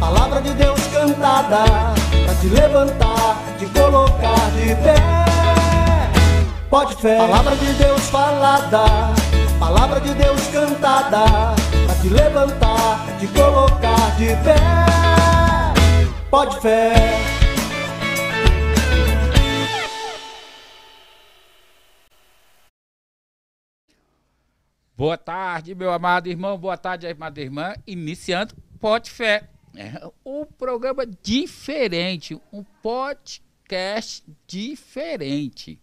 palavra de Deus cantada, pra te levantar, te colocar de pé. Pode fé, palavra de Deus falada, palavra de Deus cantada, pra te levantar, te colocar de pé. Pode fé. Boa tarde, meu amado irmão. Boa tarde, amada irmã. Iniciando Pode É um programa diferente, um podcast diferente.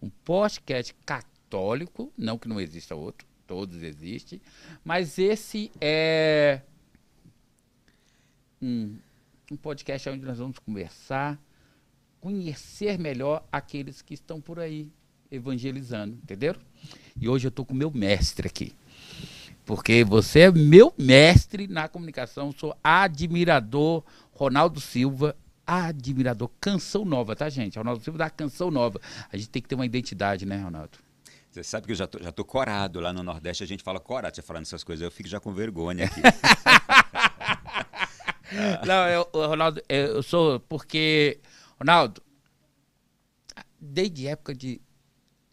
Um podcast católico, não que não exista outro, todos existem, mas esse é um, um podcast onde nós vamos conversar, conhecer melhor aqueles que estão por aí evangelizando, entenderam? E hoje eu estou com o meu mestre aqui porque você é meu mestre na comunicação, sou admirador. Ronaldo Silva, admirador. Canção nova, tá, gente? Ronaldo Silva da Canção Nova. A gente tem que ter uma identidade, né, Ronaldo? Você sabe que eu já tô, já tô corado lá no Nordeste, a gente fala corado, você falando essas coisas, eu fico já com vergonha aqui. Não, eu, Ronaldo, eu sou porque. Ronaldo, desde época de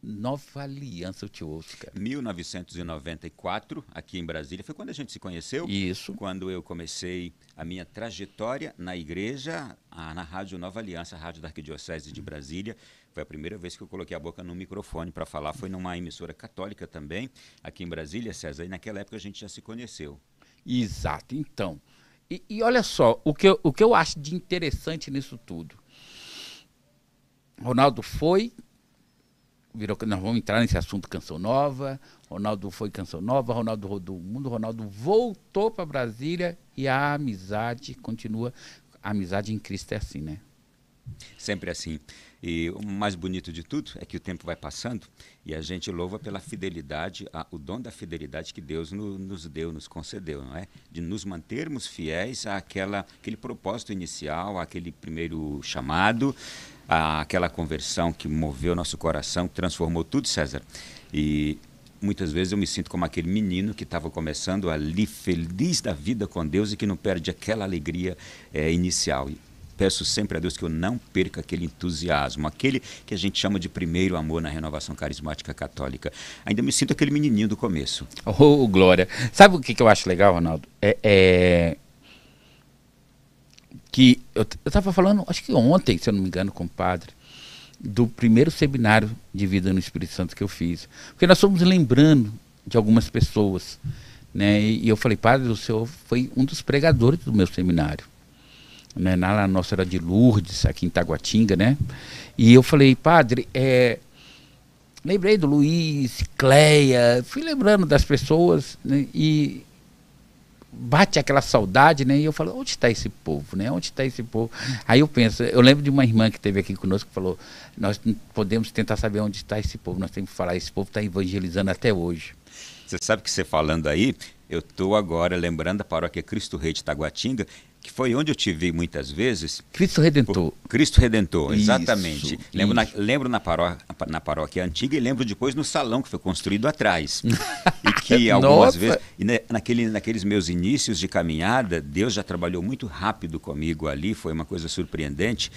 Nova Aliança, eu te ouço, cara. 1994, aqui em Brasília, foi quando a gente se conheceu. Isso. Quando eu comecei a minha trajetória na igreja, na Rádio Nova Aliança, a Rádio da Arquidiocese de Brasília. Foi a primeira vez que eu coloquei a boca no microfone para falar. Foi numa emissora católica também, aqui em Brasília, César. E naquela época a gente já se conheceu. Exato. Então, e, e olha só, o que, eu, o que eu acho de interessante nisso tudo. Ronaldo foi virou, nós vamos entrar nesse assunto canção nova. Ronaldo foi canção nova, Ronaldo rodou o mundo, Ronaldo voltou para Brasília e a amizade continua. A amizade em Cristo é assim, né? Sempre assim. E o mais bonito de tudo é que o tempo vai passando e a gente louva pela fidelidade, a, o dom da fidelidade que Deus no, nos deu, nos concedeu, não é? De nos mantermos fiéis àquela, àquele propósito inicial, àquele primeiro chamado, àquela conversão que moveu nosso coração, que transformou tudo, César. E muitas vezes eu me sinto como aquele menino que estava começando ali feliz da vida com Deus e que não perde aquela alegria é, inicial peço sempre a Deus que eu não perca aquele entusiasmo, aquele que a gente chama de primeiro amor na renovação carismática católica. Ainda me sinto aquele menininho do começo. Oh, oh Glória. Sabe o que, eu acho legal, Ronaldo? É. é... Que eu estava falando, acho que ontem, se eu não me engano, com o padre, do primeiro seminário de vida no Espírito Santo que eu fiz. Porque nós fomos lembrando de algumas pessoas. Né? E eu falei, padre, o senhor foi um dos pregadores do meu seminário né, na nossa era de Lourdes, aqui em Taguatinga, né? E eu falei, padre, é, lembrei do Luiz, Cleia, fui lembrando das pessoas né, e bate aquela saudade, né? E eu falo, onde está esse povo, né? Onde está esse povo? Aí eu penso, eu lembro de uma irmã que teve aqui conosco que falou, nós podemos tentar saber onde está esse povo, nós temos que falar, esse povo está evangelizando até hoje. Você sabe que você falando aí, eu estou agora lembrando da paróquia Cristo Rei de Taguatinga, que foi onde eu te vi muitas vezes. Cristo Redentor. Cristo Redentor, exatamente. Isso, lembro, Na, lembro na, na paróquia antiga e lembro depois no salão que foi construído atrás. e que algumas Nossa. vezes. E naquele, naqueles meus inícios de caminhada, Deus já trabalhou muito rápido comigo ali, foi uma coisa surpreendente.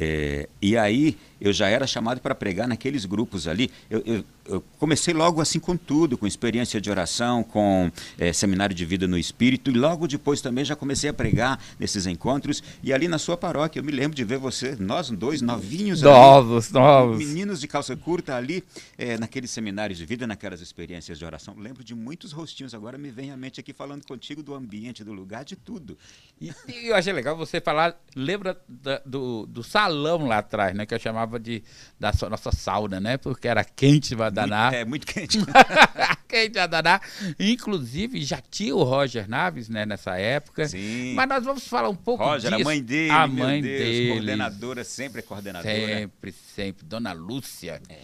É, e aí eu já era chamado para pregar naqueles grupos ali. Eu, eu, eu, comecei logo assim com tudo, com experiência de oração, com é, seminário de vida no Espírito, e logo depois também já comecei a pregar nesses encontros. E ali na sua paróquia, eu me lembro de ver você, nós dois novinhos novos, ali, novos. meninos de calça curta ali, é, naqueles seminários de vida, naquelas experiências de oração. Lembro de muitos rostinhos, agora me vem à mente aqui falando contigo do ambiente, do lugar, de tudo. E, e eu achei legal você falar, lembra da, do, do salão? salão lá atrás, né? Que eu chamava de da nossa sauna, né? Porque era quente vai danar. é, muito quente. quente vai danar. Inclusive, já tinha o Roger Naves, né? Nessa época. Sim. Mas nós vamos falar um pouco Roger, disso. a mãe dele, a mãe dele. coordenadora, sempre é coordenadora. Sempre, sempre. Dona Lúcia. É.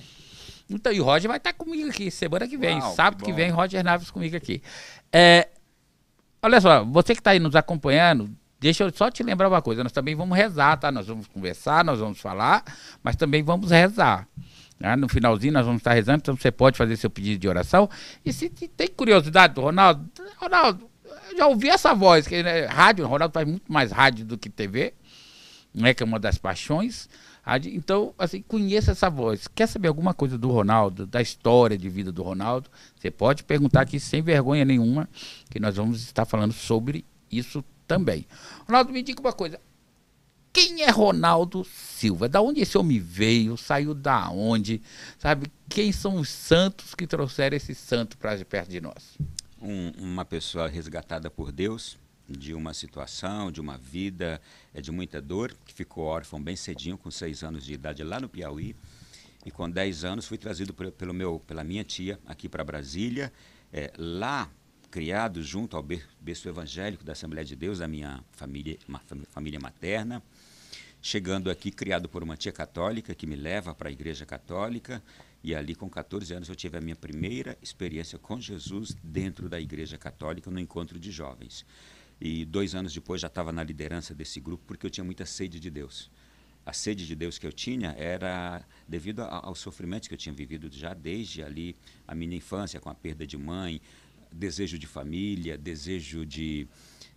Então, e o Roger vai estar tá comigo aqui semana que vem, Uau, sábado que, que, vem, Roger Naves comigo aqui. É, olha só, você que está aí nos acompanhando, Deixa eu só te lembrar uma coisa: nós também vamos rezar, tá? Nós vamos conversar, nós vamos falar, mas também vamos rezar. Né? No finalzinho nós vamos estar rezando, então você pode fazer seu pedido de oração. E se tem curiosidade do Ronaldo, Ronaldo, eu já ouvi essa voz, que né, rádio, o Ronaldo faz muito mais rádio do que TV, né? Que é uma das paixões. Então, assim, conheça essa voz. Quer saber alguma coisa do Ronaldo, da história de vida do Ronaldo? Você pode perguntar aqui sem vergonha nenhuma, que nós vamos estar falando sobre isso também. Ronaldo, me diga uma coisa. Quem é Ronaldo Silva? Da onde esse homem veio? Saiu da onde? Sabe? Quem são os santos que trouxeram esse santo para perto de nós? Um, uma pessoa resgatada por Deus de uma situação, de uma vida é de muita dor, que ficou órfão bem cedinho, com seis anos de idade, lá no Piauí. E com dez anos fui trazido pelo meu, pela minha tia aqui para Brasília. É, lá criado junto ao berço evangélico da Assembleia de Deus, da minha família, família materna. Chegando aqui, criado por uma tia católica que me leva para a Igreja Católica. E ali, com 14 anos, eu tive a minha primeira experiência com Jesus dentro da Igreja Católica, no encontro de jovens. E dois anos depois já estava na liderança desse grupo, porque eu tinha muita sede de Deus a sede de Deus que eu tinha era devido aos sofrimentos que eu tinha vivido já desde ali a minha infância, com a perda de mãe, desejo de família, desejo de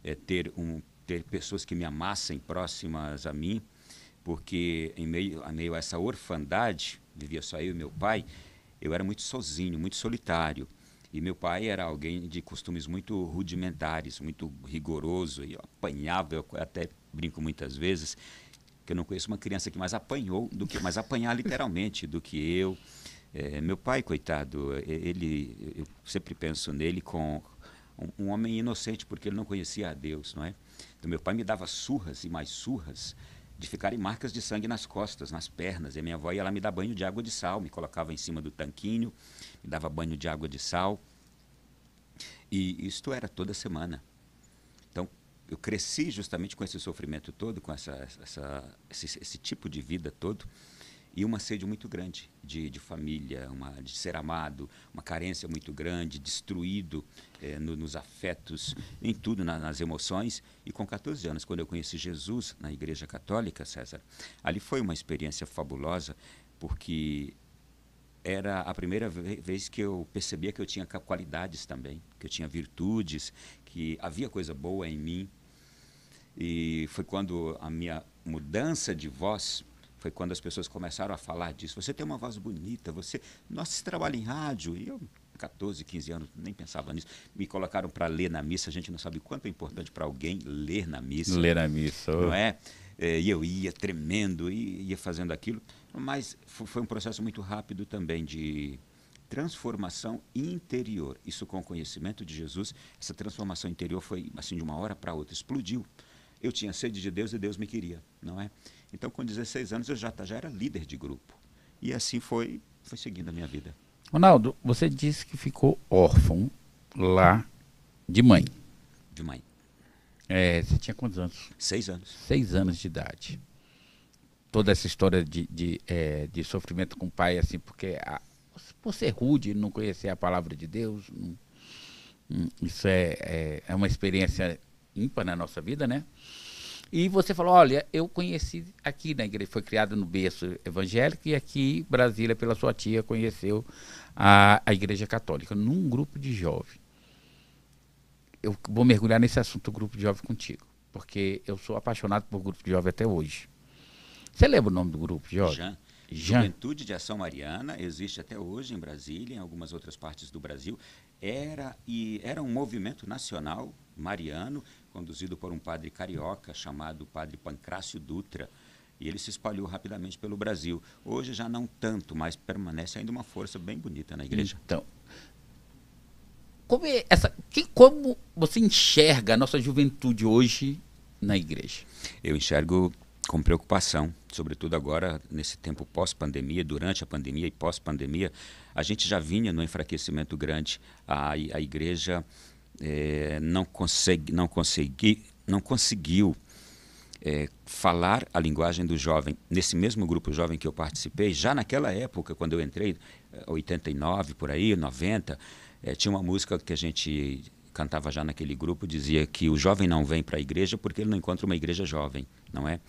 é, ter, um, ter pessoas que me amassem próximas a mim, porque em meio, a meio a essa orfandade, vivia só eu e meu pai, eu era muito sozinho, muito solitário. E meu pai era alguém de costumes muito rudimentares, muito rigoroso, e apanhável apanhava, eu até brinco muitas vezes, que eu não conheço uma criança que mais apanhou do que mais apanhar literalmente do que eu. É, meu pai, coitado, é, ele, eu sempre penso nele com um, um, homem inocente, porque ele não conhecia a Deus, não é? Então, meu pai me dava surras e mais surras de ficarem marcas de sangue nas costas, nas pernas. E a minha avó ia lá me dar banho de água de sal, me colocava em cima do tanquinho, me dava banho de água de sal. E isto era toda semana. Então, eu cresci justamente com esse sofrimento todo, com essa, essa esse, esse tipo de vida todo e uma sede muito grande de, de família, uma, de ser amado, uma carência muito grande, destruído é, no, nos afetos, em tudo, na, nas emoções. E com 14 anos, quando eu conheci Jesus na Igreja Católica, César, ali foi uma experiência fabulosa, porque era a primeira vez que eu percebia que eu tinha qualidades também, que eu tinha virtudes, que havia coisa boa em mim. E foi quando a minha mudança de voz foi quando as pessoas começaram a falar disso. Você tem uma voz bonita, você. Nossa, você trabalha em rádio. E eu, 14, 15 anos, nem pensava nisso. Me colocaram para ler na missa. A gente não sabe quanto é importante para alguém ler na missa. Ler na missa. Não é? é? E eu ia tremendo, ia fazendo aquilo. Mas foi um processo muito rápido também de transformação interior. Isso com o conhecimento de Jesus, essa transformação interior foi assim de uma hora para outra, explodiu. Eu tinha sede de Deus e Deus me queria, não é? Então, com 16 anos, eu já, já era líder de grupo. E assim foi, foi seguindo a minha vida. Ronaldo, você disse que ficou órfão lá de mãe. De mãe. É, você tinha quantos anos? Seis anos. Seis anos de idade. Toda essa história de, de, é, de sofrimento com o pai, assim, porque a, por ser rude, não conhecer a palavra de Deus, não, isso é, é, é uma experiência ímpar na nossa vida, né? E você falou, olha, eu conheci aqui na igreja, foi criada no berço evangélico e aqui Brasília, pela sua tia, conheceu a, a igreja católica, num grupo de jovens. Eu vou mergulhar nesse assunto grupo de jovens contigo, porque eu sou apaixonado por grupo de jovens até hoje. Você lembra o nome do grupo de jovens? Jean. Juventude de Ação Mariana existe até hoje em Brasília, em algumas outras partes do Brasil. Era e era um movimento nacional mariano conduzido por um padre carioca chamado Padre Pancrácio Dutra. E ele se espalhou rapidamente pelo Brasil. Hoje já não tanto, mas permanece ainda uma força bem bonita na igreja. Então, como, é essa, que, como você enxerga a nossa juventude hoje na igreja? Eu enxergo com preocupação, sobretudo agora nesse tempo pós-pandemia, durante a pandemia e pós-pandemia, a gente já vinha no enfraquecimento grande, a, a igreja é, não, consegui, não, consegui, não conseguiu é, falar a linguagem do jovem. Nesse mesmo grupo jovem que eu participei, já naquela época, quando eu entrei, 89 é, por aí, 90, é, tinha uma música que a gente cantava já naquele grupo, dizia que o jovem não vem para a igreja porque ele não encontra uma igreja jovem, não é?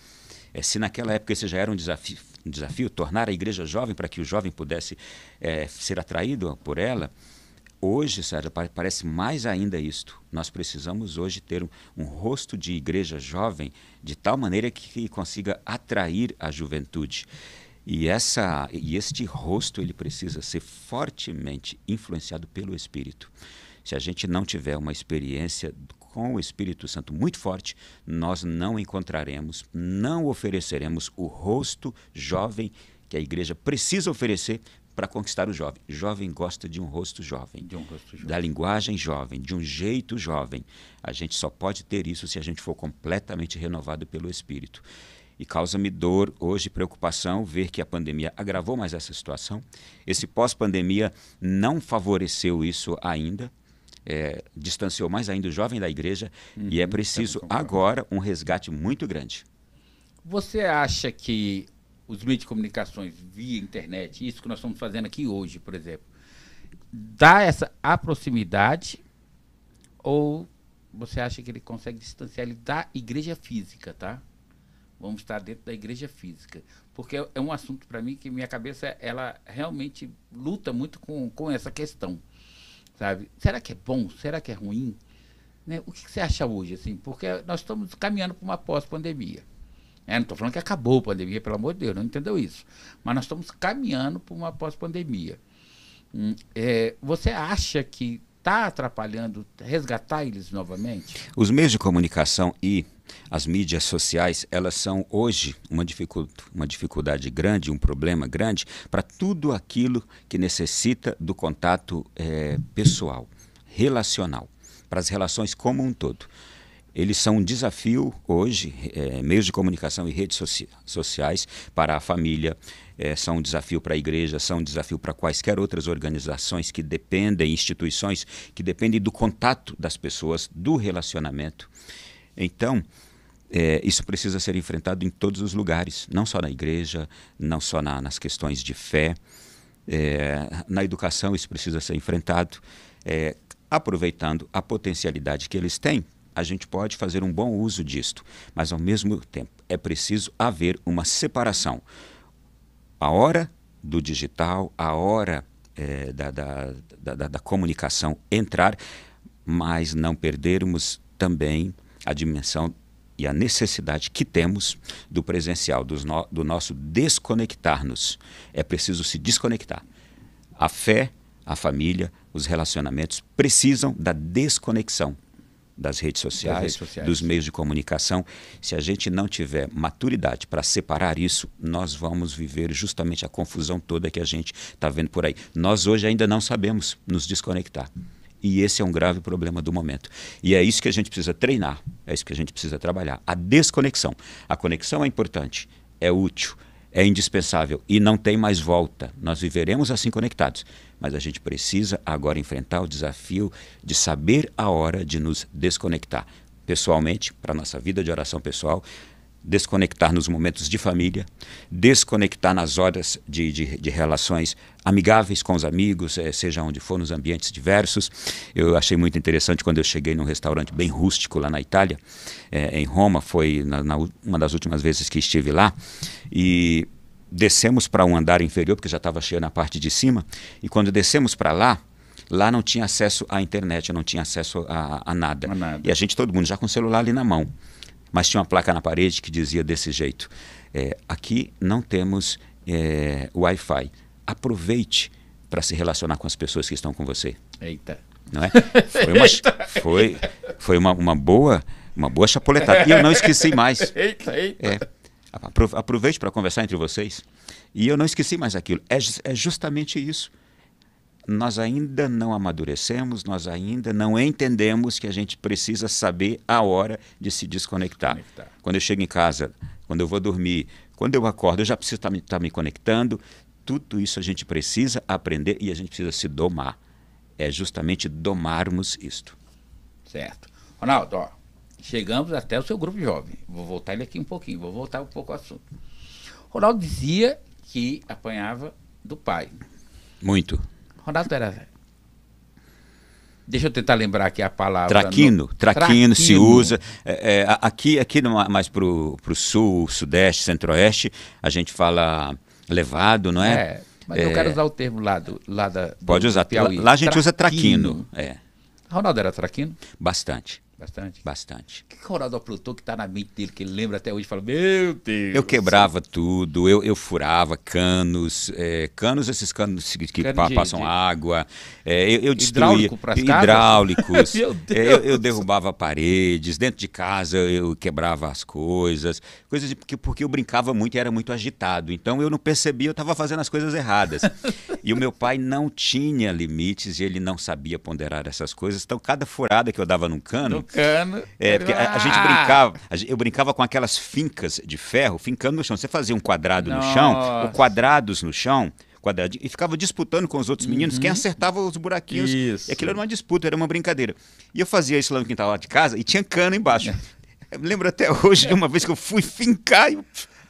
É, se naquela época esse já era um desafio, um desafio tornar a igreja jovem para que o jovem pudesse é, ser atraído por ela, Hoje, Sérgio, parece mais ainda isto. Nós precisamos hoje ter um, um rosto de igreja jovem de tal maneira que, que consiga atrair a juventude. E, essa, e este rosto ele precisa ser fortemente influenciado pelo Espírito. Se a gente não tiver uma experiência com o Espírito Santo muito forte, nós não encontraremos, não ofereceremos o rosto jovem que a igreja precisa oferecer para conquistar o jovem. Jovem gosta de um rosto jovem, de um rosto jovem, da linguagem jovem, de um jeito jovem. A gente só pode ter isso se a gente for completamente renovado pelo Espírito. E causa-me dor hoje, preocupação, ver que a pandemia agravou mais essa situação. Esse pós-pandemia não favoreceu isso ainda. É, distanciou mais ainda o jovem da igreja uhum, e é uhum, preciso agora um resgate muito grande. Você acha que os meios de comunicações via internet, isso que nós estamos fazendo aqui hoje, por exemplo, dá essa proximidade ou você acha que ele consegue distanciar ele da igreja física, tá? Vamos estar dentro da igreja física, porque é, é um assunto para mim que minha cabeça ela realmente luta muito com, com essa questão, sabe? Será que é bom? Será que é ruim? Né? O que, que você acha hoje assim? Porque nós estamos caminhando para uma pós-pandemia. É, não estou falando que acabou a pandemia, pelo amor de Deus, não entendeu isso. Mas nós estamos caminhando para uma pós-pandemia. Hum, é, você acha que está atrapalhando resgatar eles novamente? Os meios de comunicação e as mídias sociais, elas são hoje uma, dificu uma dificuldade grande, um problema grande para tudo aquilo que necessita do contato é, pessoal, relacional, para as relações como um todo eles são um desafio hoje, é, meios de comunicação e redes sociais para a família, é, são um desafio para a igreja, são um desafio para quaisquer outras organizações que dependem, instituições que dependem do contato das pessoas, do relacionamento. Então, é, isso precisa ser enfrentado em todos os lugares, não só na igreja, não só na, nas questões de fé. É, na educação, isso precisa ser enfrentado, é, aproveitando a potencialidade que eles têm a gente pode fazer um bom uso disto, mas ao mesmo tempo é preciso haver uma separação. A hora do digital, a hora é, da, da, da, da comunicação entrar, mas não perdermos também a dimensão e a necessidade que temos do presencial, no, do nosso desconectar-nos. É preciso se desconectar. A fé, a família, os relacionamentos precisam da desconexão das redes sociais, das redes sociais. dos meios de comunicação. Se a gente não tiver maturidade para separar isso, nós vamos viver justamente a confusão toda que a gente está vendo por aí. Nós hoje ainda não sabemos nos desconectar. E esse é um grave problema do momento. E é isso que a gente precisa treinar, é isso que a gente precisa trabalhar. A desconexão. A conexão é importante, é útil, é indispensável e não tem mais volta. Nós viveremos assim conectados, mas a gente precisa agora enfrentar o desafio de saber a hora de nos desconectar pessoalmente, para nossa vida de oração pessoal, desconectar nos momentos de família, desconectar nas horas de, de, de relações amigáveis com os amigos, é, seja onde for, nos ambientes diversos. Eu achei muito interessante quando eu cheguei num restaurante bem rústico lá na Itália, é, em Roma, foi na, na, uma das últimas vezes que estive lá, e descemos para um andar inferior, porque já estava cheio na parte de cima, e quando descemos para lá, lá não tinha acesso à internet, não tinha acesso a, a, nada. a, nada. E a gente, todo mundo já com o celular ali na mão mas tinha uma placa na parede que dizia desse jeito: é, aqui não temos é, Wi-Fi. Aproveite para se relacionar com as pessoas que estão com você. Eita. Não é? Foi uma, eita, foi, eita. foi uma, uma, boa uma boa chapoletada E eu não esqueci mais. Eita, eita. É, aproveite para conversar entre vocês. E eu não esqueci mais aquilo. É, é justamente isso nós ainda não amadurecemos, nós ainda não entendemos que a gente precisa saber a hora de se desconectar. Quando eu chego em casa, quando eu vou dormir, quando eu acordo, eu já preciso estar tá me, tá me conectando. Tudo isso a gente precisa aprender e a gente precisa se domar. É justamente domarmos isto. Certo. Ronaldo, ó, chegamos até o seu grupo jovem. Vou voltar ele aqui um pouquinho, vou voltar um pouco ao assunto. Ronaldo dizia que apanhava do pai. Muito. Ronaldo era. Deixa eu tentar lembrar aqui a palavra. Traquino. No... Traquino, traquino, se usa. É, é, aqui, aqui no, mais para o sul, sudeste, centro-oeste, a gente fala levado, não é? É, mas é... eu quero usar o termo lá, do, lá da. Pode usar. Piauí. Lá, a gente traquino. usa traquino. É. Ronaldo era traquino? Bastante. Bastante? Bastante. É o que o Ronaldo aprontou que está na mente dele, que ele lembra até hoje? Fala, meu Deus! Eu quebrava tudo, eu, eu furava canos, é, canos, esses canos que Cano passam de... água, é, eu, eu destruía. Hidráulico hidráulicos. meu Deus! É, eu, eu, derrubava paredes, dentro de casa eu quebrava as coisas, coisas de, porque, porque eu brincava muito e era muito agitado. Então eu não percebia, eu estava fazendo as coisas erradas. e o meu pai não tinha limites e ele não sabia ponderar essas coisas. Então cada furada que eu dava num cano. Então, cano. É, porque a, a gente ah! brincava, a, eu brincava com aquelas fincas de ferro, fincando no chão. Você fazia um quadrado Nossa. no chão, ou quadrados no chão, e ficava disputando com os outros uhum. meninos uhum. quem acertava os buraquinhos. Isso. E aquilo era uma disputa, era uma brincadeira. E eu fazia isso lá no quintal lá de casa e tinha cano embaixo. Eu lembro até hoje de uma vez que eu fui fincar e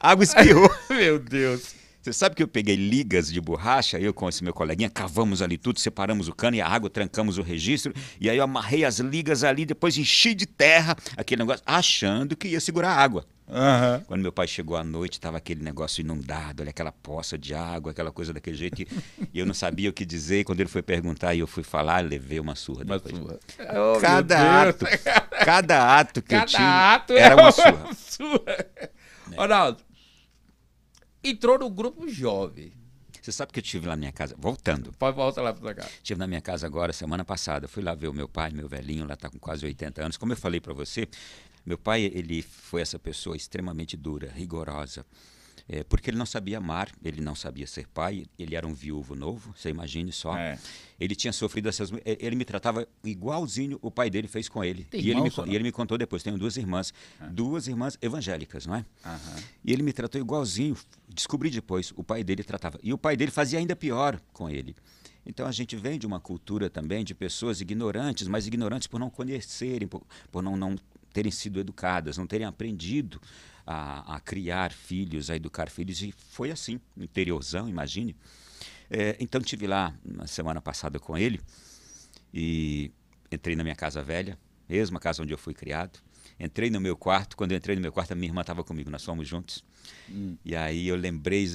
a água espirrou. Meu Deus. Você sabe que eu peguei ligas de borracha, eu com esse meu coleguinha, cavamos ali tudo, separamos o cano e a água, trancamos o registro, e aí eu amarrei as ligas ali, depois enchi de terra aquele negócio, achando que ia segurar a água. Uhum. Quando meu pai chegou à noite, estava aquele negócio inundado, ali aquela poça de água, aquela coisa daquele jeito. E eu não sabia o que dizer. E quando ele foi perguntar e eu fui falar, levei uma surra. Uma surra. Oh, cada, ato, cada ato que cada eu tinha ato era, uma surra. Uma surra. É. Ronaldo, entrou no grupo jovem. Você sabe que eu tive lá na minha casa, voltando. Pode voltar lá para casa. Tive na minha casa agora, semana passada. Fui lá ver o meu pai, meu velhinho, lá está com quase 80 anos. Como eu falei para você, meu pai, ele foi essa pessoa extremamente dura, rigorosa. É, porque ele não sabia amar, ele não sabia ser pai, ele era um viúvo novo, você imagine só. É. Ele tinha sofrido essas. Ele me tratava igualzinho o pai dele fez com ele. e, irmãos, ele me, e ele me contou depois: tenho duas irmãs, ah. duas irmãs evangélicas, não é? E ele me tratou igualzinho, descobri depois, o pai dele tratava. E o pai dele fazia ainda pior com ele. Então a gente vem de uma cultura também de pessoas ignorantes, mas ignorantes por não conhecerem, por, por não, não terem sido educadas, não terem aprendido a, a criar filhos, a educar filhos, e foi assim, interiorzão, imagine. É, então tive lá na semana passada com ele e entrei na minha casa velha, mesma casa onde eu fui criado. Entrei no meu quarto, quando eu entrei no meu quarto, a minha irmã estava comigo, nós fomos juntos. Hum. E aí eu lembrei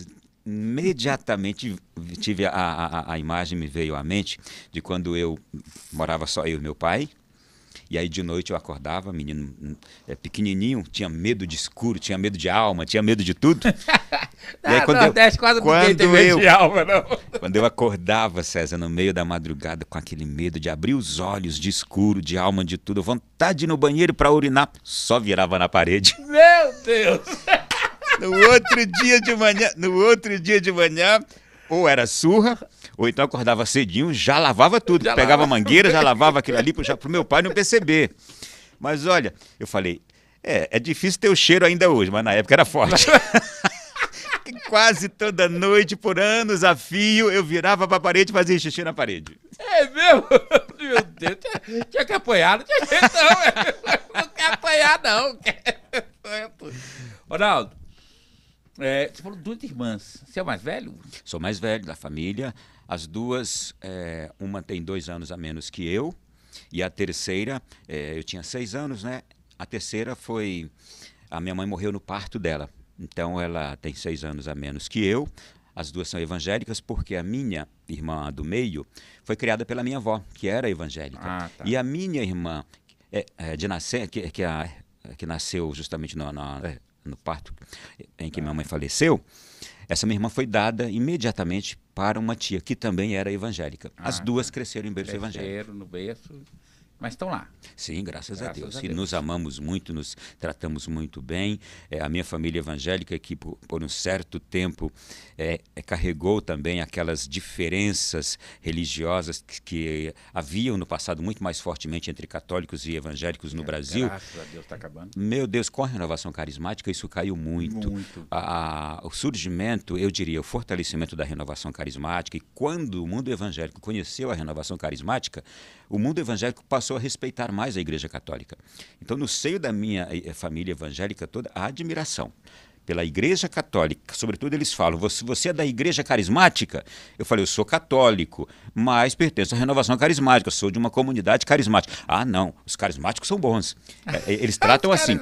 imediatamente tive a, a, a imagem me veio à mente de quando eu morava só eu e meu pai e aí de noite eu acordava, menino é, pequenininho, tinha medo de escuro, tinha medo de alma, tinha medo de tudo. e aí, ah, quando não, eu, quase quando tem eu, de alma, não. Quando eu acordava, César, no meio da madrugada com aquele medo de abrir os olhos de escuro, de alma, de tudo, vontade de ir no banheiro para urinar, só virava na parede. Meu Deus! No outro dia de manhã, no outro dia de manhã, ou era surra, ou então acordava cedinho, já lavava tudo. Já pegava a mangueira, já lavava aquilo ali para o meu pai não perceber. Mas olha, eu falei, é, é difícil ter o cheiro ainda hoje, mas na época era forte. Quase toda noite, por anos a fio, eu virava para a parede e fazia xixi na parede. É mesmo? Meu Deus, tinha, tinha que apanhar, não tinha jeito não. Não quer apanhar não. Ronaldo, é, você falou duas irmãs. Você é o mais velho? Sou mais velho da família. As duas, é, uma tem dois anos a menos que eu, e a terceira, é, eu tinha seis anos, né? A terceira foi. A minha mãe morreu no parto dela. Então ela tem seis anos a menos que eu. As duas são evangélicas porque a minha irmã do meio foi criada pela minha avó, que era evangélica. Ah, tá. E a minha irmã é, é, de nascer, que, que, a, que nasceu justamente no, no, no parto em que minha mãe faleceu, essa minha irmã foi dada imediatamente para uma tia que também era evangélica. Ah, As duas tá. cresceram em berço cresceram evangélico. Cresceram no berço mas estão lá. Sim, graças, graças a, Deus. a Deus. E nos amamos muito, nos tratamos muito bem. É, a minha família evangélica, que por, por um certo tempo é, é, carregou também aquelas diferenças religiosas que, que, haviam no passado muito mais fortemente entre católicos e evangélicos no é, Brasil. Graças a Deus, está acabando. Meu Deus, com a renovação carismática, isso caiu muito. muito. A, a, o surgimento, eu diria, o fortalecimento da renovação carismática. E quando o mundo evangélico conheceu a renovação carismática, o mundo evangélico passou a respeitar mais a Igreja Católica. Então, no seio da minha eh, eh, família evangélica toda, a admiração pela Igreja Católica, sobretudo eles falam, você, você é da Igreja Carismática? Eu falei, eu sou católico, mas pertenço à renovação carismática, eu sou de uma comunidade carismática. Ah, não, os carismáticos são bons. eles tratam assim.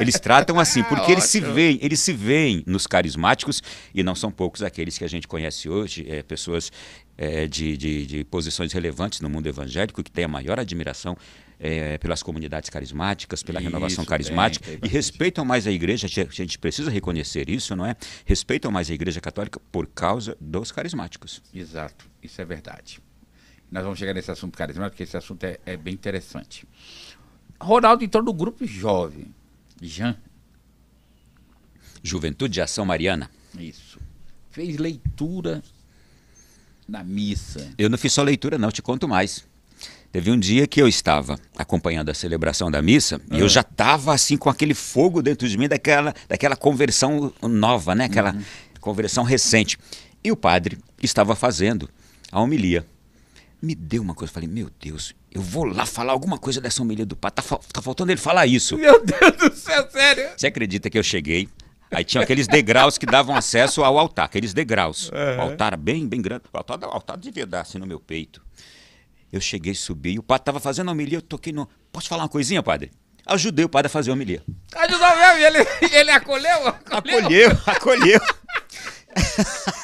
eles tratam assim, porque eles se veem, eles se veem nos carismáticos, e não são poucos aqueles que a gente conhece hoje, é, pessoas é, de, de, de posições relevantes no mundo evangélico, que têm a maior admiração é, pelas comunidades carismáticas, pela isso, renovação carismática, e respeitam mais a igreja, a gente precisa reconhecer isso, não é? Respeitam mais a igreja católica por causa dos carismáticos. Exato, isso é verdade. Nós vamos chegar nesse assunto carismático, porque esse assunto é, é bem interessante. Ronaldo, então, do grupo jovem, Jean. Juventude de Ação Mariana. Isso. Fez leitura na missa. Eu não fiz só leitura, não, te conto mais. Teve um dia que eu estava acompanhando a celebração da missa uhum. e eu ah. já estava assim com aquele fogo dentro de mim daquela, daquela conversão nova, né? Aquela uhum. conversão recente. E o padre estava fazendo a homilia. Me deu uma coisa, falei, meu Deus, eu vou lá falar alguma coisa dessa homilia do padre. Tá, tá faltando ele falar isso. Meu Deus do céu, é sério? Você acredita que eu cheguei? Aí tinha aqueles degraus que davam acesso ao altar, aqueles degraus. Uhum. O altar bem, bem grande. O altar, o altar devia dar assim no meu peito. Eu cheguei, subi, o padre estava fazendo a homilia, eu toquei no. Posso falar uma coisinha, padre? Ajudei o padre a fazer a homilia. Ajudou mesmo? Ele, ele acolheu? Acolheu, acolheu. acolheu.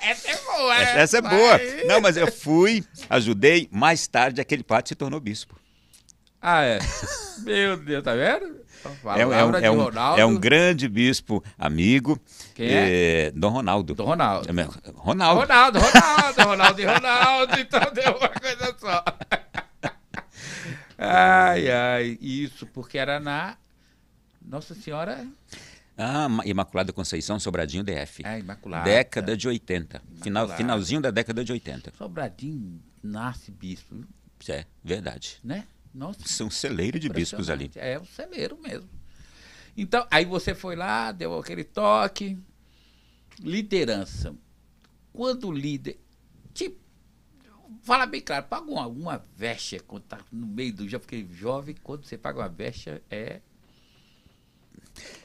Essa é boa. Essa, né? essa é boa. Não, mas eu fui, ajudei. Mais tarde, aquele padre se tornou bispo. Ah, é. Meu Deus, tá vendo? É, é, um, é, um, é, é, um, grande bispo amigo. Quem é? Eh, Dom Ronaldo. Dom Ronaldo. É Ronaldo. Ronaldo, Ronaldo, é Ronaldo e Ronaldo. Então deu uma coisa só. Ai, ai, isso, porque era na Nossa Senhora. Ah, Imaculada Conceição, Sobradinho DF. Ah, Imaculada. Década de 80. Final, finalzinho da década de 80. Sobradinho nasce bispo. É, verdade. Né? Nossa, São é celeiro de bispos ali. É um celeiro mesmo. Então, aí você foi lá, deu aquele toque. Liderança. Quando o líder. Tipo, fala bem claro, paga uma, uma vexa quando tá no meio do. Já porque jovem, quando você paga uma vexa é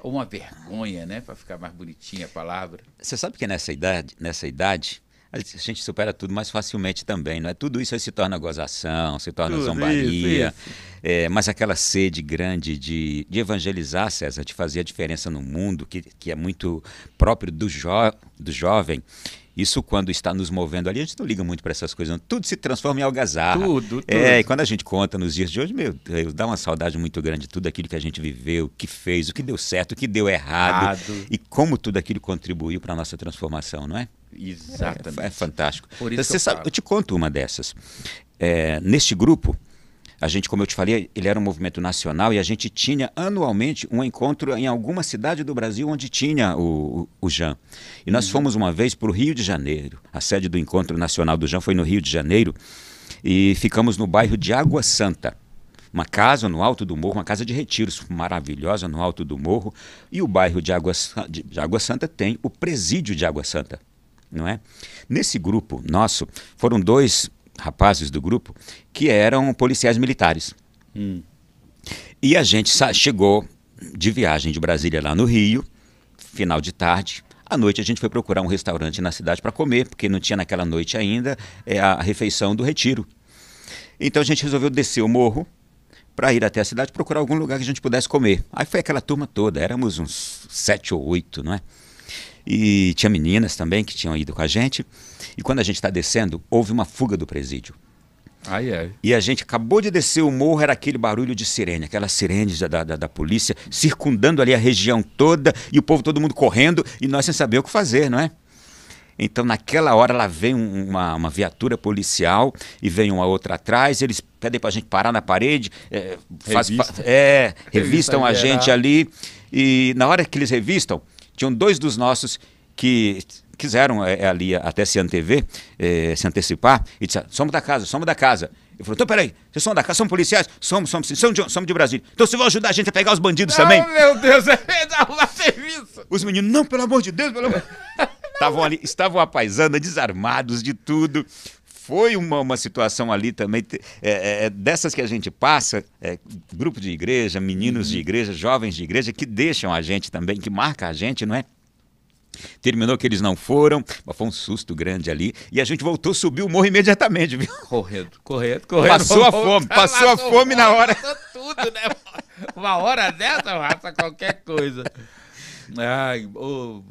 uma vergonha, né? Para ficar mais bonitinha a palavra. Você sabe que nessa idade, nessa idade, a gente supera tudo mais facilmente também, não é? Tudo isso aí se torna gozação, se torna tudo zombaria, isso, isso. É, mas aquela sede grande de, de, evangelizar, César, de fazer a diferença no mundo, que, que é muito próprio do, jo, do jovem, isso quando está nos movendo ali, a gente não liga muito para essas coisas, não. tudo se transforma em algazarra. Tudo, tudo. É, e quando a gente conta nos dias de hoje, meu Deus, dá uma saudade muito grande de tudo aquilo que a gente viveu, que fez, o que deu certo, o que deu errado, errado. e como tudo aquilo contribuiu para a nossa transformação, não é? Exatamente. É, é fantástico. Por isso Você eu, sabe, eu te conto uma dessas. É, neste grupo, a gente, como eu te falei, ele era um movimento nacional e a gente tinha anualmente um encontro em alguma cidade do Brasil onde tinha o, o, o E nós uhum. fomos uma vez para o Rio de Janeiro. A sede do Encontro Nacional do Jean foi no Rio de Janeiro e ficamos no bairro de Água Santa. Uma casa no alto do morro, uma casa de retiros maravilhosa no alto do morro. E o bairro de Água, de Água Santa tem o presídio de Água Santa não é? Nesse grupo nosso, foram dois rapazes do grupo que eram policiais militares. Hum. E a gente chegou de viagem de Brasília lá no Rio, final de tarde. À noite a gente foi procurar um restaurante na cidade para comer, porque não tinha naquela noite ainda é, a refeição do retiro. Então a gente resolveu descer o morro para ir até a cidade procurar algum lugar que a gente pudesse comer. Aí foi aquela turma toda, éramos uns sete ou oito, não é? E tinha meninas também que tinham ido com a gente. E quando a gente está descendo, houve uma fuga do presídio. Ai, ai. E a gente acabou de descer o morro, era aquele barulho de sirene, aquelas sirenes da, da, da, polícia circundando ali a região toda e o povo todo mundo correndo e nós sem saber o que fazer, não é? Então, naquela hora, lá vem uma, uma viatura policial e vem uma outra atrás, eles pedem para a gente parar na parede, é, Revista. é revistam Revista a gente ali. E na hora que eles revistam, tinham dois dos nossos que quiseram é, é, ali até se antever, é, se antecipar, e disseram, somos da casa, somos da casa. Ele falou, então peraí, vocês são da casa, são policiais? Somos, somos somos de, somos de Brasília. Então vocês vão ajudar a gente a pegar os bandidos também? Ah, meu Deus, é arrumar serviço. Os meninos, não, pelo amor de Deus, pelo amor... estavam ali, estavam apaisando, desarmados de tudo foi uma, uma situação ali também, é, é, é, dessas que a gente passa, é, grupo de igreja, meninos uhum. de igreja, jovens de igreja, que deixam a gente também, que marca a gente, não é? Terminou que eles não foram, mas foi um susto grande ali. E a gente voltou, subiu o morro imediatamente, viu? Correto, correto, correto. Passou a fome, passou a fome na hora. tudo, né? Uma hora dessa, raça, qualquer coisa. Ai, oh,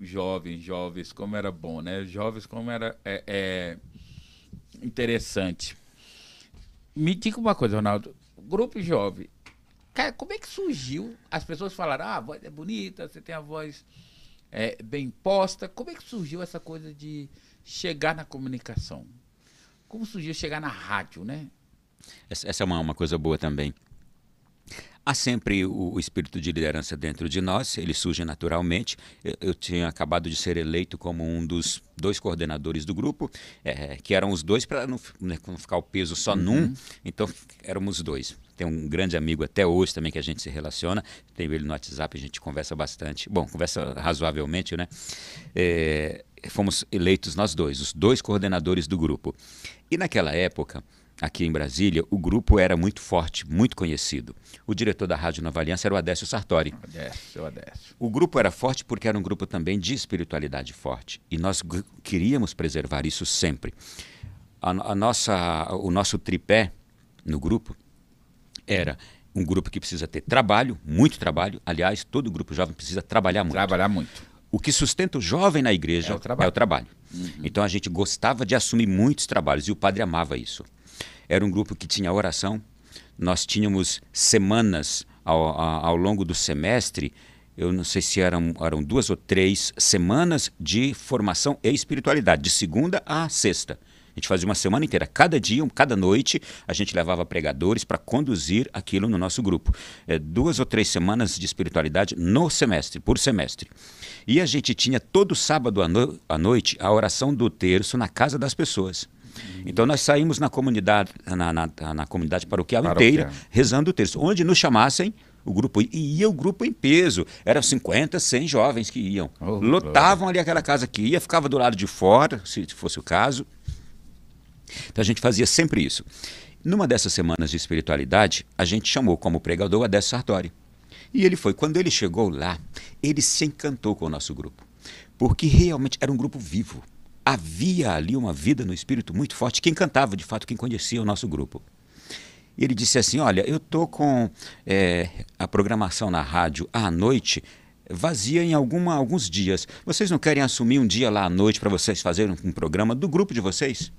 jovens, jovens, como era bom, né? Jovens, como era. É, é, interessante. Me diga uma coisa, Ronaldo. Grupo Jovem, cara, como é que surgiu? As pessoas falaram, ah, a voz é bonita, você tem a voz é, bem posta. Como é que surgiu essa coisa de chegar na comunicação? Como surgiu chegar na rádio, né? Essa, essa é uma, uma coisa boa também. Há sempre o, espírito de liderança dentro de nós, ele surge naturalmente. Eu, eu, tinha acabado de ser eleito como um dos dois coordenadores do grupo, é, que eram os dois para não, né, não, ficar o peso só uhum. num, então éramos dois. Tem um grande amigo até hoje também que a gente se relaciona, tenho ele no WhatsApp, a gente conversa bastante. Bom, conversa razoavelmente, né? É, fomos eleitos nós dois, os dois coordenadores do grupo. E naquela época, aqui em Brasília, o grupo era muito forte, muito conhecido. O diretor da Rádio Nova Aliança era o Adécio Sartori. Adécio, Adécio. O grupo era forte porque era um grupo também de espiritualidade forte. E nós queríamos preservar isso sempre. A, a nossa, o nosso tripé no grupo era um grupo que precisa ter trabalho, muito trabalho. Aliás, todo grupo jovem precisa trabalhar muito. Trabalhar muito. O que sustenta o jovem na igreja é o trabalho. É o trabalho. Uhum. Então a gente gostava de assumir muitos trabalhos e o padre amava isso. Era um grupo que tinha oração. Nós tínhamos semanas ao, ao longo do semestre, eu não sei se eram, eram duas ou três semanas de formação e espiritualidade, de segunda a sexta. A gente fazia uma semana inteira, cada dia, cada noite, a gente levava pregadores para conduzir aquilo no nosso grupo. É, duas ou três semanas de espiritualidade no semestre, por semestre. E a gente tinha todo sábado à, no à noite a oração do terço na casa das pessoas. Então nós saímos na comunidade, na, na, na comunidade paroquial, paroquial inteira, rezando o terço. Onde nos chamassem, o grupo e ia o grupo em peso. Eram 50, 100 jovens que iam. Oh, Lotavam ali aquela casa que ia, ficava do lado de fora, se fosse o caso. Então a gente fazia sempre isso. Numa dessas semanas de espiritualidade, a gente chamou como pregador Adécio Sartori. E ele foi. Quando ele chegou lá, ele se encantou com o nosso grupo. Porque realmente era um grupo vivo havia ali uma vida no espírito muito forte que encantava de fato quem conhecia o nosso grupo. Ele disse assim: Olha, eu estou com é, a programação na rádio à noite vazia em alguma, alguns dias. Vocês não querem assumir um dia lá à noite para vocês fazerem um programa do grupo de vocês?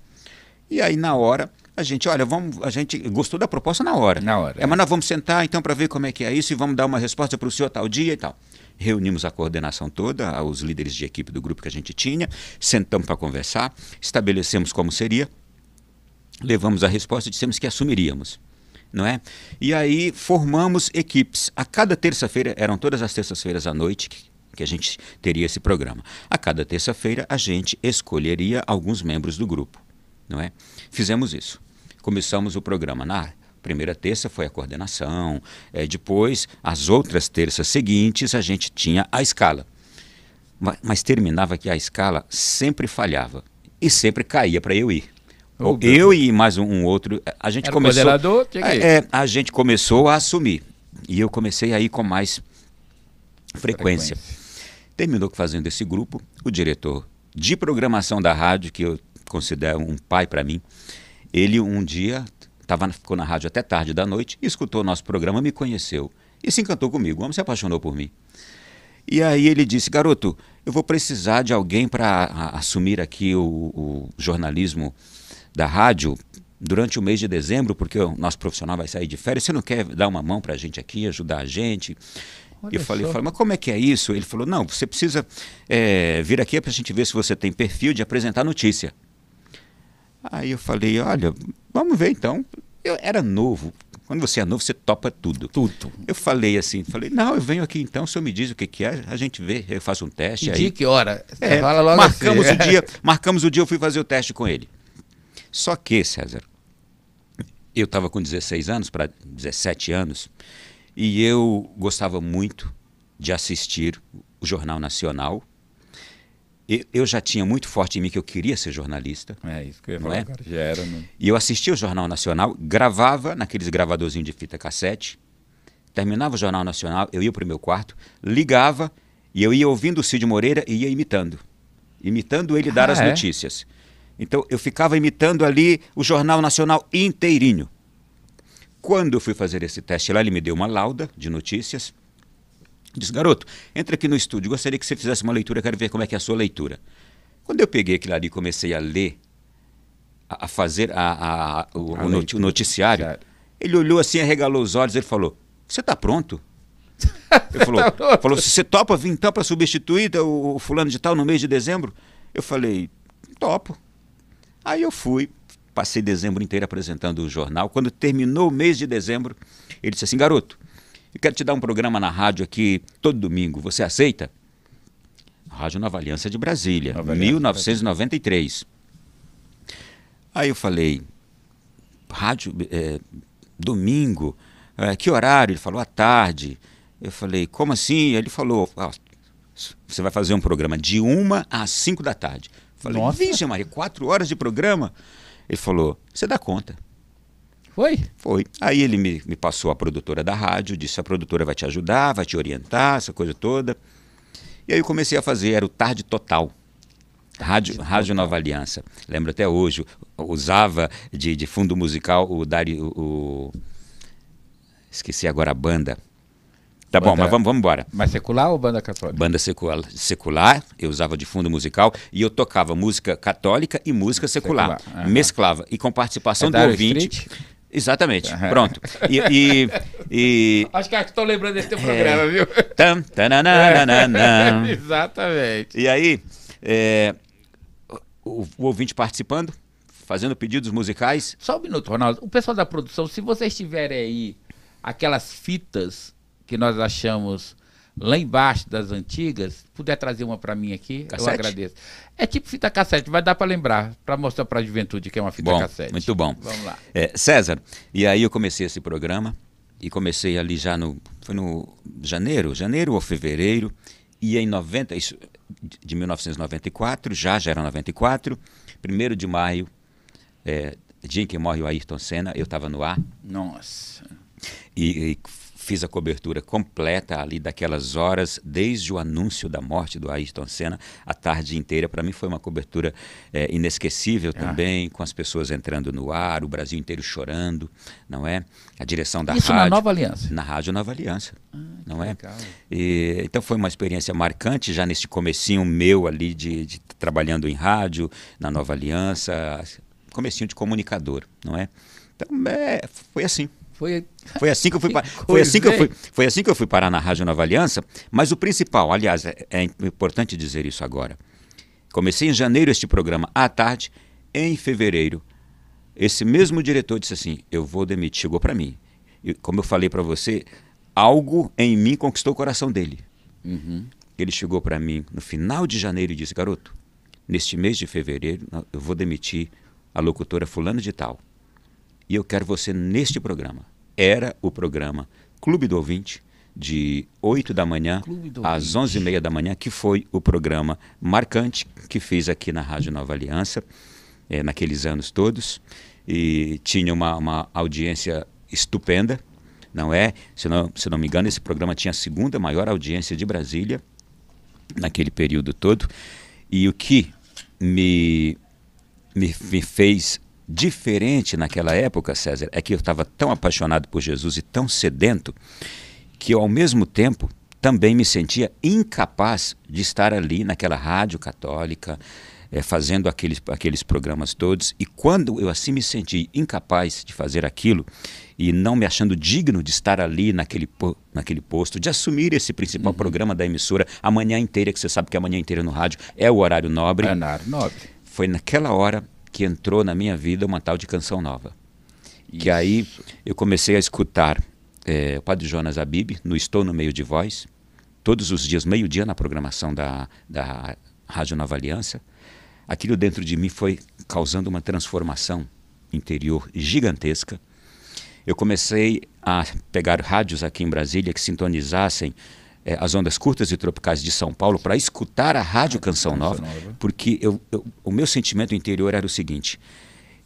E aí, na hora, a gente, olha, vamos, a gente gostou da proposta na hora. Na hora. É, é. mas nós vamos sentar então para ver como é que é isso e vamos dar uma resposta para o senhor tal dia e tal reunimos a coordenação toda, os líderes de equipe do grupo que a gente tinha, sentamos para conversar, estabelecemos como seria, levamos a resposta e dissemos que assumiríamos. Não é? E aí formamos equipes. A cada terça-feira, eram todas as terças-feiras à noite, que a gente teria esse programa. A cada terça-feira, a gente escolheria alguns membros do grupo. Não é? Fizemos isso. Começamos o programa na Primeira terça foi a coordenação, é, depois, as outras terças seguintes, a gente tinha a escala. Mas, mas terminava que a escala sempre falhava e sempre caía para eu ir. Oh, ou eu e mais um, um, outro, eh, a gente Era começou. Coordenador, que que... É, é, a gente começou a assumir. E eu comecei a ir com mais frequência. frequência. Terminou fazendo esse grupo, o diretor de programação da rádio, que eu considero um pai para mim, ele um dia tava, ficou na rádio até tarde da noite, escutou o nosso programa, me conheceu e se encantou comigo. O homem se apaixonou por mim. E aí ele disse: Garoto, eu vou precisar de alguém para assumir aqui o, o, jornalismo da rádio durante o mês de dezembro, porque o nosso profissional vai sair de férias. Você não quer dar uma mão para a gente aqui, ajudar a gente? Olha eu falei, falei, mas como é que é isso? Ele falou, não, você precisa é, vir aqui para a gente ver se você tem perfil de apresentar notícia. Aí eu falei, olha, vamos ver então. Eu era novo. Quando você é novo, você topa tudo. Tudo. Eu falei assim, falei, não, eu venho aqui então, o senhor me diz o que, que é, a gente vê, eu faço um teste. Que aí. dia, que hora? É, Fala logo marcamos assim. o dia, marcamos o dia, eu fui fazer o teste com ele. Só que, César, eu estava com 16 anos, para 17 anos, e eu gostava muito de assistir o Jornal Nacional eu já tinha muito forte em mim que eu queria ser jornalista. É isso que eu ia é? falar, é? cara, já era. né? E eu assistia o Jornal Nacional, gravava naqueles gravadorzinhos de fita cassete, terminava o Jornal Nacional, eu ia para o meu quarto, ligava e eu ia ouvindo o Cid Moreira e ia imitando. Imitando ele dar ah, as é? notícias. Então eu ficava imitando ali o Jornal Nacional inteirinho. Quando eu fui fazer esse teste lá, ele me deu uma lauda de notícias Disse, garoto, entra aqui no estúdio, gostaria que você fizesse uma leitura, quero ver como é que é a sua leitura. Quando eu peguei aquilo ali e comecei a ler, a, a fazer a, a, o, o, noti o, noticiário, ele olhou assim, arregalou os olhos, ele falou, você está pronto? Ele falou, tá falou, você topa vir então para substituir o, o fulano de tal no mês de dezembro? Eu falei, topo. Aí eu fui, passei dezembro inteiro apresentando o jornal. Quando terminou o mês de dezembro, ele disse assim, garoto, eu quero te dar um programa na rádio aqui todo domingo. Você aceita? Rádio Nova Aliança de Brasília, Aliança. 1993. Aí eu falei, rádio, é, domingo, é, que horário? Ele falou, à tarde. Eu falei, como assim? Ele falou, ah, você vai fazer um programa de uma às cinco da tarde. Eu falei, Nossa. Vixe, Maria, quatro horas de programa? Ele falou, você dá conta. Foi? Foi. Aí ele me, me passou a produtora da rádio, disse: a produtora vai te ajudar, vai te orientar, essa coisa toda. E aí eu comecei a fazer, era o Tarde Total. Rádio, Rádio Nova Aliança. Lembro até hoje, usava de, de fundo musical o Dari. O, o... Esqueci agora a banda. Tá banda, bom, mas vamos, vamos embora. Mas secular ou banda católica? Banda secular, secular, eu usava de fundo musical e eu tocava música católica e música secular. secular. Mesclava. E com participação é do ouvinte. Street? Exatamente, pronto. E, e, e... Acho que estou lembrando desse teu programa, é. viu? Tam, tananana, é. Exatamente. E aí, é... o, o, ouvinte participando, fazendo pedidos musicais. Só um minuto, Ronaldo. O pessoal da produção, se vocês tiverem aí aquelas fitas que nós achamos lá embaixo das antigas, puder trazer uma para mim aqui, Cassete? eu agradeço. É tipo fita cassete, vai dar para lembrar, para mostrar para a juventude que é uma fita bom, cassete. Muito bom. Vamos lá. É, César, e aí eu comecei esse programa e comecei ali já no foi no janeiro, janeiro ou fevereiro, e em 90 isso, de 1994, já já era 94, 1 de maio, é, dia em que morre o Ayrton Senna, eu estava no ar. Nossa. E, e fiz a cobertura completa ali daquelas horas, desde o anúncio da morte do Ayrton Senna, a tarde inteira. Para mim foi uma cobertura é, inesquecível ah. também, com as pessoas entrando no ar, o Brasil inteiro chorando, não é? A direção da Isso rádio. Isso na Nova Aliança? Na Rádio Nova Aliança, ah, não é? E, então foi uma experiência marcante, já nesse comecinho meu ali de, de trabalhando em rádio, na Nova Aliança, comecinho de comunicador, não é? Então é, foi assim. Foi, foi assim que eu fui para foi assim que eu fui, foi assim que eu fui parar na Rádio Nova Aliança, mas o principal, aliás, é, é importante dizer isso agora. Comecei em janeiro este programa à tarde, em fevereiro, esse mesmo diretor disse assim: "Eu vou demitir", chegou para mim. E, como eu falei para você, algo em mim conquistou o coração dele. Uhum. Ele chegou para mim no final de janeiro e disse: "Garoto, neste mês de fevereiro eu vou demitir a locutora fulano de tal. E eu quero você neste programa. Era o programa Clube do Ouvinte, de 8 da manhã às 11 e meia da manhã, que foi o programa marcante que fiz aqui na Rádio Nova Aliança, é, naqueles anos todos. E tinha uma, uma audiência estupenda, não é? Se não, se não me engano, esse programa tinha a segunda maior audiência de Brasília, naquele período todo. E o que me, me, me fez diferente naquela época, César, é que eu estava tão apaixonado por Jesus e tão sedento que eu, ao mesmo tempo também me sentia incapaz de estar ali naquela rádio católica, é, fazendo aqueles, aqueles programas todos. E quando eu assim me senti incapaz de fazer aquilo e não me achando digno de estar ali naquele, naquele posto, de assumir esse principal uhum. programa da emissora a manhã inteira, que você sabe que a manhã inteira no rádio é o horário nobre. É horário nobre. Foi naquela hora que entrou na minha vida uma tal de canção nova. Isso. Que aí eu comecei a escutar é, o Padre Jonas Abib no Estou no Meio de Voz, todos os dias, meio-dia, na programação da, da Rádio Nova Aliança. Aquilo dentro de mim foi causando uma transformação interior gigantesca. Eu comecei a pegar rádios aqui em Brasília que sintonizassem é, as ondas curtas e tropicais de São Paulo para escutar a rádio é, Canção Nova, porque eu, eu, o meu sentimento interior era o seguinte.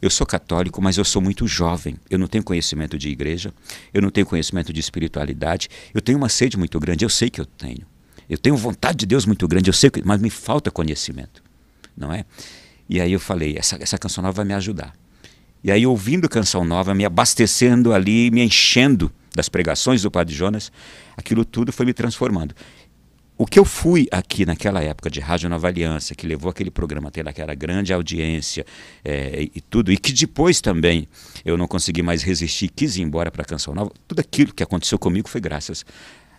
Eu sou católico, mas eu sou muito jovem. Eu não tenho conhecimento de igreja, eu não tenho conhecimento de espiritualidade. Eu tenho uma sede muito grande, eu sei que eu tenho. Eu tenho vontade de Deus muito grande, eu sei que, mas me falta conhecimento, não é? E aí eu falei, essa, essa canção nova vai me ajudar. E aí, ouvindo Canção Nova, me abastecendo ali, me enchendo das pregações do Padre Jonas, aquilo tudo foi me transformando. O que eu fui aqui naquela época de Rádio Nova Aliança, que levou aquele programa a ter aquela grande audiência é, e tudo, e que depois também eu não consegui mais resistir, quis ir embora para a Canção Nova, tudo aquilo que aconteceu comigo foi graças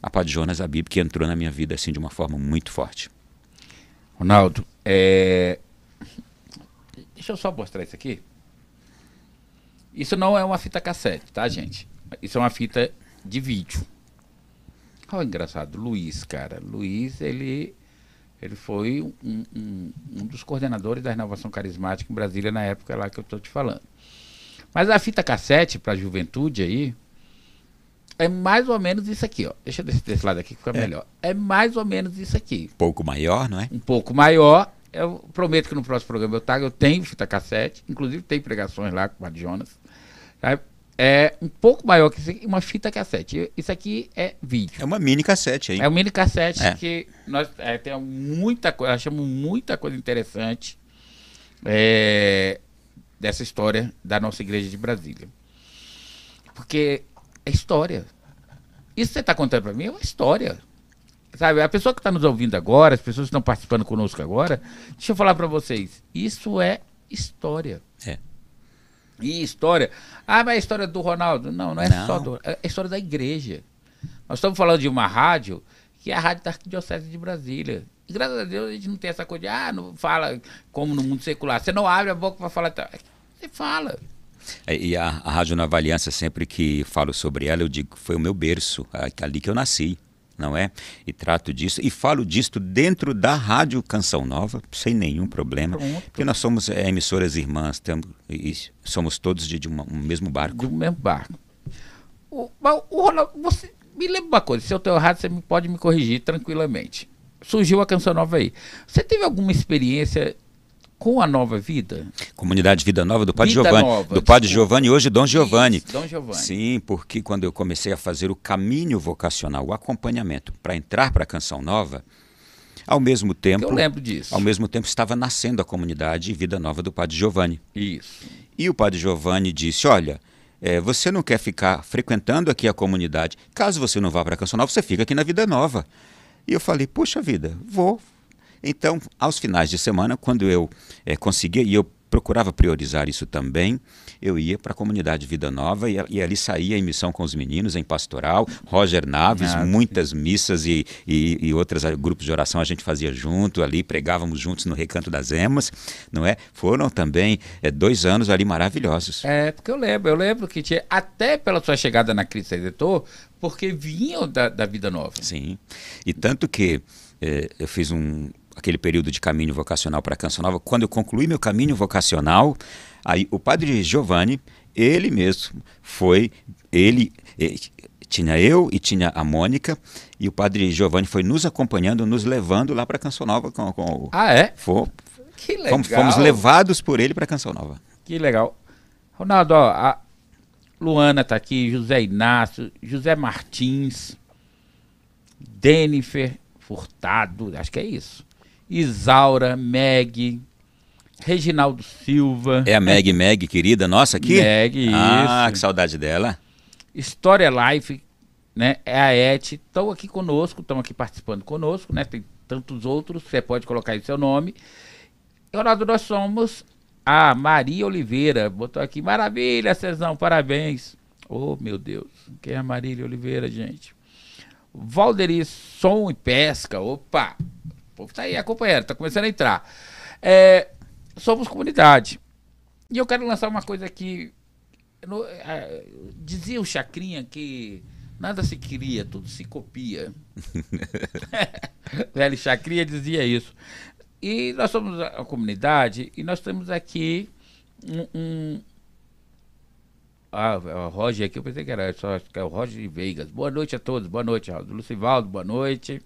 a Padre Jonas Abib, que entrou na minha vida assim de uma forma muito forte. Ronaldo, é... deixa eu só mostrar isso aqui. Isso não é uma fita cassete, tá, gente? Isso é uma fita de vídeo. Olha o engraçado, Luiz, cara. Luiz, ele, ele foi um, um, um, dos coordenadores da renovação carismática em Brasília na época lá que eu estou te falando. Mas a fita cassete para a juventude aí é mais ou menos isso aqui, ó. Deixa eu desse, desse lado aqui que fica é. melhor. É mais ou menos isso aqui. Um pouco maior, não é? Um pouco maior. Eu prometo que no próximo programa eu tago. Eu tenho fita cassete, inclusive tem pregações lá com o Jonas. Sabe? Tá? É um pouco maior que uma fita cassete. Isso aqui é vídeo. É uma mini cassete aí. É um mini cassete é. que nós é, temos muita coisa, achamos muita coisa interessante é, dessa história da nossa igreja de Brasília. Porque é história. Isso que você está contando para mim é uma história. Sabe, a pessoa que está nos ouvindo agora, as pessoas que estão participando conosco agora, deixa eu falar para vocês, isso é história. É. E história. Ah, mas a história do Ronaldo. Não, não é não. só do. É a história da igreja. Nós estamos falando de uma rádio que é a rádio da Arquidiocese de Brasília. E graças a Deus a gente não tem essa coisa de, ah, não fala como no mundo secular. Você não abre a boca para falar. Tá, você fala. É, e a, a Rádio Nova Aliança, sempre que falo sobre ela, eu digo que foi o meu berço, é ali que eu nasci não é? E trato disso e falo disto dentro da rádio Canção Nova, sem nenhum problema, Pronto. porque nós somos é, emissoras irmãs, temos, somos todos de, de uma, um mesmo barco. Do mesmo barco. O, o Ronaldo, você me lembra uma coisa, se eu estou errado, você pode me corrigir tranquilamente. Surgiu a Canção Nova aí. Você teve alguma experiência com a nova vida. Comunidade Vida Nova do Padre vida Giovanni. Nova, do Padre Giovanni, hoje Dom Giovanni. Dom Giovanni. Sim, porque quando eu comecei a fazer o caminho vocacional, o acompanhamento, para entrar para a Canção Nova, ao mesmo tempo. Eu lembro disso. Ao mesmo tempo estava nascendo a comunidade Vida Nova do Padre Giovanni. Isso. E o Padre Giovanni disse: Olha, é, você não quer ficar frequentando aqui a comunidade. Caso você não vá para a Canção Nova, você fica aqui na Vida Nova. E eu falei: Puxa vida, vou, então, aos finais de semana, quando eu é, conseguia, e eu procurava priorizar isso também, eu ia para a comunidade Vida Nova e, e, ali saía em missão com os meninos, em pastoral. Roger Naves, muitas missas e, e, e outros ah, grupos de oração a gente fazia junto ali, pregávamos juntos no Recanto das Emas, não é? Foram também é, dois anos ali maravilhosos. É, porque eu lembro, eu lembro que tinha, até pela sua chegada na Cristo Redentor, porque vinham da, da Vida Nova. Sim, e tanto que é, eu fiz um aquele período de caminho vocacional para Canção Nova, quando eu concluí meu caminho vocacional, aí o padre Giovanni, ele mesmo foi, ele, ele eh, tinha eu e tinha a Mônica, e o padre Giovanni foi nos acompanhando, nos levando lá para Canção Nova com, com o Ah, é? Foi, que legal. Fomos, fomos levados por ele para Canção Nova. Que legal. Ronaldo, ó, a Luana está aqui, José Inácio, José Martins, Denifer Furtado, acho que é isso. Isaura, Meg, Reginaldo Silva. É a Meg, Meg, querida nossa aqui? Meg, Ah, isso. que saudade dela. História Life, né? É a Et, estão aqui conosco, estão aqui participando conosco, né? Tem tantos outros, você pode colocar aí seu nome. Ronaldo, nós somos a Maria Oliveira, botou aqui, maravilha, Cezão, parabéns. Oh, meu Deus, quem é a Marília Oliveira, gente? Valderi Som e Pesca, opa! O povo tá aí acompanhando, está começando a entrar. É, somos comunidade. E eu quero lançar uma coisa que. No, é, dizia o Chacrinha que nada se cria, tudo se copia. Velho Chacrinha dizia isso. E nós somos a comunidade e nós temos aqui um. um ah, é o Roger aqui, eu pensei que era só que é o Roger de Veigas. Boa noite a todos, boa noite, Lucivaldo, boa noite.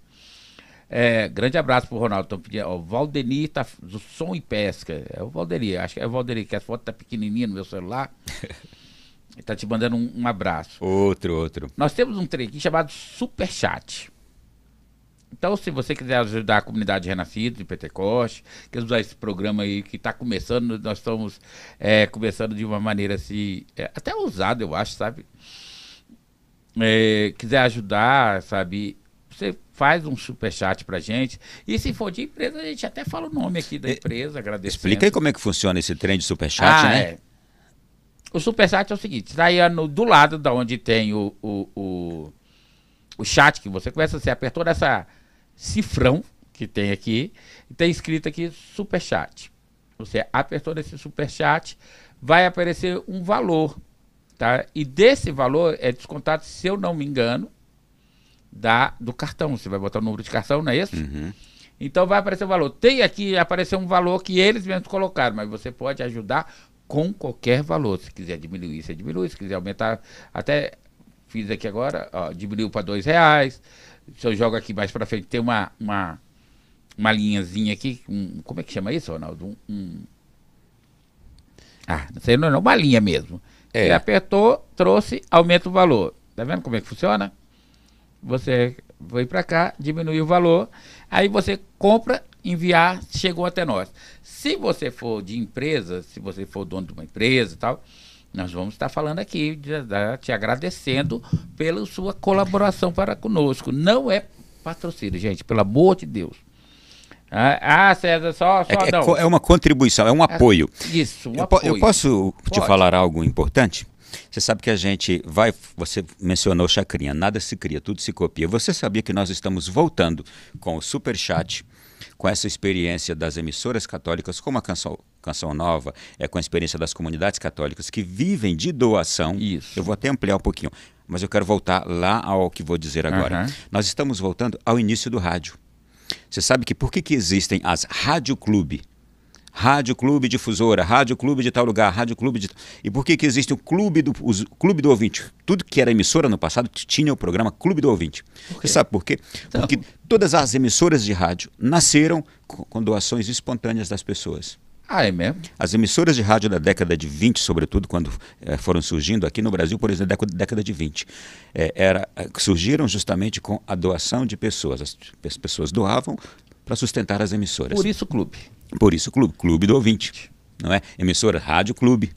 É, grande abraço pro Ronaldo. O Valdenir tá, do Som e Pesca. É o Valdenir, acho que é o Valdenir, que a foto tá pequenininha no meu celular. Ele tá te mandando um, um, abraço. Outro, outro. Nós temos um trem aqui chamado Superchat. Então, se você quiser ajudar a comunidade Renascido de Pentecoste, quer usar esse programa aí que está começando, nós estamos é, começando de uma maneira assim, é, até ousada, eu acho, sabe? É, quiser ajudar, sabe? faz um superchat pra gente. E se for de empresa, a gente até fala o nome aqui da empresa, agradecendo. Explica aí como é que funciona esse trem de superchat, ah, né? É. O superchat é o seguinte, sai tá do lado da onde tem o, o, o, o chat que você começa, você apertou nessa cifrão que tem aqui, e tem escrito aqui superchat. Você apertou nesse superchat, vai aparecer um valor, tá? E desse valor é descontado, se eu não me engano, da, do cartão. Você vai botar o número de cartão, não é isso? Uhum. Então vai aparecer o valor. Tem aqui aparecer um valor que eles mesmos colocaram, mas você pode ajudar com qualquer valor. Se quiser diminuir, você diminui. Se quiser aumentar, até fiz aqui agora, ó, diminuiu para dois reais. Se eu jogo aqui mais para frente, tem uma, uma, uma linhazinha aqui. Um, como é que chama isso, Ronaldo? Um, um... Ah, não sei, não, é não, uma linha mesmo. É. Ele apertou, trouxe, aumenta o valor. Tá vendo como é que funciona? Você foi para cá, diminuiu o valor, aí você compra, enviar, chegou até nós. Se você for de empresa, se você for dono de uma empresa e tal, nós vamos estar falando aqui, te agradecendo pela sua colaboração para conosco. Não é patrocínio, gente, pelo amor de Deus. Ah, ah César, só, só é, não. É, é uma contribuição, é um é, apoio. isso, um eu, apoio. Po eu posso Pode. te falar algo importante? Você sabe que a gente vai, você mencionou Chacrinha, nada se cria, tudo se copia. Você sabia que nós estamos voltando com o Super Chat, com essa experiência das emissoras católicas, como a Canção, Canção Nova, é com a experiência das comunidades católicas que vivem de doação. Isso. Eu vou até ampliar um pouquinho, mas eu quero voltar lá ao que vou dizer agora. Uhum. Nós estamos voltando ao início do rádio. Você sabe que por que, que existem as Rádio Clube? Rádio Clube Difusora, Rádio Clube de tal lugar, Rádio Clube de... E por que, que existe o Clube do, os Clube do Ouvinte? Tudo que era emissora no passado tinha o programa Clube do Ouvinte. Você sabe por quê? Então... Porque todas as emissoras de rádio nasceram com doações espontâneas das pessoas. Ah, é mesmo? As emissoras de rádio da década de 20, sobretudo, quando é, foram surgindo aqui no Brasil, por exemplo, da década de 20, é, eh, era, eh, surgiram justamente com a doação de pessoas. As, as pessoas doavam para sustentar as emissoras. Por isso clube. Por isso, clube, clube do ouvinte, não é? Emissora Rádio Clube,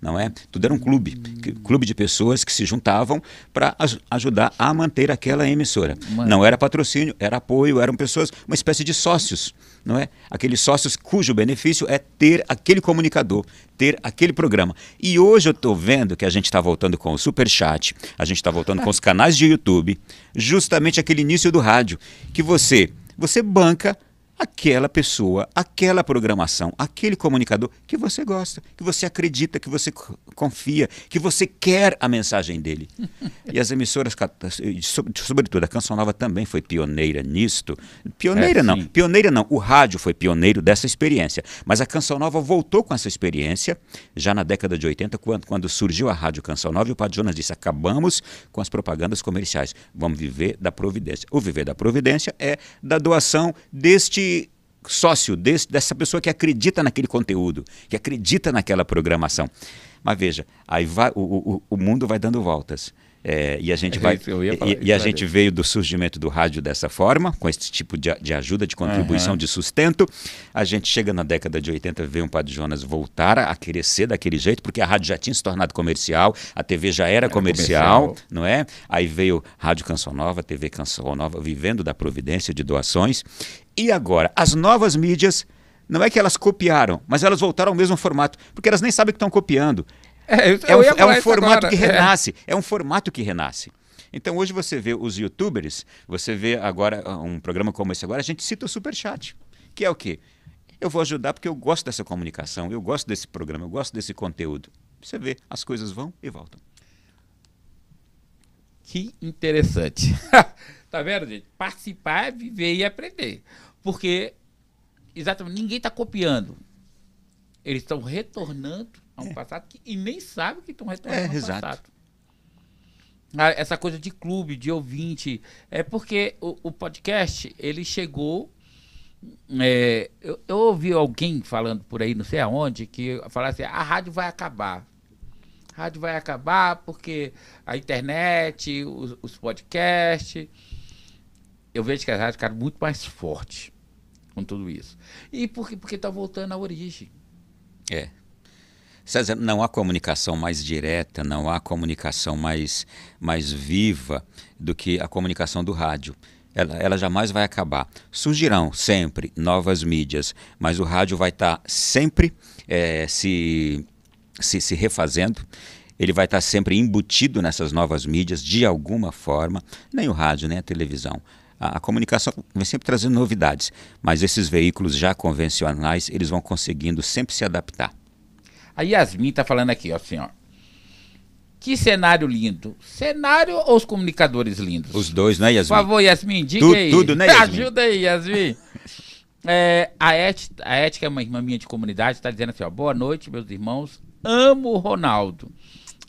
não é? Tudo era um clube, clube de pessoas que se juntavam para aj ajudar a manter aquela emissora. Mano. Não era patrocínio, era apoio, eram pessoas, uma espécie de sócios, não é? Aqueles sócios cujo benefício é ter aquele comunicador, ter aquele programa. E hoje eu estou vendo que a gente está voltando com o super chat, a gente está voltando com os canais de YouTube, justamente aquele início do rádio que você você banca aquela pessoa, aquela programação, aquele comunicador que você gosta, que você acredita, que você confia, que você quer a mensagem dele. e as emissoras, sobretudo a Canção Nova também foi pioneira nisto. Pioneira é, não, sim. pioneira não. O rádio foi pioneiro dessa experiência. Mas a Canção Nova voltou com essa experiência já na década de 80, quando, quando surgiu a Rádio Canção Nova, e o Padre Jonas disse: acabamos com as propagandas comerciais, vamos viver da providência. O viver da providência é da doação deste sócio, desse, dessa pessoa que acredita naquele conteúdo, que acredita naquela programação. Mas veja, aí vai, o, o, o mundo vai dando voltas. É, e a gente é vai. e, e a gente veio do surgimento do rádio dessa forma, com esse tipo de, de ajuda, de contribuição, uhum. de sustento. A gente chega na década de 80, vê um Padre Jonas voltar a, crescer daquele jeito, porque a rádio já tinha se tornado comercial, a TV já era, era comercial, comercial, não é? Aí veio Rádio Canção Nova, TV Canção Nova, vivendo da providência de doações. E agora, as novas mídias. Não é que elas copiaram, mas elas voltaram ao mesmo formato, porque elas nem sabem que estão copiando. É, eu, é eu é, um, é um formato agora. que é. renasce. É. é um formato que renasce. Então hoje você vê os youtubers, você vê agora ah, um programa como esse agora, a gente cita o Superchat, que é o quê? Eu vou ajudar porque eu gosto dessa comunicação, eu gosto desse programa, eu gosto desse conteúdo. Você vê, as coisas vão e voltam. Que interessante. tá vendo, gente? Participar é viver e aprender. Porque, exatamente, ninguém está copiando. Eles estão retornando a é um é. passado que, e nem sabe que estão retornando é, ao exato. passado. Ah, essa coisa de clube, de ouvinte, é porque o, o podcast, ele chegou... É, eu, eu, ouvi alguém falando por aí, não sei aonde, que falasse assim, a rádio vai acabar. A rádio vai acabar porque a internet, os, os podcasts... Eu vejo que as rádios ficaram muito mais fortes com tudo isso. E porque está voltando à origem. É. César, não há comunicação mais direta, não há comunicação mais, mais viva do que a comunicação do rádio. Ela, ela, jamais vai acabar. Surgirão sempre novas mídias, mas o rádio vai estar tá sempre é, se, se, se, refazendo. Ele vai estar tá sempre embutido nessas novas mídias de alguma forma, nem o rádio, nem a televisão. A, a comunicação vai sempre trazendo novidades, mas esses veículos já convencionais, eles vão conseguindo sempre se adaptar. A Yasmin tá falando aqui, ó, senhor. Assim, que cenário lindo. Cenário ou os comunicadores lindos? Os dois, né, Yasmin? Por favor, Yasmin, diga tu, aí. Tudo, né, Yasmin? Ajuda aí, Yasmin. é, a, ética a Ética, é uma irmã minha de comunidade, está dizendo assim, ó, boa noite, meus irmãos. Amo o Ronaldo.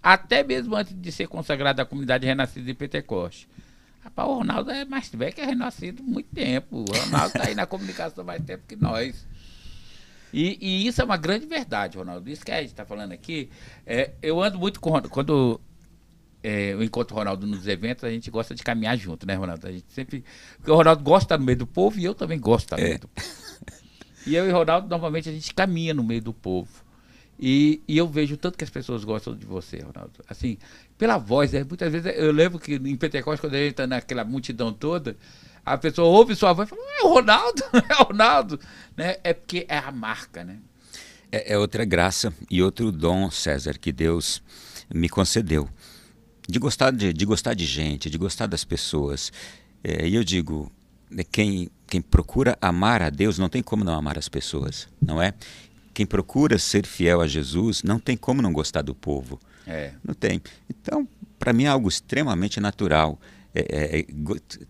Até mesmo antes de ser consagrado à comunidade renascida de Pentecoste. Rapaz, o Ronaldo é mais velho que é renascido muito tempo. O Ronaldo está aí na comunicação mais tempo que nós. E, e, isso é uma grande verdade, Ronaldo. Isso que a gente está falando aqui, é, eu ando muito com quando é, eu encontro o Ronaldo nos eventos, a gente gosta de caminhar junto, né, Ronaldo? A gente sempre, porque o Ronaldo gosta no meio do povo e eu também gosto no é. meio do povo. E eu e o Ronaldo normalmente a gente caminha no meio do povo. E, e, eu vejo tanto que as pessoas gostam de você, Ronaldo. Assim, pela voz, né? muitas vezes eu lembro que em Pentecostes, quando a gente está naquela multidão toda, a pessoa ouve sua voz e fala, é o Ronaldo, é o Ronaldo. Né? É porque é a marca, né? É, é outra graça e outro dom, César, que Deus me concedeu. De gostar de, de gostar de gente, de gostar das pessoas. É, e eu digo, né, quem, quem procura amar a Deus não tem como não amar as pessoas, não é? Quem procura ser fiel a Jesus não tem como não gostar do povo. É. Não tem. Então, para mim é algo extremamente natural estar é, é, é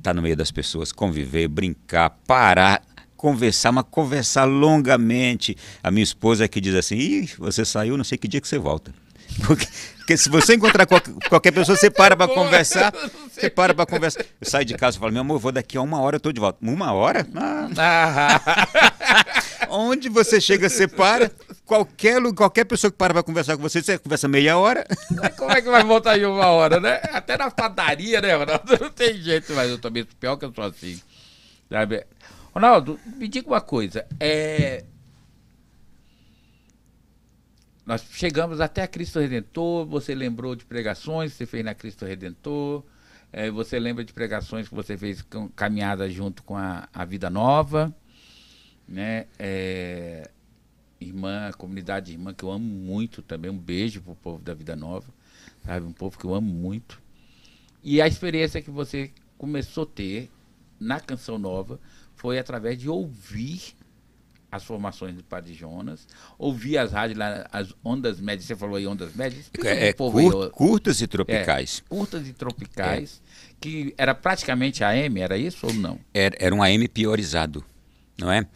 tá no meio das pessoas, conviver, brincar, parar, conversar, mas conversar longamente. A minha esposa é que diz assim: Ih, você saiu, não sei que dia que você volta. Porque, porque se você encontrar qualquer, qualquer pessoa, você para para conversar. Você para para conversar. Eu saio de casa e falo: Meu amor, vou daqui a uma hora, eu estou de volta. Uma hora? Ah. Onde você chega, você para qualquer, qualquer pessoa que para para conversar com você, você conversa meia hora. como é que vai voltar em uma hora, né? Até na padaria, né, Ronaldo? Não tem jeito, mas eu também pior que eu sou assim. Sabe? Ronaldo, me diga uma coisa. É... Nós chegamos até a Cristo Redentor, você lembrou de pregações que você fez na Cristo Redentor, é, você lembra de pregações que você fez com, caminhada junto com a, a Vida Nova, né? É irmã, a comunidade irmã que eu amo muito também. Um beijo pro povo da Vida Nova, sabe? Um povo que eu amo muito. E a experiência que você começou a ter na Canção Nova foi através de ouvir as formações do Padre Jonas, ouvir as rádios lá, as ondas médias, você falou aí ondas médias? É, é cur, curtas e é, tropicais. É, curtas e tropicais, é. que era praticamente AM, era isso ou não? Era, era um AM piorizado não é?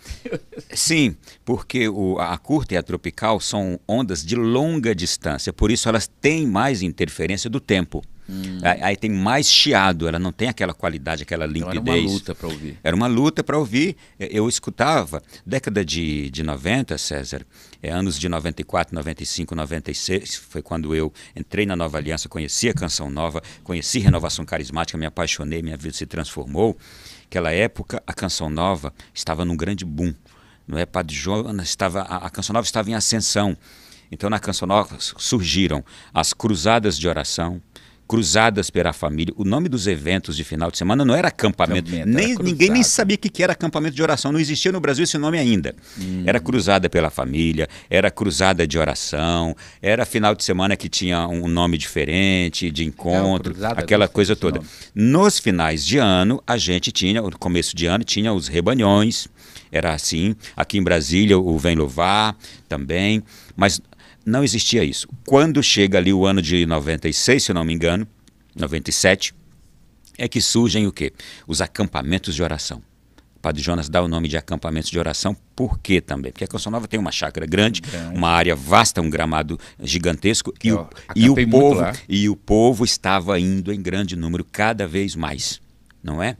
Sim, porque o, a curta e a tropical são ondas de longa distância, por isso elas têm mais interferência do tempo. Hum. Aí tem mais chiado, ela não tem aquela qualidade, aquela limpidez. Então era uma luta para ouvir. Era uma luta para ouvir. Eu escutava, década de, de 90, César, é, anos de 94, 95, 96, foi quando eu entrei na Nova Aliança, conheci a Canção Nova, conheci Renovação Carismática, me apaixonei, minha vida se transformou. Naquela época, a canção nova estava num grande boom. Não é? Padre Jonas estava, a, a canção nova estava em ascensão. Então, na canção nova surgiram as cruzadas de oração, Cruzadas pela Família. O nome dos eventos de final de semana não era acampamento. acampamento nem, era ninguém nem sabia o que era acampamento de oração. Não existia no Brasil esse nome ainda. Hum. Era Cruzada pela Família, era Cruzada de Oração, era final de semana que tinha um nome diferente, de encontro, aquela coisa toda. Nome. Nos finais de ano, a gente tinha, no começo de ano, tinha os rebanhões, era assim. Aqui em Brasília, o Vem Louvar também. Mas não existia isso. Quando chega ali o ano de 96, se eu não me engano, 97, é que surgem o quê? Os acampamentos de oração. O Padre Jonas dá o nome de acampamentos de oração, por quê também? Porque a Canção Nova tem uma chácara grande, grande. uma área vasta, um gramado gigantesco, e o, e, o povo, e o povo estava indo em grande número, cada vez mais não é?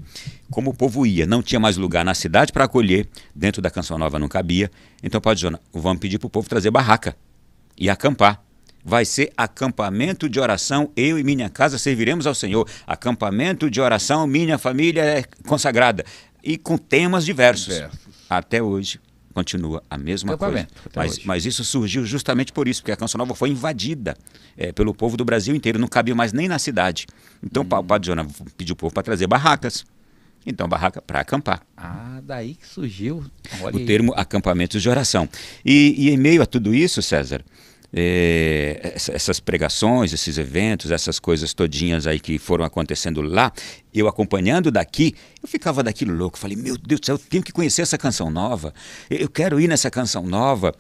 Como o povo ia, não tinha mais lugar na cidade para acolher, dentro da Canção Nova não cabia, então Padre Jonas, vamos pedir para o povo trazer barraca e acampar. Vai ser acampamento de oração, eu e minha casa serviremos ao Senhor. Acampamento de oração, minha família é consagrada. E com temas diversos. Até hoje continua a mesma coisa. Mas, mas, isso surgiu justamente por isso, porque a Canção Nova foi invadida é, pelo povo do Brasil inteiro, não cabia mais nem na cidade. Então hum. o Padre Jonas pediu o povo para trazer barracas. Então, barraca para acampar. Ah, daí que surgiu Olha o aí. termo acampamentos de oração. E, e, em meio a tudo isso, César, eh, essas pregações, esses eventos, essas coisas todinhas aí que foram acontecendo lá, eu acompanhando daqui, eu ficava daquilo louco. Falei, meu Deus do céu, eu tenho que conhecer essa canção nova. Eu quero ir nessa canção nova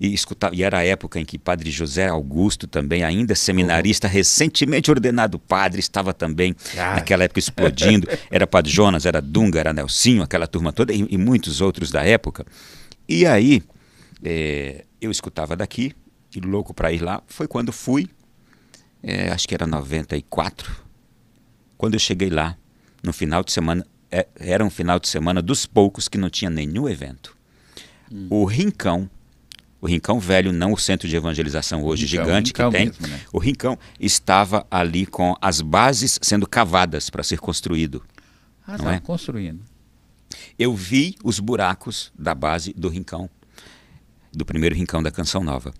e escutava. E era a época em que Padre José Augusto, também ainda seminarista, recentemente ordenado padre, estava também ah. naquela época explodindo. Era Padre Jonas, era Dunga, era Nelsinho, aquela turma toda e, e muitos outros da época. E aí é, eu escutava daqui e louco para ir lá. Foi quando fui, é, acho que era 94. Quando eu cheguei lá, no final de semana, é, era um final de semana dos poucos que não tinha nenhum evento. Hum. O Rincão o Rincão Velho, não o centro de evangelização hoje Rincão, gigante Rincão que tem. Mesmo, né? O Rincão estava ali com as bases sendo cavadas para ser construído. Ah, não tá, é? construindo. Eu vi os buracos da base do Rincão, do primeiro Rincão da Canção Nova.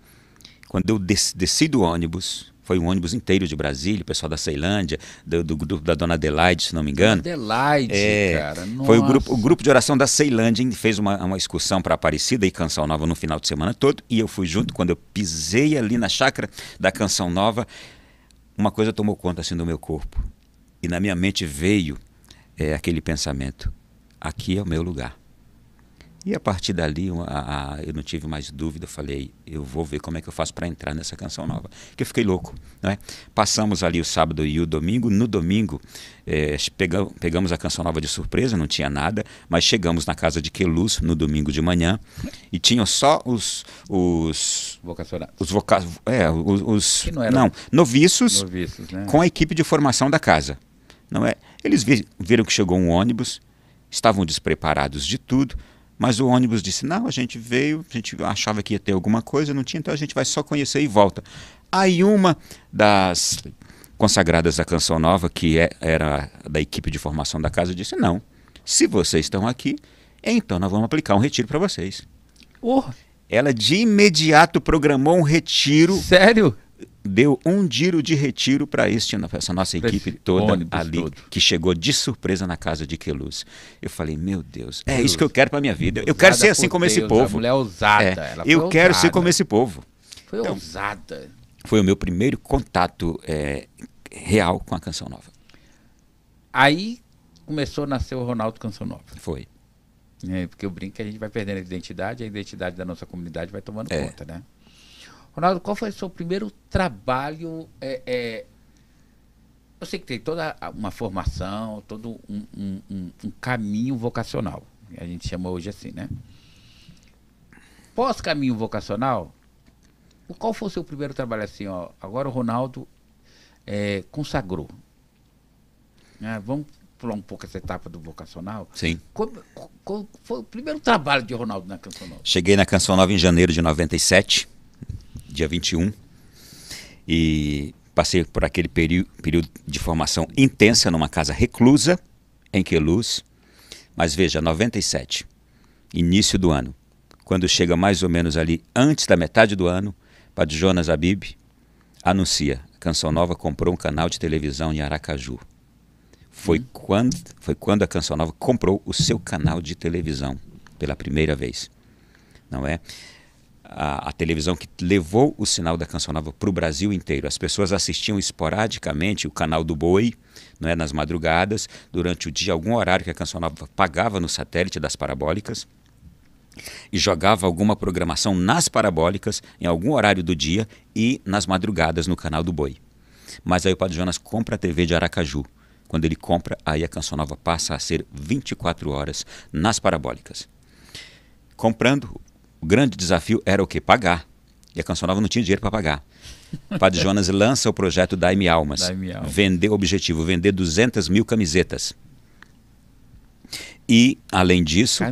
Quando eu desci, desci do ônibus, foi um ônibus inteiro de Brasília, o pessoal da Ceilândia, do, grupo da Dona Adelaide, se não me engano. Adelaide, é, cara. Foi o grupo, o grupo de oração da Ceilândia fez uma, uma excursão para Aparecida e Canção Nova no final de semana todo. E eu fui junto quando eu pisei ali na chácara da Canção Nova. Uma coisa tomou conta assim do meu corpo. E na minha mente veio é, aquele pensamento: aqui é o meu lugar. E a partir dali, a, a, eu não tive mais dúvida, falei, eu vou ver como é que eu faço para entrar nessa canção nova. Que eu fiquei louco, não é? Passamos ali o sábado e o domingo. No domingo, é, pegamos a canção nova de surpresa, não tinha nada, mas chegamos na casa de Queluz no domingo de manhã e tinham só os. os Vocacionados. Os voca, é, os. os não, eram não, noviços, noviços né? com a equipe de formação da casa. Não é? Eles viram que chegou um ônibus, estavam despreparados de tudo mas o ônibus disse: não, a gente veio, a gente achava que ia ter alguma coisa, não tinha, então a gente vai só conhecer e volta. Aí uma das consagradas da Canção Nova, que é, era da equipe de formação da casa, disse: não, se vocês estão aqui, então nós vamos aplicar um retiro para vocês. Oh. Ela de imediato programou um retiro. Sério? deu um giro de retiro para este, essa nossa equipe toda ali, todo. que chegou de surpresa na casa de Queluz. Eu falei, meu Deus, é Deus. isso que eu quero para minha vida. eu quero ser assim como Deus, esse povo. A mulher ousada. É, eu ousada. quero ser como esse povo. Foi então, ousada. Foi o meu primeiro contato é, real com a Canção Nova. Aí começou a nascer o Ronaldo Canção Nova. Foi. É, porque eu brinco que a gente vai perdendo a identidade, a identidade da nossa comunidade vai tomando é. conta, né? Ronaldo, qual foi o seu primeiro trabalho? É, é, eu sei que tem toda uma formação, todo um, um, um, um caminho vocacional. A gente chama hoje assim, né? Pós-caminho vocacional, qual foi o seu primeiro trabalho assim? Ó, agora o Ronaldo é, consagrou. Né, vamos pular um pouco essa etapa do vocacional. Sim. Qual, qual foi o primeiro trabalho de Ronaldo na Canção Nova? Cheguei na Canção Nova em janeiro de 97 dia 21, e passei por aquele período de formação intensa numa casa reclusa, em Queluz. Mas veja, 97, início do ano, quando chega mais ou menos ali antes da metade do ano, Padre Jonas Abib anuncia: Canção Nova comprou um canal de televisão em Aracaju. Foi, hum. quando, foi quando a Canção Nova comprou o seu canal de televisão pela primeira vez. Não é? a, a, televisão que levou o sinal da Canção Nova para o Brasil inteiro. As pessoas assistiam esporadicamente o canal do Boi, não é, nas madrugadas, durante o dia, algum horário que a Canção Nova pagava no satélite das parabólicas e jogava alguma programação nas parabólicas em algum horário do dia e nas madrugadas no canal do Boi. Mas aí o Padre Jonas compra a TV de Aracaju. Quando ele compra, aí a Canção Nova passa a ser 24 horas nas parabólicas. Comprando, o grande desafio era o quê? Pagar. E a Canção Nova não tinha dinheiro para pagar. O padre Jonas lança o projeto dai Almas. Vender o objetivo, vender 200 mil camisetas. E, além disso...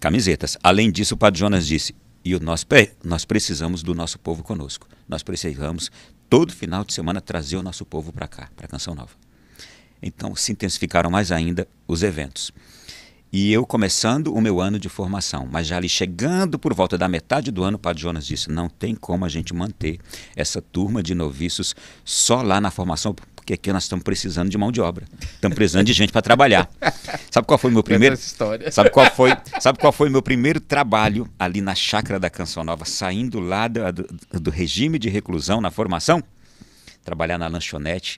Camisetas. Além disso, o padre Jonas disse, e nós, nós precisamos do nosso povo conosco. Nós precisamos, todo final de semana, trazer o nosso povo para cá, para a Canção Nova. Então, se intensificaram mais ainda os eventos. E eu começando o meu ano de formação, mas já ali chegando por volta da metade do ano, o Padre Jonas disse: não tem como a gente manter essa turma de noviços só lá na formação, porque aqui nós estamos precisando de mão de obra. Estamos precisando de gente para trabalhar. Sabe qual foi meu primeiro? Sabe qual foi? Sabe qual foi meu primeiro trabalho ali na chácara da Canção Nova, saindo lá do, do regime de reclusão na formação? Trabalhar na lanchonete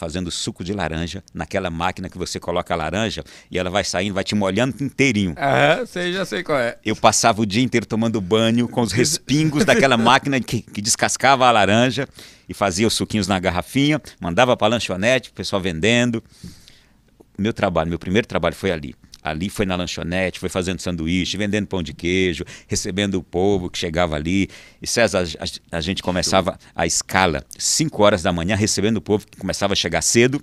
fazendo suco de laranja naquela máquina que você coloca a laranja e ela vai saindo, vai te molhando inteirinho. Ah, sei, já sei qual é. Eu passava o dia inteiro tomando banho com os respingos daquela máquina que, que descascava a laranja e fazia os suquinhos na garrafinha, mandava para lanchonete, o pessoal vendendo. Meu trabalho, meu primeiro trabalho foi ali ali foi na lanchonete, foi fazendo sanduíche, vendendo pão de queijo, recebendo o povo que chegava ali. E César, a, a gente começava a escala 5 horas da manhã, recebendo o povo que começava a chegar cedo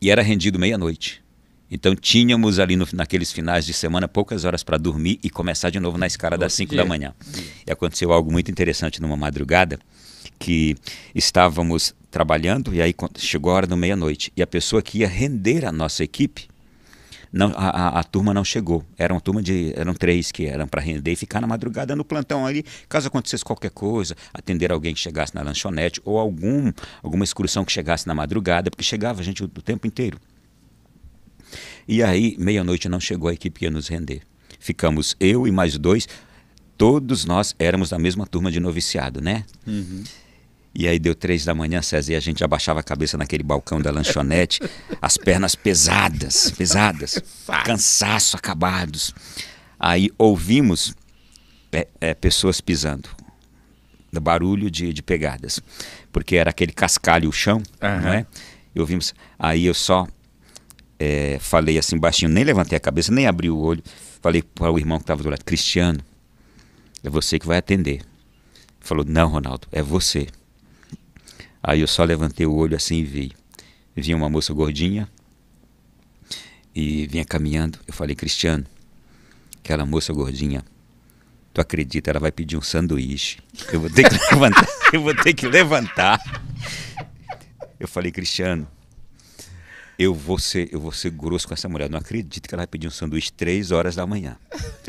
e era rendido meia-noite. Então tínhamos ali no, naqueles finais de semana poucas horas para dormir e começar de novo na escala das 5 da manhã. E aconteceu algo muito interessante numa madrugada que estávamos trabalhando e aí chegou a hora do meia-noite e a pessoa que ia render a nossa equipe não, a, a, a, turma não chegou. Era uma turma de. Eram três que eram para render e ficar na madrugada no plantão ali, caso acontecesse qualquer coisa, atender alguém que chegasse na lanchonete ou algum, alguma excursão que chegasse na madrugada, porque chegava gente o, o tempo inteiro. E aí, meia-noite não chegou a equipe que ia nos render. Ficamos eu e mais dois. Todos nós éramos da mesma turma de noviciado, né? Uhum. E aí deu três da manhã, César, e a gente abaixava a cabeça naquele balcão da lanchonete, as pernas pesadas, pesadas, cansaço, acabados. Aí ouvimos é, é, pessoas pisando, barulho de, de, pegadas, porque era aquele cascalho o chão, uhum. não é? E ouvimos, aí eu só é, falei assim baixinho, nem levantei a cabeça, nem abri o olho, falei para o irmão que estava do lado, Cristiano, é você que vai atender. Ele falou, não, Ronaldo, é você. Aí eu só levantei o olho assim e vi. Vinha uma moça gordinha e vinha caminhando. Eu falei, Cristiano, aquela moça gordinha, tu acredita, ela vai pedir um sanduíche. Eu vou ter que levantar. Eu vou ter que levantar. Eu falei, Cristiano, eu vou ser, eu vou ser grosso com essa mulher. Eu não acredito que ela vai pedir um sanduíche três horas da manhã.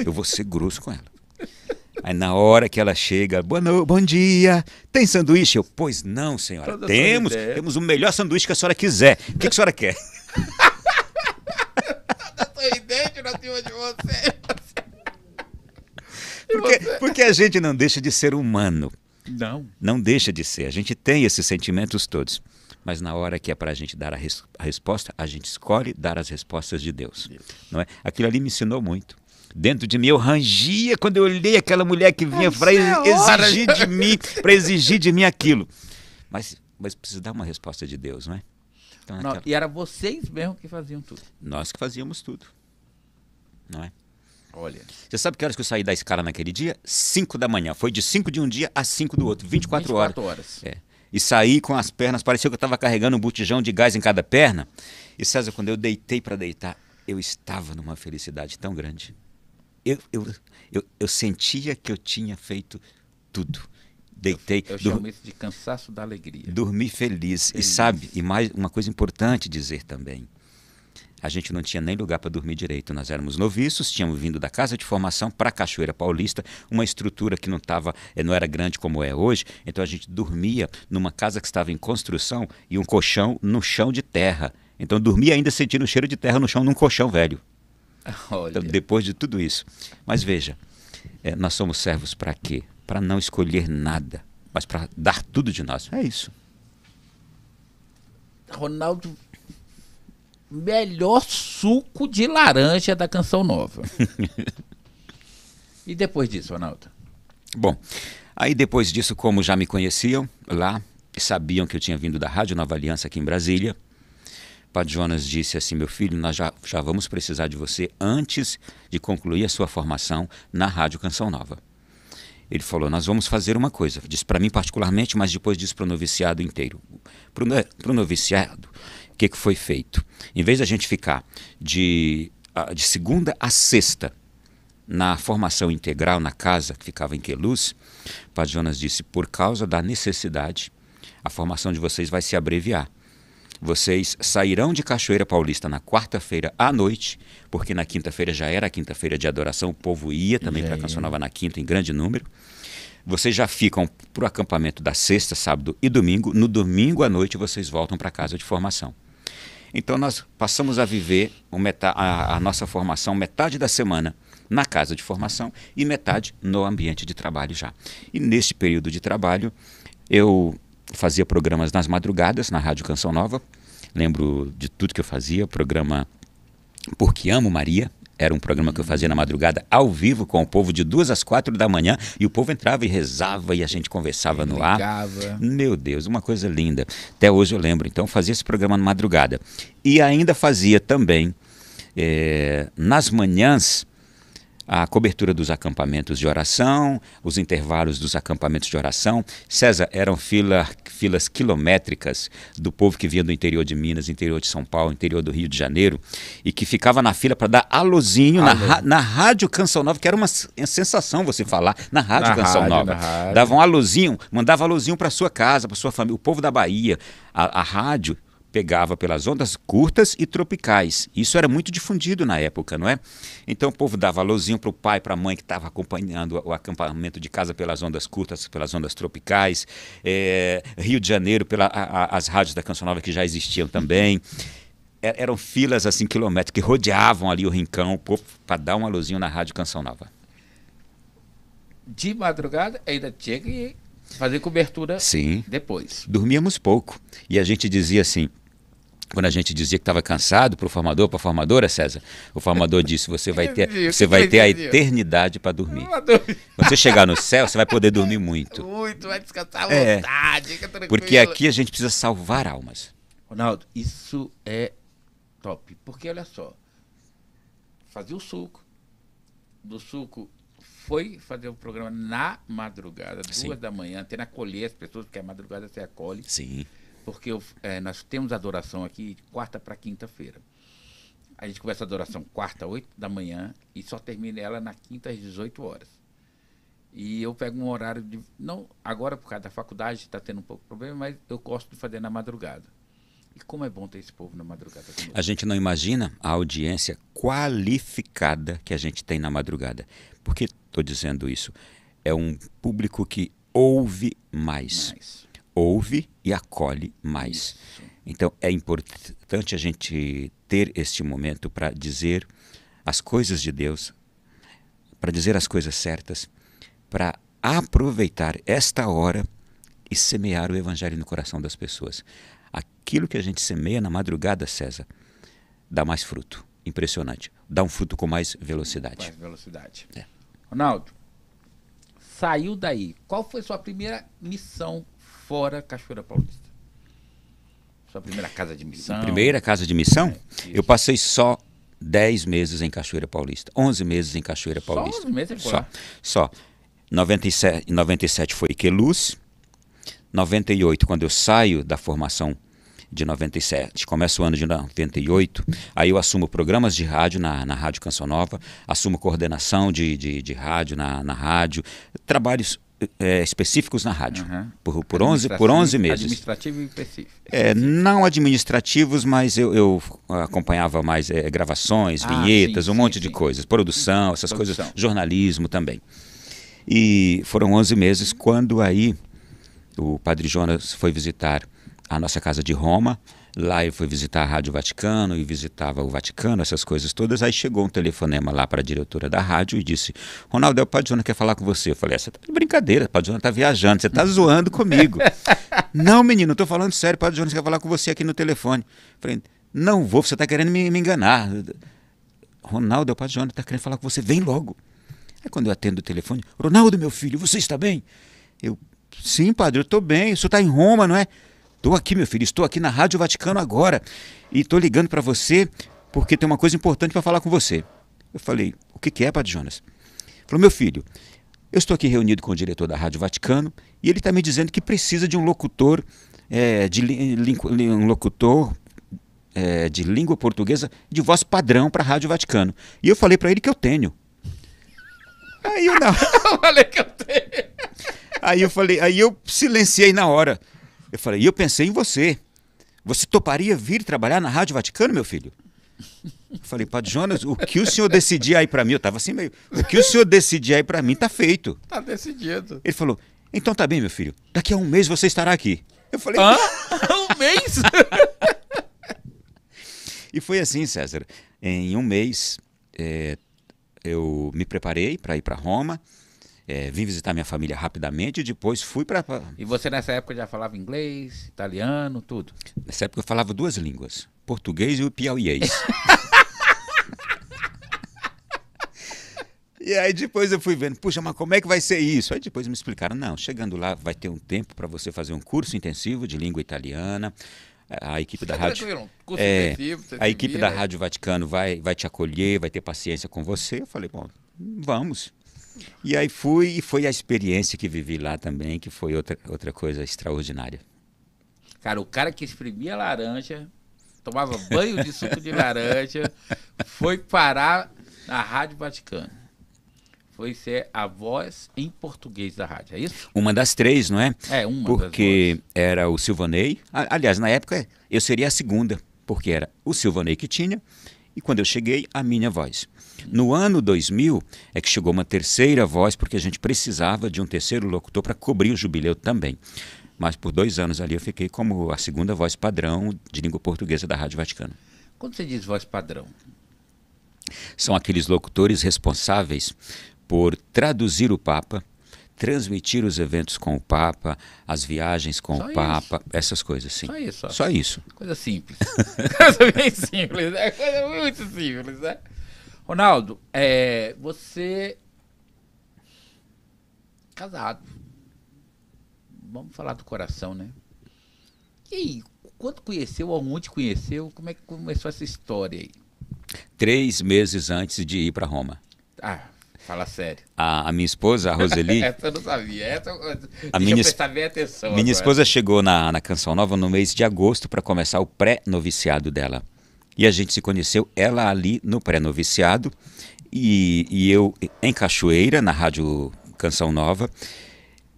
Eu vou ser grosso com ela. Aí na hora que ela chega, Boa no, bom dia, tem sanduíche? Eu, pois não, senhora, Toda temos, temos o melhor sanduíche que a senhora quiser. O que, que a senhora quer? na de Porque, porque a gente não deixa de ser humano. Não. Não deixa de ser. A gente tem esses sentimentos todos. Mas na hora que é para a gente dar a, res, a resposta, a gente escolhe dar as respostas de Deus. Deus. Não é? Aquilo ali me ensinou muito. Dentro de mim eu rangia quando eu olhei aquela mulher que vinha para é exigir de mim, para exigir de mim aquilo. Mas, mas precisa dar uma resposta de Deus, não é? Então, não, E era vocês mesmo que faziam tudo? Nós que fazíamos tudo. Não é? Olha. Você sabe que horas que eu saí da escala naquele dia? 5 da manhã. Foi de 5 de um dia a 5 do outro. 24, 24 horas. horas. É. E saí com as pernas, parecia que eu estava carregando um botijão de gás em cada perna. E César, quando eu deitei para deitar, eu estava numa felicidade tão grande eu, eu, eu, eu sentia que eu tinha feito tudo deitei. Eu, eu chamo isso de cansaço da alegria. Dormi feliz. feliz. E sabe, e mais uma coisa importante dizer também. A gente não tinha nem lugar para dormir direito. Nós éramos noviços, tínhamos vindo da casa de formação para a Cachoeira Paulista, uma estrutura que não tava, eh, não era grande como é hoje. Então a gente dormia numa casa que estava em construção e um colchão no chão de terra. Então dormia ainda sentindo o cheiro de terra no chão num colchão velho. Olha. Então, depois de tudo isso. Mas veja, é, nós somos servos para quê? Para não escolher nada, mas para dar tudo de nós. É isso. Ronaldo, melhor suco de laranja da canção nova. e depois disso, Ronaldo? Bom, aí depois disso, como já me conheciam lá, sabiam que eu tinha vindo da Rádio Nova Aliança aqui em Brasília, Padre Jonas disse assim: Meu filho, nós já, já vamos precisar de você antes de concluir a sua formação na Rádio Canção Nova. Ele falou: Nós vamos fazer uma coisa. Disse para mim particularmente, mas depois disse para o noviciado inteiro. Para o noviciado, o que, que foi feito? Em vez da gente ficar de, de segunda a sexta na formação integral na casa que ficava em Queluz, Padre Jonas disse: Por causa da necessidade, a formação de vocês vai se abreviar. Vocês sairão de Cachoeira Paulista na quarta-feira à noite, porque na quinta-feira já era a quinta-feira de adoração, o povo ia também para a é. Canção Nova na quinta em grande número. Vocês já ficam para o acampamento da sexta, sábado e domingo. No domingo à noite vocês voltam para a casa de formação. Então nós passamos a viver a, a nossa formação metade da semana na casa de formação e metade no ambiente de trabalho já. E neste período de trabalho eu fazia programas nas madrugadas na Rádio Canção Nova. Lembro de tudo que eu fazia, programa Porque Amo Maria. Era um programa que eu fazia na madrugada ao vivo com o povo de duas às quatro da manhã e o povo entrava e rezava e a gente conversava no ar. Meu Deus, uma coisa linda. Até hoje eu lembro. Então fazia esse programa na madrugada e ainda fazia também é, nas manhãs a cobertura dos acampamentos de oração, os intervalos dos acampamentos de oração. César, eram fila, filas quilométricas do povo que vinha do interior de Minas, interior de São Paulo, interior do Rio de Janeiro, e que ficava na fila para dar alôzinho na, na Rádio Canção Nova, que era uma é sensação você falar na Rádio na Canção rádio, Nova. Rádio. Davam um alôzinho, mandava alôzinho para sua casa, para sua família. O povo da Bahia, a, a rádio pegava pelas ondas curtas e tropicais. Isso era muito difundido na época, não é? Então o povo dava alôzinho para o pai, para a mãe que estava acompanhando o acampamento de casa pelas ondas curtas, pelas ondas tropicais, é, Rio de Janeiro, pelas as rádios da Canção Nova que já existiam também eram filas assim quilômetros que rodeavam ali o rincão para dar um alôzinho na rádio Canção Nova. De madrugada ainda tinha que fazer cobertura Sim. depois. Dormíamos pouco e a gente dizia assim: quando a gente dizia que estava cansado para o formador, para a formadora, César, o formador disse: você vai ter, você vai ter a eternidade para dormir. você chegar no céu, você vai poder dormir muito. Muito, vai descansar à é. vontade, é, Porque aqui a gente precisa salvar almas. Ronaldo, isso é top. Porque olha só, fazer o suco. Do suco foi fazer o um programa na madrugada, duas Sim. da manhã, até na colher as pessoas, porque a madrugada você acolhe. Sim. Porque eu, é, nós temos adoração aqui de quarta para quinta-feira. A gente começa a adoração quarta, oito da manhã, e só termina ela na quinta às 18 horas. E eu pego um horário de. Não, agora por causa da faculdade está tendo um pouco de problema, mas eu gosto de fazer na madrugada. E como é bom ter esse povo na madrugada. A gente não imagina a audiência qualificada que a gente tem na madrugada. Por que estou dizendo isso? É um público que ouve mais. mais ouve e acolhe mais. Então é importante a gente ter este momento para dizer as coisas de Deus, para dizer as coisas certas, para aproveitar esta hora e semear o evangelho no coração das pessoas. Aquilo que a gente semeia na madrugada, César, dá mais fruto. Impressionante. Dá um fruto com mais velocidade. mais velocidade. É. Ronaldo, saiu daí. Qual foi sua primeira missão fora Cachoeira Paulista. Sua primeira casa de missão. Primeira casa de missão? É, eu passei só 10 meses em Cachoeira Paulista. 11 meses em Cachoeira Paulista. Só 11 meses Só. só. 97, 97 foi Queluz. 98, quando eu saio da formação de 97, começa o ano de 98, aí eu assumo programas de rádio na, na Rádio Canção Nova, assumo coordenação de, de, de rádio na, na rádio, trabalhos é, específicos na rádio, uhum. por, por, 11, por 11 meses. Administrativo e específico. É, não administrativos, mas eu, eu acompanhava mais é, gravações, ah, vinhetas, sim, um sim, monte sim. de coisas, produção, essas produção. coisas, jornalismo também. E foram 11 meses quando aí o Padre Jonas foi visitar a nossa casa de Roma, Lá eu fui visitar a Rádio Vaticano e visitava o Vaticano, essas coisas todas. Aí chegou um telefonema lá para a diretora da rádio e disse: Ronaldo, é o Padjona quer falar com você. Eu falei: Você tá de brincadeira, o Padjona tá viajando, você tá zoando comigo. não, menino, estou falando sério, o Padjona quer falar com você aqui no telefone. Eu falei: Não vou, você está querendo me, me, enganar. Ronaldo, é o Padjona está querendo falar com você, vem logo. Aí quando eu atendo o telefone: Ronaldo, meu filho, você está bem? Eu, sim, padre, eu estou bem, o senhor está em Roma, não é? Estou aqui, meu filho, estou aqui na Rádio Vaticano agora e estou ligando para você porque tem uma coisa importante para falar com você. Eu falei, o que, que é, Padre Jonas? Ele falou, meu filho, eu estou aqui reunido com o diretor da Rádio Vaticano e ele está me dizendo que precisa de um locutor, é, de um locutor é, de língua portuguesa de voz padrão para a Rádio Vaticano. E eu falei para ele que eu tenho. Aí eu não. falei que eu tenho. Aí eu falei, aí eu silenciei na hora. Eu falei, e eu pensei em você. Você toparia vir trabalhar na Rádio Vaticano, meu filho? Eu falei, Padre Jonas, o que o senhor decidir aí para mim? Eu tava assim meio. O que o senhor decidir aí para mim tá feito. Tá decidido. Ele falou, então tá bem, meu filho. Daqui a um mês você estará aqui. Eu falei, Hã? um mês? e foi assim, César. Em um mês, é, eu me preparei para ir para Roma é, vim visitar minha família rapidamente e depois fui para. E você nessa época já falava inglês, italiano, tudo? Nessa época eu falava duas línguas: português e o piauiês. E aí depois eu fui vendo, puxa, mas como é que vai ser isso? Aí depois me explicaram, não, chegando lá vai ter um tempo para você fazer um curso intensivo de língua italiana. A equipe da rádio, curso é, intensivo, a equipe da rádio Vaticano vai, vai te acolher, vai ter paciência com você. Eu falei, bom, vamos. E aí fui e foi a experiência que vivi lá também, que foi outra, outra coisa extraordinária. Cara, o cara que exprimia laranja, tomava banho de suco de laranja, foi parar na Rádio Vaticano. Foi ser a voz em português da rádio, é isso? Uma das três, não é? É, uma Porque era o Silvanei. Aliás, na época eu seria a segunda, porque era o Silvanei que tinha, e quando eu cheguei, a minha voz. No ano 2000 é que chegou uma terceira voz, porque a gente precisava de um terceiro locutor para cobrir o jubileu também. Mas por dois anos ali eu fiquei como a segunda voz padrão de língua portuguesa da Rádio Vaticano. Quando você diz voz padrão? São aqueles locutores responsáveis por traduzir o Papa, transmitir os eventos com o Papa, as viagens com só o Papa, isso. essas coisas, sim. Só isso. Só, só isso. Coisa simples. coisa bem simples, né? Coisa muito simples, né? Ronaldo, é, você. Casado. Vamos falar do coração, né? E aí, quando conheceu, aonde conheceu, como é que começou essa história aí? Três meses antes de ir para Roma. Ah, Fala sério. A, a, minha esposa, a Roseli. essa eu não sabia. Essa, a minha, prestar bem atenção. Minha agora. esposa chegou na, na Canção Nova no mês de agosto para começar o pré-noviciado dela. E a gente se conheceu, ela ali no pré-noviciado e, e eu em Cachoeira, na Rádio Canção Nova,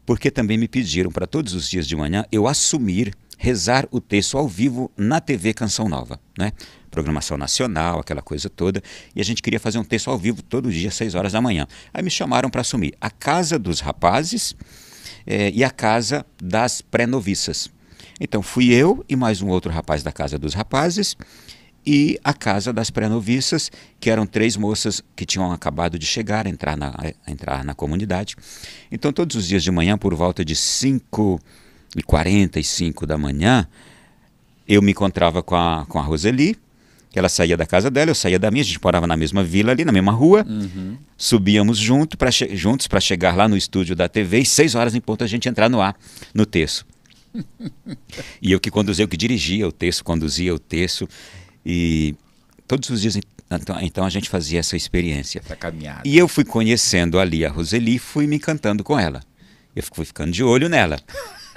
porque também me pediram para todos os dias de manhã eu assumir rezar o texto ao vivo na TV Canção Nova, né? Programação nacional, aquela coisa toda, e a gente queria fazer um texto ao vivo todo dia, às 6 horas da manhã. Aí me chamaram para assumir a casa dos rapazes eh, e a casa das pré-noviças. Então fui eu e mais um outro rapaz da casa dos rapazes, e a casa das pré-noviças, que eram três moças que tinham acabado de chegar, entrar na, eh, entrar na comunidade. Então, todos os dias de manhã, por volta de 5 e 45 da manhã, eu me encontrava com a, com a Roseli, ela saía da casa dela, eu saía da minha, a gente morava na mesma vila ali, na mesma rua, uhum. subíamos junto pra juntos para chegar lá no estúdio da TV e seis horas em ponto a gente entrar no ar, no texto. e eu que conduzia, eu que dirigia o texto, conduzia o texto. E todos os dias, então, então a gente fazia essa experiência. Essa caminhada. E eu fui conhecendo ali a Roseli, fui me encantando com ela. Eu fui ficando de olho nela.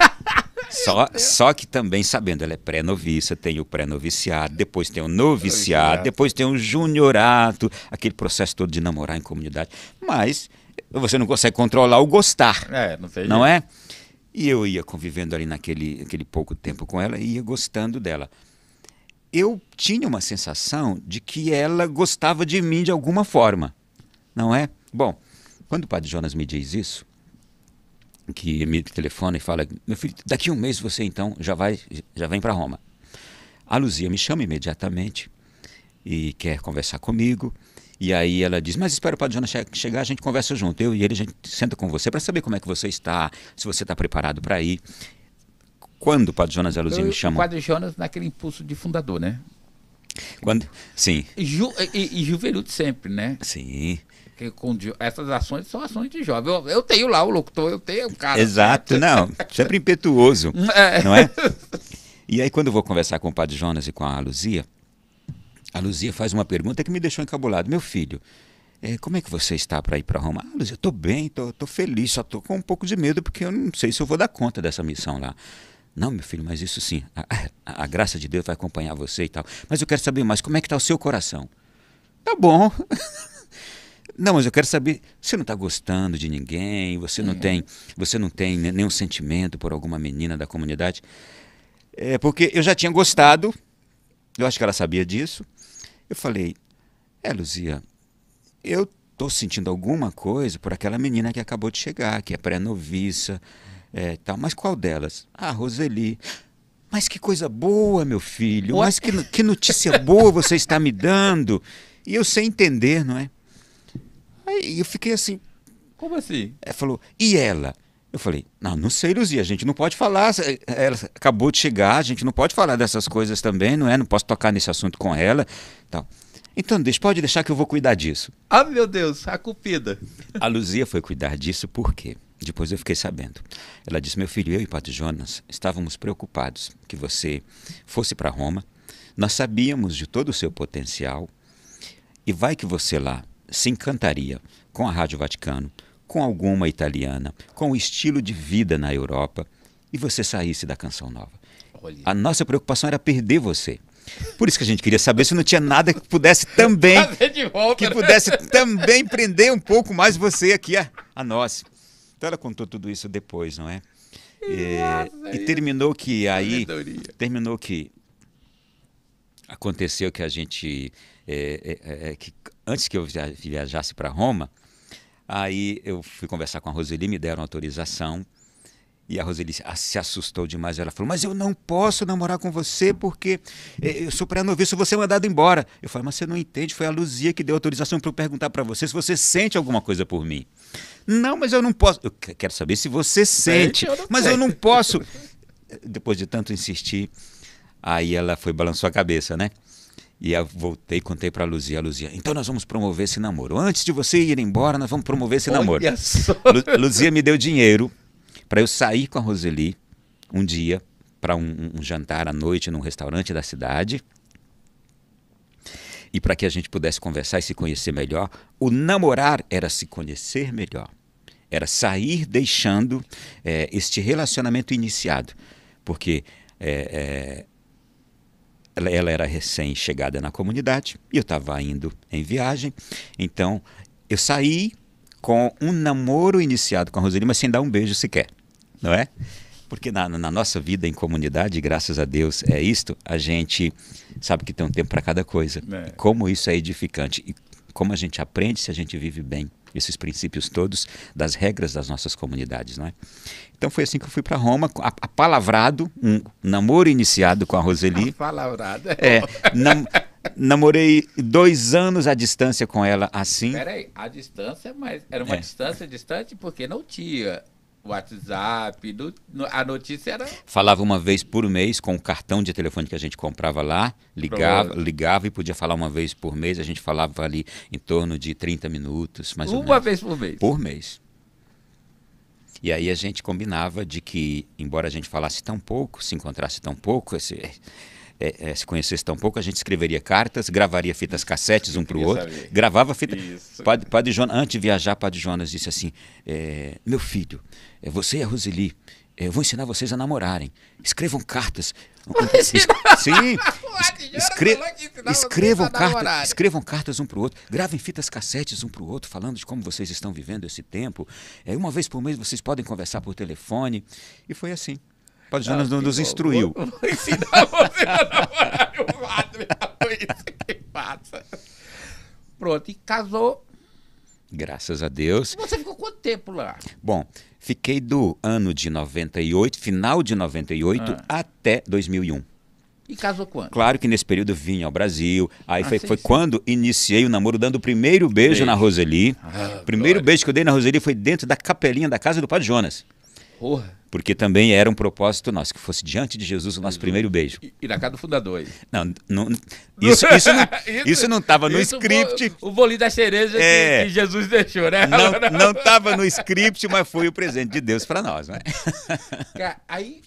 só, só que também sabendo, ela é pré-noviça, tem o pré-noviciado, depois tem o noviciado, depois tem o juniorato, aquele processo todo de namorar em comunidade. Mas você não consegue controlar o gostar. É, não, não é? E eu ia convivendo ali naquele aquele pouco tempo com ela e ia gostando dela eu tinha uma sensação de que ela gostava de mim de alguma forma, não é? Bom, quando o padre Jonas me diz isso, que me telefona e fala: "Meu filho, daqui a um mês você então já vai, já vem para Roma". A Luzia me chama imediatamente e quer conversar comigo. E aí ela diz: Mas espera o Padre Jonas che chegar, a gente conversa junto. Eu e ele, a gente senta com você para saber como é que você está, se você está preparado para ir. Quando o Padre Jonas Luzia me chamou? O Padre Jonas naquele impulso de fundador, né? Quando? Sim. Ju, e, e sempre, né? Sim. Porque com, essas ações são ações de jovem. Eu, eu tenho lá o locutor, eu tenho o cara. Exato, não. Sempre impetuoso, é. não é? E aí, quando eu vou conversar com o Padre Jonas e com a Luzia, a Luzia faz uma pergunta que me deixou encabulado. Meu filho, é, como é que você está para ir para Roma? Ah, Luzia, estou bem, estou feliz, só estou com um pouco de medo, porque eu não sei se eu vou dar conta dessa missão lá. Não, meu filho, mas isso sim, a, a, a graça de Deus vai acompanhar você e tal. Mas eu quero saber mais, como é que está o seu coração? Tá bom. Não, mas eu quero saber, você não está gostando de ninguém, você não é. tem, você não tem nenhum sentimento por alguma menina da comunidade. É porque eu já tinha gostado, eu acho que ela sabia disso. Eu falei, é, Luzia, eu estou sentindo alguma coisa por aquela menina que acabou de chegar, que é pré-noviça. É, tal. Mas qual delas? Ah, Roseli. Mas que coisa boa, meu filho. Mas que, que notícia boa você está me dando. E eu sem entender, não é? Aí eu fiquei assim. Como assim? Ela é, falou, e ela? Eu falei, não, não sei, Luzia, a gente não pode falar. Eh, ela acabou de chegar, a gente não pode falar dessas coisas também, não é? Não posso tocar nesse assunto com ela. Tal. Então, deixa, pode deixar que eu vou cuidar disso. Ah, meu Deus, a cupida. A Luzia foi cuidar disso por quê? Depois eu fiquei sabendo. Ela disse: Meu filho, eu e Padre Jonas estávamos preocupados que você fosse para Roma. Nós sabíamos de todo o seu potencial e vai que você lá se encantaria com a Rádio Vaticano, com alguma italiana, com o estilo de vida na Europa e você saísse da Canção Nova. Olha. A nossa preocupação era perder você. Por isso que a gente queria saber se não tinha nada que pudesse também volta, que pudesse né? também prender um pouco mais você aqui a, a nós. Então ela contou tudo isso depois, não é? é e terminou que aí terminou que aconteceu que a gente é, é, é, é que antes que eu viajasse para Roma, aí eu fui conversar com a Roseli, me deram autorização e a Roseli se assustou demais. Ela falou: Mas eu não posso namorar com você porque eh, eu sou pré-noviço, você é mandado embora. Eu falei: Mas você não entende, foi a Luzia que deu autorização para eu perguntar para você se você sente alguma coisa por mim. Não, mas eu não posso. Eu quero saber se você sente, eu mas eu não posso. Depois de tanto insistir, aí ela foi balançou a cabeça, né? E eu voltei, contei para a Luzia, Luzia, então nós vamos promover esse namoro. Antes de você ir embora, nós vamos promover esse Olha namoro. Só. Luzia me deu dinheiro para eu sair com a Roseli um dia para um, um jantar à noite num restaurante da cidade e para que a gente pudesse conversar e se conhecer melhor. O namorar era se conhecer melhor, era sair deixando é, este relacionamento iniciado, porque é, é, ela, ela, era recém-chegada na comunidade e eu estava indo em viagem, então eu saí com um namoro iniciado com a Roseli, mas sem dar um beijo sequer não é? Porque na, na nossa vida em comunidade, graças a Deus, é isto, a gente sabe que tem um tempo para cada coisa. É. Como isso é edificante e como a gente aprende se a gente vive bem esses princípios todos das regras das nossas comunidades, não é? Então foi assim que eu fui para Roma, apalavrado, um namoro iniciado com a Roseli. Apalavrado. É, é nam namorei dois anos à distância com ela assim. Peraí, à distância, é mas era uma é. distância distante porque não tinha WhatsApp, do, no, a notícia era. Falava uma vez por mês com o cartão de telefone que a gente comprava lá, ligava, ligava e podia falar uma vez por mês. A gente falava ali em torno de 30 minutos, mais uma ou menos. Uma vez por mês? Por mês. E aí a gente combinava de que, embora a gente falasse tão pouco, se encontrasse tão pouco, esse, é, é, se conhecesse tão pouco, a gente escreveria cartas, gravaria fitas cassetes um para o outro, saber. gravava fita. Padre, padre Jonas, antes de viajar, Padre Jonas disse assim: é, Meu filho, é você e a Roseli, é, eu vou ensinar vocês a namorarem. Escrevam cartas. Es sim. Escre escrevam, carta, escrevam cartas um para o outro. Gravem fitas cassetes um para o outro, falando de como vocês estão vivendo esse tempo. É, uma vez por mês vocês podem conversar por telefone. E foi assim. O padre Jonas não, ah, nos instruiu. Vou, vou, vou ensinar você a namorar, meu padre. que passa. Pronto, e casou. Graças a Deus. E você ficou quanto tempo lá? Bom, Fiquei do ano de 98, final de 98, ah. até 2001. E casou quando? Claro que nesse período eu vim ao Brasil. Aí ah, foi, sim, foi sim. quando iniciei o namoro, dando o primeiro beijo, beijo. na Roseli. Ah, primeiro glória. beijo que eu dei na Roseli foi dentro da capelinha da casa do Padre Jonas. Porra. Porque também era um propósito nosso, que fosse diante de Jesus o nosso uhum. primeiro beijo. E, e, na casa do fundador. Aí. Não, não, isso, isso, não, isso não estava no script. O, bolinho da cereja é, que, que, Jesus deixou, né? Não estava no script, mas foi o presente de Deus para nós, né? aí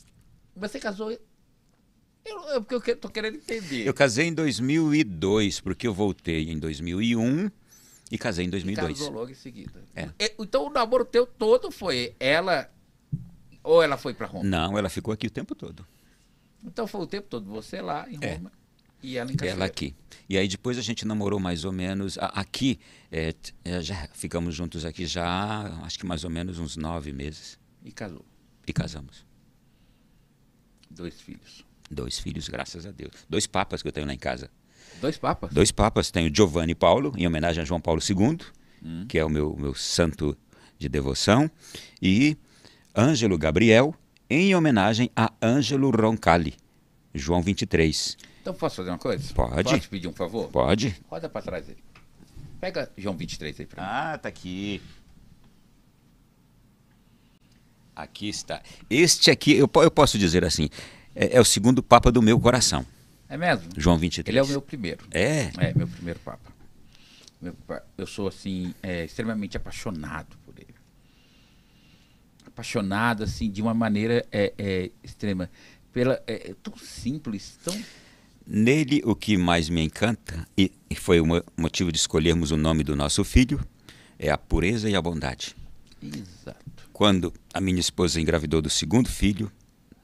você casou. Eu, porque eu, eu tô querendo entender. Eu casei em 2002, porque eu voltei em 2001. E casei em 2002. E casou logo em seguida. É. Então o namoro teu todo foi ela ou ela foi para Roma? Não, ela ficou aqui o tempo todo. Então foi o tempo todo você lá em é. Roma. É. E ela, em ela aqui. E aí depois a gente namorou mais ou menos aqui. É, é, já ficamos juntos aqui já, acho que mais ou menos uns nove meses. E casou. E casamos. Dois filhos. Dois filhos, graças a Deus. Dois papas que eu tenho lá em casa. Dois papas? Dois papas. Tenho Giovanni Paulo, em homenagem a João Paulo II, hum. que é o meu, meu santo de devoção. E Ângelo Gabriel, em homenagem a Ângelo Roncalli, João 23. Então posso fazer uma coisa? Pode. Posso pedir um favor? Pode. Roda para trás aí. Pega João 23 aí para mim. Ah, tá aqui. Aqui está. Este aqui, eu, eu posso dizer assim, é, é, o segundo Papa do meu coração. É mesmo? João 23. Ele é o meu primeiro. É? É, meu primeiro Papa. Meu, eu sou, assim, é, extremamente apaixonado apaixonado, assim, de uma maneira é, é, extrema. Pela, é, é, tão simples, tão... Nele, o que mais me encanta, e, e foi o motivo de escolhermos o nome do nosso filho, é a pureza e a bondade. Exato. Quando a minha esposa engravidou do segundo filho,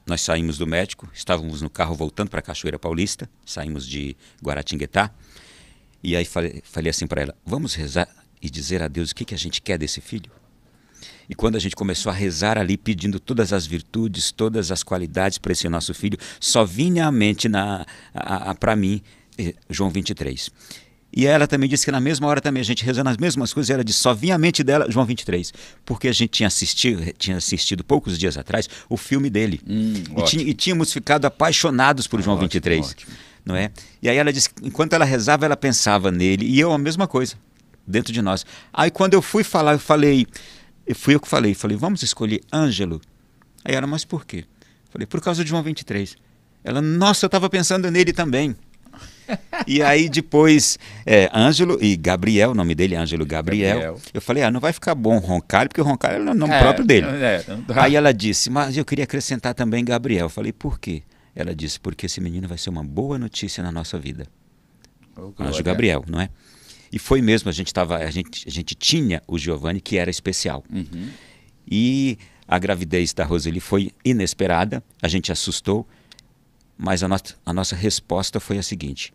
nós saímos do médico, estávamos no carro voltando para Cachoeira Paulista, saímos de Guaratinguetá, e aí falei, falei assim para ela: vamos rezar e dizer a Deus o que, que a gente quer desse filho? E quando a gente começou a rezar ali, pedindo todas as virtudes, todas as qualidades para esse nosso filho, só vinha à mente na, para mim eh, João 23. E ela também disse que na mesma hora também a gente rezando as mesmas coisas, ela disse, só vinha a mente dela João 23, porque a gente tinha assistido, tinha assistido poucos dias atrás o filme dele. Hum, e, tinha, e, tínhamos ficado apaixonados por João ótimo, 23. Ótimo. Não é? E aí ela disse enquanto ela rezava, ela pensava nele, e eu a mesma coisa, dentro de nós. Aí quando eu fui falar, eu falei, e fui eu que falei, falei, vamos escolher Ângelo. Aí ela, mas por quê? Falei, por causa de João 23. Ela, nossa, eu estava pensando nele também. e aí depois, é, Ângelo e Gabriel, o nome dele é Ângelo Gabriel. Gabriel. Eu falei, ah, não vai ficar bom Roncalho, porque Roncalho é o nome é, próprio dele. É, é aí ela disse, mas eu queria acrescentar também Gabriel. Eu falei, por quê? Ela disse, porque esse menino vai ser uma boa notícia na nossa vida. Oh, Ângelo Gabriel, não é? E foi mesmo, a gente, tava, a gente, a gente tinha o Giovanni, que era especial. Uhum. E a gravidez da Roseli foi inesperada, a gente assustou, mas a, no a nossa resposta foi a seguinte: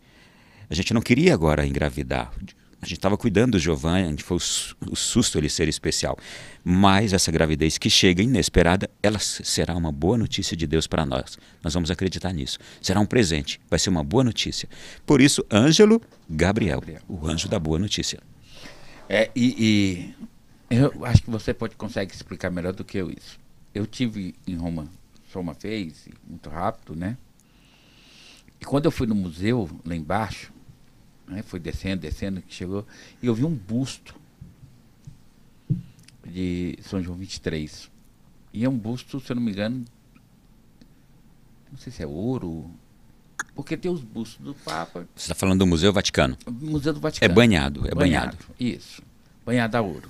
a gente não queria agora engravidar a gente estava cuidando do Giovanni, a gente foi o susto ele ser especial. Mas essa gravidez que chega inesperada, ela será uma boa notícia de Deus para nós. Nós vamos acreditar nisso. Será um presente, vai ser uma boa notícia. Por isso, Ângelo Gabriel, Gabriel. o anjo da boa notícia. É, e, e eu acho que você pode consegue explicar melhor do que eu isso. Eu tive em Roma só uma vez, muito rápido, né? E quando eu fui no museu, lá embaixo, né? Foi descendo, descendo, que chegou. E eu vi um busto de São João 23. E é um busto, se eu não me engano, não sei se é ouro, porque tem os bustos do Papa. Você está falando do Museu Vaticano? Museu do é Vaticano. É banhado, é banhado. banhado. Isso, banhado a ouro.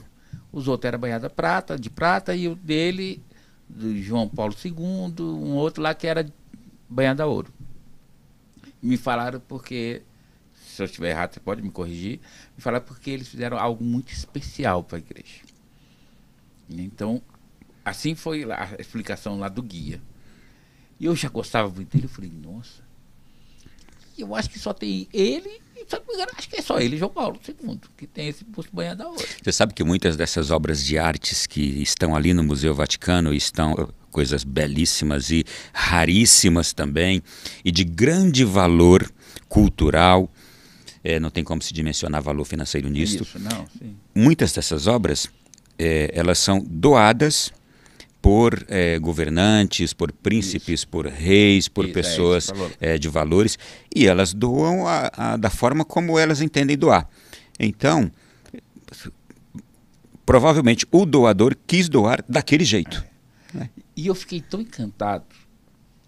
Os outros eram banhado a prata, de prata, e o dele, do João Paulo II, um outro lá que era banhado a ouro. Me falaram porque se eu estiver errado, você pode me corrigir, me falar porque eles fizeram algo muito especial para a igreja. Então, assim foi a explicação lá do guia. E eu já gostava muito dele, eu falei, nossa. Eu acho que só tem ele, só me engano, acho que é só ele, João Paulo II, que tem esse busto banhado da hoje. Você sabe que muitas dessas obras de artes que estão ali no Museu Vaticano estão eh, coisas belíssimas e raríssimas também, e de grande valor cultural, é, não tem como se dimensionar valor financeiro nisto. Muitas dessas obras, é, elas são doadas por é, governantes, por príncipes, isso. por reis, por isso, é, pessoas é, de valores, e elas doam a, a, da forma como elas entendem doar. Então, provavelmente o doador quis doar daquele jeito. Né? E eu fiquei tão encantado,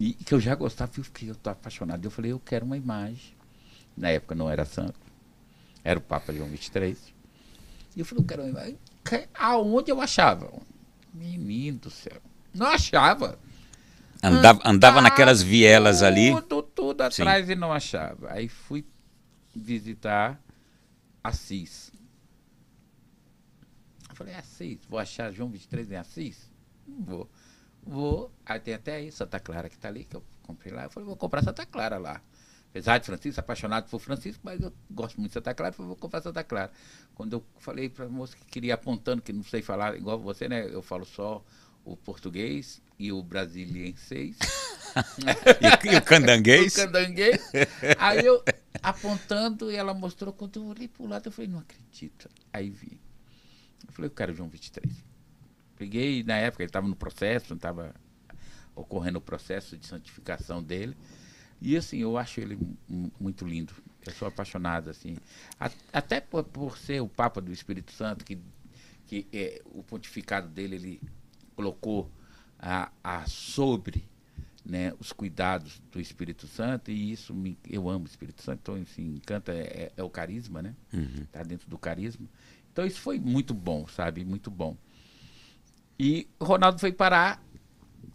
e que eu já gostava, eu fiquei eu apaixonado. Eu falei, eu quero uma imagem na época não era santo, era o Papa João XXIII. E eu falei, cara, aonde eu achava? Menino do céu, não achava. Andava, andava naquelas vielas ali? Tudo, tudo atrás Sim. e não achava. Aí fui visitar Assis. Eu falei, é Assis, vou achar João 23 em Assis? Não vou. Vou. Aí ah, tem até aí Santa Clara que está ali, que eu comprei lá. Eu falei, vou comprar Santa Clara lá. Apesar de Francisco, apaixonado por Francisco, mas eu gosto muito de Santa Clara, vou comprar Santa Clara. Quando eu falei para a moça que queria apontando, que não sei falar igual você, né? Eu falo só o português e o brasilienseis. e, e o candanguês? o candanguês. Aí eu apontando e ela mostrou. Quando eu olhei para o lado, eu falei, não acredito. Aí vi. Eu falei, eu quero João 23. Peguei, na época, ele estava no processo, estava ocorrendo o processo de santificação dele. E assim, eu acho ele muito lindo. Eu sou apaixonado, assim. A até por, por, ser o Papa do Espírito Santo, que, que é, o pontificado dele, ele colocou a, a sobre né, os cuidados do Espírito Santo, e isso me, eu amo o Espírito Santo, então assim, encanta, é, é, é o carisma, né? Está uhum. Tá dentro do carisma. Então isso foi muito bom, sabe? Muito bom. E Ronaldo foi parar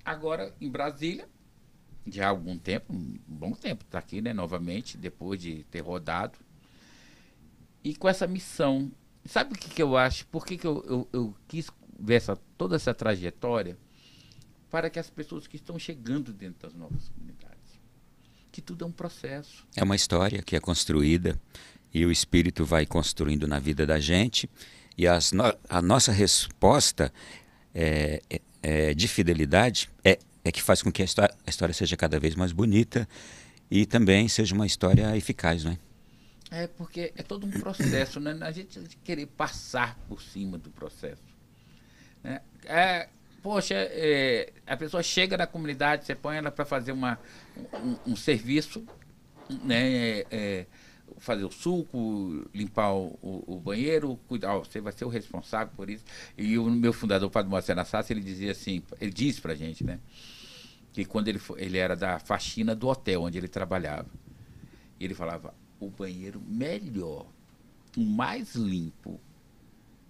agora em Brasília, já há algum tempo, um bom tempo, está aqui, né, novamente, depois de ter rodado. E com essa missão. Sabe o que, que eu acho? Por que, que eu, eu, eu quis ver essa, toda essa trajetória? Para que as pessoas que estão chegando dentro das novas comunidades. Que tudo é um processo. É uma história que é construída e o Espírito vai construindo na vida da gente. E as no a nossa resposta é, é, é de fidelidade é é que faz com que a história, a história seja cada vez mais bonita e também seja uma história eficaz, não é? É, porque é todo um processo, né? A gente querer passar por cima do processo. Né? É, poxa, é, a pessoa chega na comunidade, você põe ela para fazer uma, um, um serviço, né? É, é, fazer o suco, limpar o, o, o banheiro, cuidar, você vai ser o responsável por isso. E o meu fundador, o Padre Moacir Sassi, ele dizia assim, ele diz para gente, né? que quando ele, ele era da faxina do hotel onde ele trabalhava, ele falava, o banheiro melhor, o mais limpo,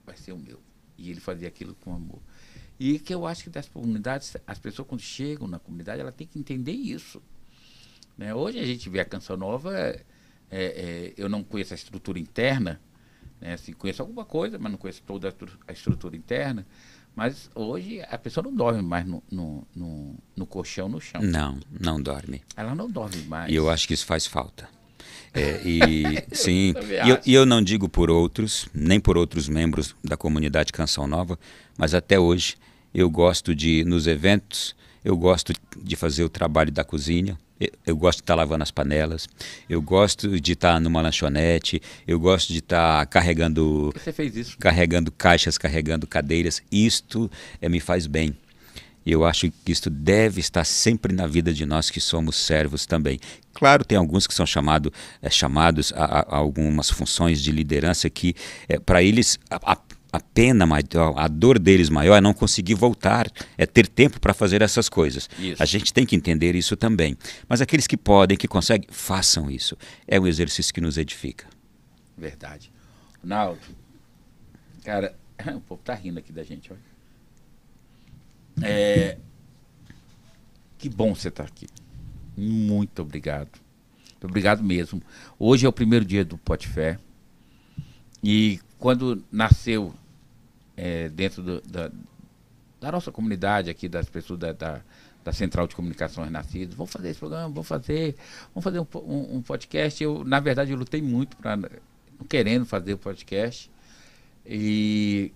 vai ser o meu. E ele fazia aquilo com amor. E que eu acho que das comunidades, as pessoas quando chegam na comunidade, ela tem que entender isso. Né? Hoje a gente vê a Canção Nova, é, é, eu não conheço a estrutura interna, né? assim, conheço alguma coisa, mas não conheço toda a estrutura interna. Mas hoje a pessoa não dorme mais no, no, no, no colchão, no chão. Não, não dorme. Ela não dorme mais. E eu acho que isso faz falta. É, e sim, e eu, e eu, não digo por outros, nem por outros membros da comunidade Canção Nova, mas até hoje eu gosto de, nos eventos, eu gosto de fazer o trabalho da cozinha, eu gosto de estar tá lavando as panelas, eu gosto de estar tá numa lanchonete, eu gosto de estar tá carregando. Você fez isso? Carregando caixas, carregando cadeiras. Isto é, me faz bem. eu acho que isto deve estar sempre na vida de nós que somos servos também. Claro, tem alguns que são chamado, é, chamados a, a, algumas funções de liderança que, é, para eles, a, a, a pena maior, a dor deles maior é não conseguir voltar, é ter tempo para fazer essas coisas. Isso. A gente tem que entender isso também. Mas aqueles que podem, que conseguem, façam isso. É um exercício que nos edifica. Verdade. Ronaldo, cara, o povo tá rindo aqui da gente, olha. É, que bom você estar tá aqui. Muito obrigado. obrigado mesmo. Hoje é o primeiro dia do Fé E quando nasceu é, dentro do, da, da, nossa comunidade aqui, das pessoas da, da, da Central de Comunicações Nascidos, vamos fazer esse programa, vamos fazer, vamos fazer um, um, um podcast. Eu, na verdade, eu lutei muito para querendo fazer o podcast. E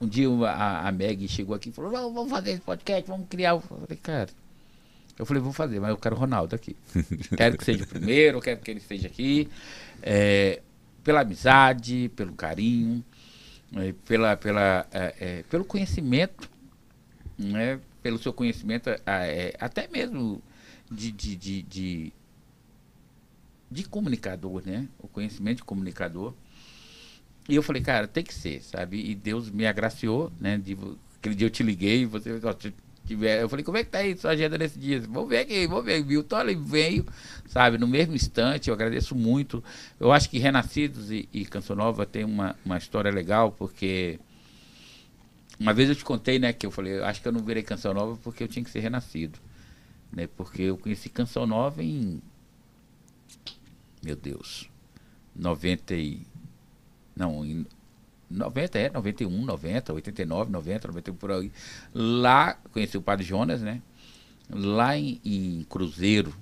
um dia a, a Meg chegou aqui e falou, vamos fazer esse podcast, vamos criar. Eu falei, cara, eu falei, vou fazer, mas eu quero o Ronaldo aqui. quero que seja o primeiro, quero que ele esteja aqui. É, pela amizade, pelo carinho. É, pela, pela, é, é, pelo conhecimento, né, pelo seu conhecimento, é, até mesmo de, de, de, de, de comunicador, né? O conhecimento de comunicador. E eu falei, cara, tem que ser, sabe? E Deus me agraciou, né? De, aquele dia eu te liguei e você tiver. Eu falei, como é que tá aí sua agenda nesse dia? Vamos ver aqui, vamos ver. Milton ele veio, sabe, no mesmo instante, eu agradeço muito. Eu acho que Renascidos e, e Canção Nova tem uma, uma história legal, porque uma vez eu te contei, né, que eu falei, acho que eu não virei Canção Nova porque eu tinha que ser renascido. Né, porque eu conheci Canção Nova em. Meu Deus. 90 e. Não, em 90, é, 91, 90, 89, 90, 91 por aí. Lá, conheci o padre Jonas, né? Lá em, em Cruzeiro,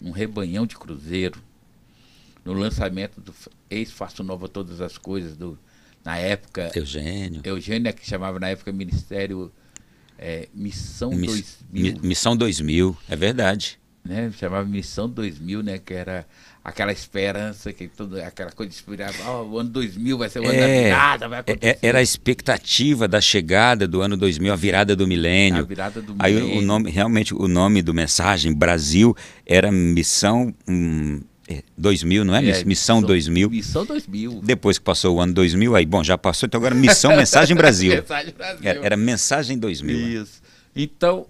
um rebanhão de Cruzeiro, no lançamento do Ex-Faço Nova Todas as Coisas, do, na época. Eugênio. Eugênio, né, que chamava na época Ministério é, Missão Miss, 2000. Mi, missão 2000, é verdade né? Chamava Missão 2000, né? Que era aquela esperança, que tudo, aquela coisa inspirava, oh, o ano 2000 vai ser o ano é, da virada, vai é, acontecer. Era a expectativa da chegada do ano 2000, a virada do milênio. A virada do Aí o nome, realmente o nome do mensagem Brasil era Missão hum, 2000, é, não é? é missão, missão 2000. Missão 2000. Depois que passou o ano 2000, aí, bom, já passou, então agora Missão Mensagem Brasil. mensagem Brasil. Era, é, era Mensagem 2000. Né? Isso. Né? Então,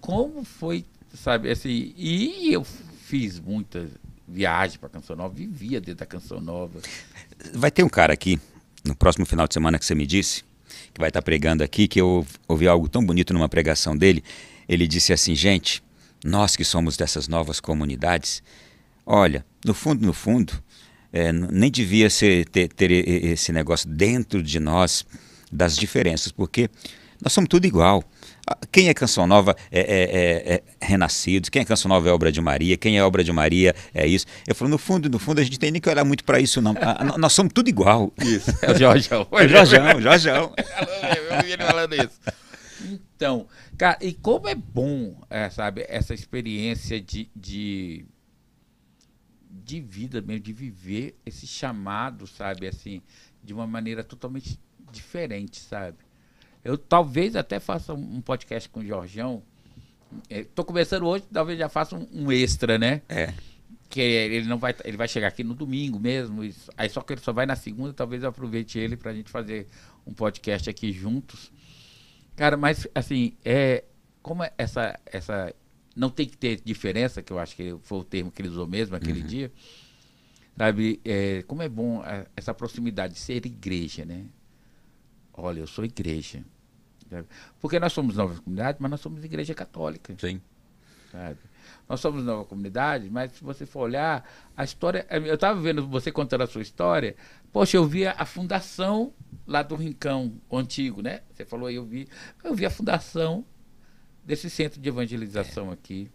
como foi Sabe, é assim, e eu fiz muitas viagens para Canção Nova, vivia dentro da Canção Nova. Vai ter um cara aqui, no próximo final de semana que você me disse, que vai estar tá pregando aqui, que eu ouvi algo tão bonito numa pregação dele. Ele disse assim, gente, nós que somos dessas novas comunidades, olha, no fundo, no fundo, é, nem devia ser, ter, ter, esse negócio dentro de nós das diferenças, porque nós somos tudo igual. Ah, quem é Canção Nova é, é, é, é quem é Canção Nova é obra de Maria, quem é obra de Maria é isso. Eu falo, no fundo, no fundo, a gente tem nem que olhar muito para isso, não. A, ah, a, ah, nós somos tudo igual. Isso, é o Jorjão. É o Jorjão, Jorjão. Eu ouvi ele falando isso. Então, cara, e como é bom, é, sabe, essa experiência de, de, de vida mesmo, de viver esse chamado, sabe, assim, de uma maneira totalmente diferente, sabe? Eu talvez até faça um podcast com o Jorgão. Estou é, começando hoje, talvez já faça um, um, extra, né? É. Que ele não vai, ele vai chegar aqui no domingo mesmo. Isso. Aí só que ele só vai na segunda, talvez eu aproveite ele para a gente fazer um podcast aqui juntos. Cara, mas assim, é como é essa essa não tem que ter diferença, que eu acho que foi o termo que ele usou mesmo aquele uhum. dia. Sabe, é, como é bom a, essa proximidade, ser igreja, né? Olha, eu sou igreja. Porque nós somos nova comunidade, mas nós somos igreja católica. Sim. Sabe? Nós somos nova comunidade, mas se você for olhar, a história. Eu estava vendo você contando a sua história. Poxa, eu vi a fundação lá do Rincão antigo, né? Você falou aí, eu vi. Eu vi a fundação desse centro de evangelização é. aqui.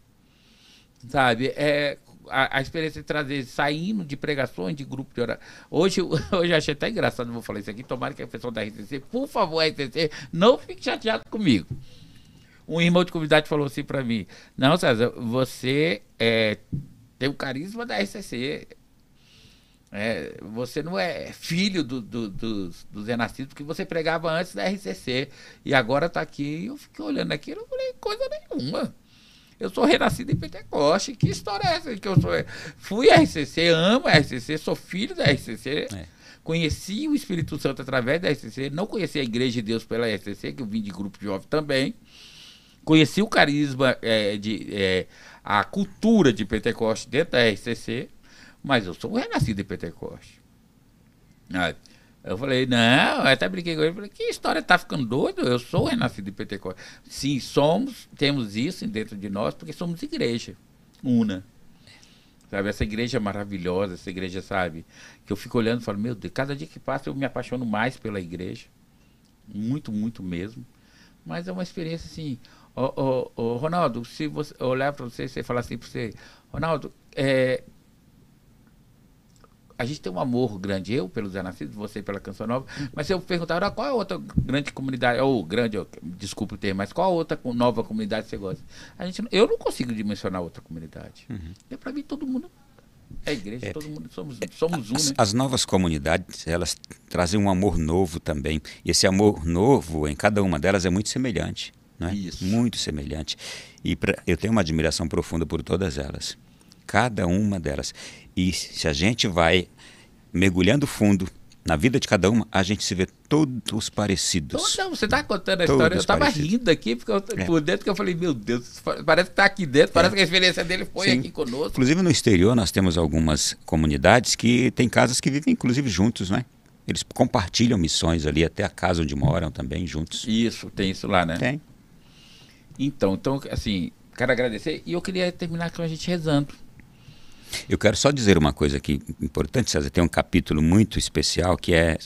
Sabe? É, a, a, experiência de trazer, saindo de pregações, de grupo de oração. Hoje, hoje achei até engraçado, vou falar isso aqui, tomara que a pessoa da RCC, por favor, RCC, não fique chateado comigo. Um irmão de comunidade falou assim para mim, não, César, você é, tem o carisma da RCC, é, você não é filho do, do, do, dos renascidos, porque você pregava antes da RCC, e agora está aqui, eu fiquei olhando aqui, eu não falei coisa nenhuma. Eu sou renascido em Pentecoste. Que história é essa que eu sou? Fui RCC, amo a RCC, sou filho da RCC. É. Conheci o Espírito Santo através da RCC. Não conheci a Igreja de Deus pela RCC, que eu vim de grupo jovem também. Conheci o carisma, é, de, é, a cultura de Pentecoste dentro da RCC. Mas eu sou renascido em Pentecoste. Ah, eu falei, não, eu até brinquei com ele. falei, que história, tá ficando doido? Eu sou renascido de Pentecostes. Sim, somos, temos isso dentro de nós, porque somos igreja, una. Sabe, essa igreja maravilhosa, essa igreja, sabe, que eu fico olhando e falo, meu Deus, cada dia que passa eu me apaixono mais pela igreja. Muito, muito mesmo. Mas é uma experiência assim. Ronaldo, se você olhar para você, e falar assim para você, Ronaldo, é, a gente tem um amor grande, eu pelo Zé Narciso, você pela Canção Nova, mas se eu perguntar, qual é a outra grande comunidade, ou grande, ou, desculpa o termo, mas qual a outra nova comunidade que você gosta? A gente, eu não consigo dimensionar outra comunidade. Uhum. É para mim todo mundo é igreja, é, todo mundo somos, somos um. As, né? as novas comunidades, elas trazem um amor novo também. E esse amor novo em cada uma delas é muito semelhante. Não é? Isso. Muito semelhante. E pra, eu tenho uma admiração profunda por todas elas cada uma delas. E se a gente vai mergulhando fundo na vida de cada uma, a gente se vê todos parecidos. Toda, você está contando a todos história, eu estava rindo aqui, porque eu, é. por dentro que eu falei, meu Deus, parece que está aqui dentro, parece é. que a experiência dele foi Sim. aqui conosco. Inclusive no exterior nós temos algumas comunidades que tem casas que vivem inclusive juntos, né? Eles compartilham missões ali, até a casa onde moram também juntos. Isso, tem isso lá, né? Tem. Então, então assim, quero agradecer e eu queria terminar com a gente rezando. Eu quero só dizer uma coisa aqui importante, César. Tem um capítulo muito especial que é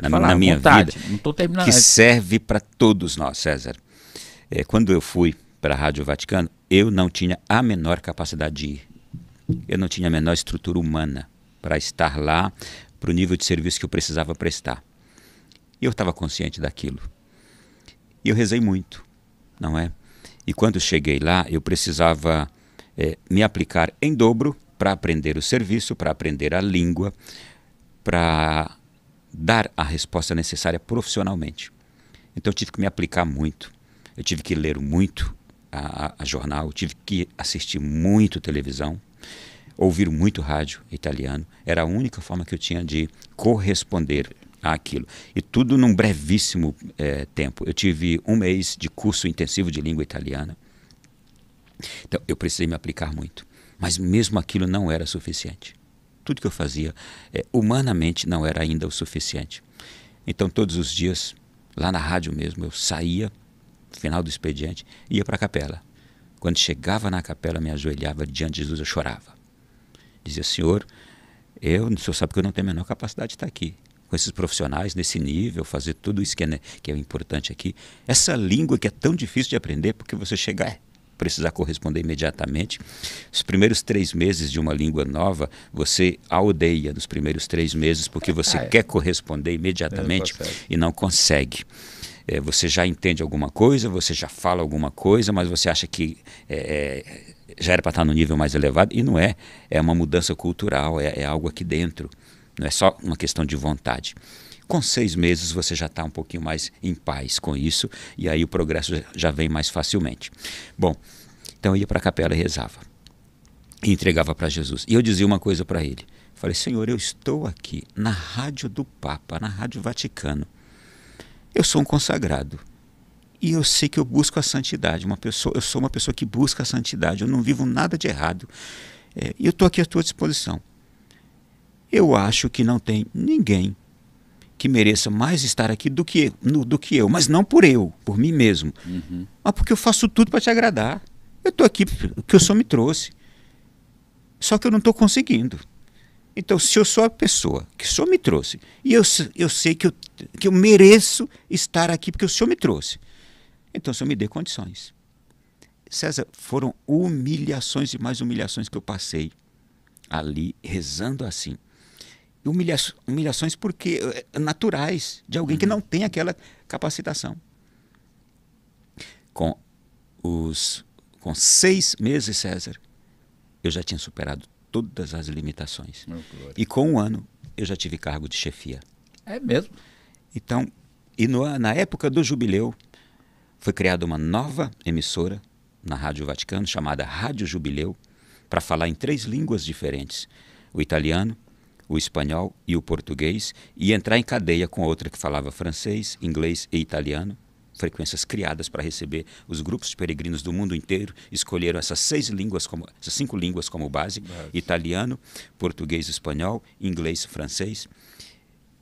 na, falar, na, minha vontade. vida, que serve para todos nós, César. É, quando eu fui para a Rádio Vaticano, eu não tinha a menor capacidade de ir. Eu não tinha a menor estrutura humana para estar lá, para o nível de serviço que eu precisava prestar. E eu estava consciente daquilo. E eu rezei muito, não é? E quando cheguei lá, eu precisava é, me aplicar em dobro para aprender o serviço, para aprender a língua, para dar a resposta necessária profissionalmente. Então eu tive que me aplicar muito, eu tive que ler muito a, a, a jornal, tive que assistir muito televisão, ouvir muito rádio italiano. Era a única forma que eu tinha de corresponder àquilo. E tudo num brevíssimo é, tempo. Eu tive um mês de curso intensivo de língua italiana. Então eu precisei me aplicar muito. Mas mesmo aquilo não era suficiente. Tudo que eu fazia é, humanamente não era ainda o suficiente. Então, todos os dias, lá na rádio mesmo, eu saía, final do expediente, ia para a capela. Quando chegava na capela, me ajoelhava diante de Jesus, eu chorava. Dizia, Senhor, eu, o Senhor sabe que eu não tenho a menor capacidade de estar aqui com esses profissionais nesse nível, fazer tudo isso que é, né, que é importante aqui. Essa língua que é tão difícil de aprender, porque você chegar é, precisar corresponder imediatamente. Os primeiros três meses de uma língua nova, você aldeia nos primeiros três meses, porque você ah, é. quer corresponder imediatamente e não consegue. É, você já entende alguma coisa, você já fala alguma coisa, mas você acha que é, é já era para estar no nível mais elevado, e não é. É uma mudança cultural, é, é algo aqui dentro. Não é só uma questão de vontade. Com seis meses você já está um pouquinho mais em paz com isso e aí o progresso já vem mais facilmente. Bom, então eu ia para a capela e rezava e entregava para Jesus. E eu dizia uma coisa para ele. Falei, Senhor, eu estou aqui na rádio do Papa, na rádio Vaticano. Eu sou um consagrado e eu sei que eu busco a santidade. Uma pessoa, eu sou uma pessoa que busca a santidade. Eu não vivo nada de errado. É, eu estou aqui à tua disposição. Eu acho que não tem ninguém que mereça mais estar aqui do que, no, do que eu, mas não por eu, por mim mesmo, uhum. mas porque eu faço tudo para te agradar. Eu estou aqui porque o Senhor me trouxe. Só que eu não estou conseguindo. Então, se eu sou a pessoa que o Senhor me trouxe, e eu, eu sei que eu, que eu mereço estar aqui porque o Senhor me trouxe, então o Senhor me dê condições. César, foram humilhações e mais humilhações que eu passei ali, rezando assim humilha humilhações porque eh, naturais de alguém uhum. que não tem aquela capacitação. Com os com seis meses, César, eu já tinha superado todas as limitações. E com um ano eu já tive cargo de chefia. É mesmo. Então, e no, na época do jubileu foi criada uma nova emissora na Rádio Vaticano chamada Rádio Jubileu para falar em três línguas diferentes: o italiano, o espanhol e o português e entrar em cadeia com outra que falava francês, inglês e italiano. Frequências criadas para receber os grupos de peregrinos do mundo inteiro escolheram essas seis línguas como essas cinco línguas como base: Mas... italiano, português, espanhol, inglês, francês.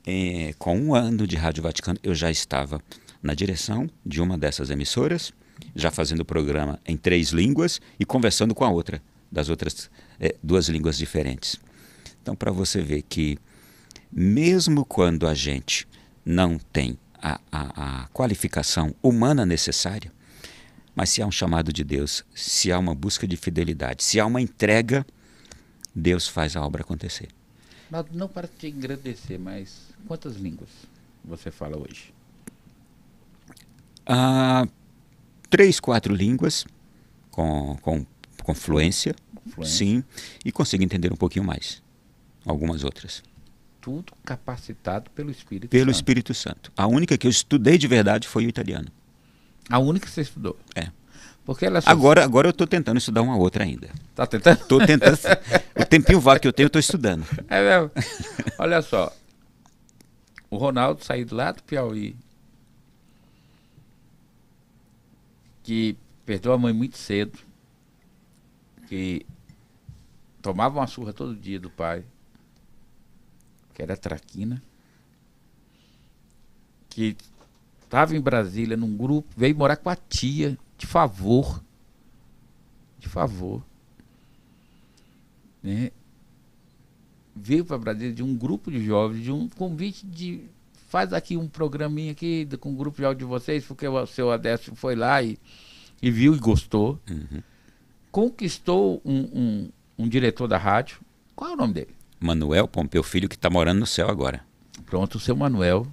É, com um ano de Rádio Vaticano, eu já estava na direção de uma dessas emissoras, já fazendo o programa em três línguas e conversando com a outra, das outras é, duas línguas diferentes. Então, para você ver que, mesmo quando a gente não tem a, a, a qualificação humana necessária, mas se há um chamado de Deus, se há uma busca de fidelidade, se há uma entrega, Deus faz a obra acontecer. Mas não para te agradecer, mas quantas línguas você fala hoje? Ah, três, quatro línguas com, com, com fluência, fluência, sim, e consigo entender um pouquinho mais algumas outras. Tudo capacitado pelo Espírito pelo Santo. Pelo Espírito Santo. A única que eu estudei de verdade foi o italiano. A única que você estudou? É. Porque ela só... agora, agora eu estou tentando estudar uma outra ainda. está tentando? Estou tentando. o tempinho vago que eu tenho, eu estou estudando. É mesmo? Olha só. O Ronaldo saiu lá do Piauí, que perdeu a mãe muito cedo, que tomava uma surra todo dia do pai, que era traquina, que estava em Brasília num grupo, veio morar com a tia, de favor. De favor. Né? Veio para Brasília de um grupo de jovens, de um convite de. Faz aqui um programinha aqui com o um grupo de jovens de vocês, porque o seu Adécio foi lá e, e viu e gostou. Uhum. Conquistou um, um, um diretor da rádio. Qual é o nome dele? Manuel Pompeu Filho, que está morando no céu agora. Pronto, o seu Manuel,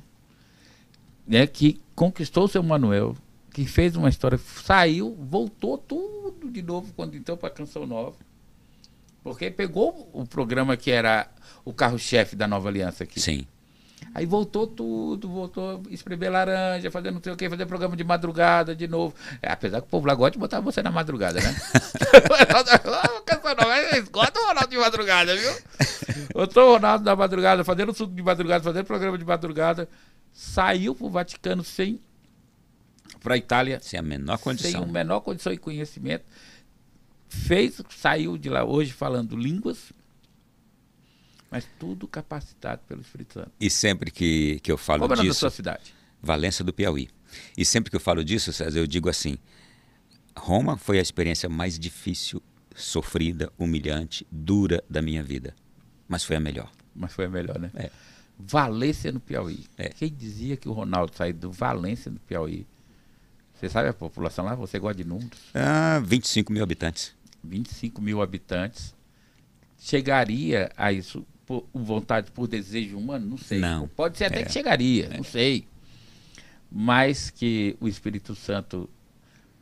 né, que conquistou o seu Manuel, que fez uma história, saiu, voltou tudo de novo quando entrou para a Canção Nova. Porque pegou o programa que era o carro-chefe da Nova Aliança aqui. Sim. Aí voltou tudo, voltou espremer laranja, fazer não sei o que, fazer programa de madrugada de novo. É, apesar que o povo lá gosta de botar você na madrugada, né? boca essa Eles gostam do Ronaldo de madrugada, viu? Eu tô Ronaldo da madrugada, fazendo suco de madrugada, fazendo programa de madrugada. Saiu pro Vaticano sem. pra Itália. Sem a menor condição. Sem a né? menor condição e conhecimento. Fez, saiu de lá hoje falando línguas. Mas tudo capacitado pelo Espírito Santo. E sempre que, que eu falo Como é disso. qual é a sua cidade? Valença do Piauí. E sempre que eu falo disso, César, eu digo assim: Roma foi a experiência mais difícil sofrida, humilhante, dura da minha vida. Mas foi a melhor. Mas foi a melhor, né? É. Valência no Piauí. É. Quem dizia que o Ronaldo saiu do Valência no Piauí? Você sabe a população lá? Você gosta de números? Ah, 25 mil habitantes. 25 mil habitantes. Chegaria a isso por vontade, por desejo humano? Não sei. Não. Pode ser até é. que chegaria, é. não sei. Mas que o Espírito Santo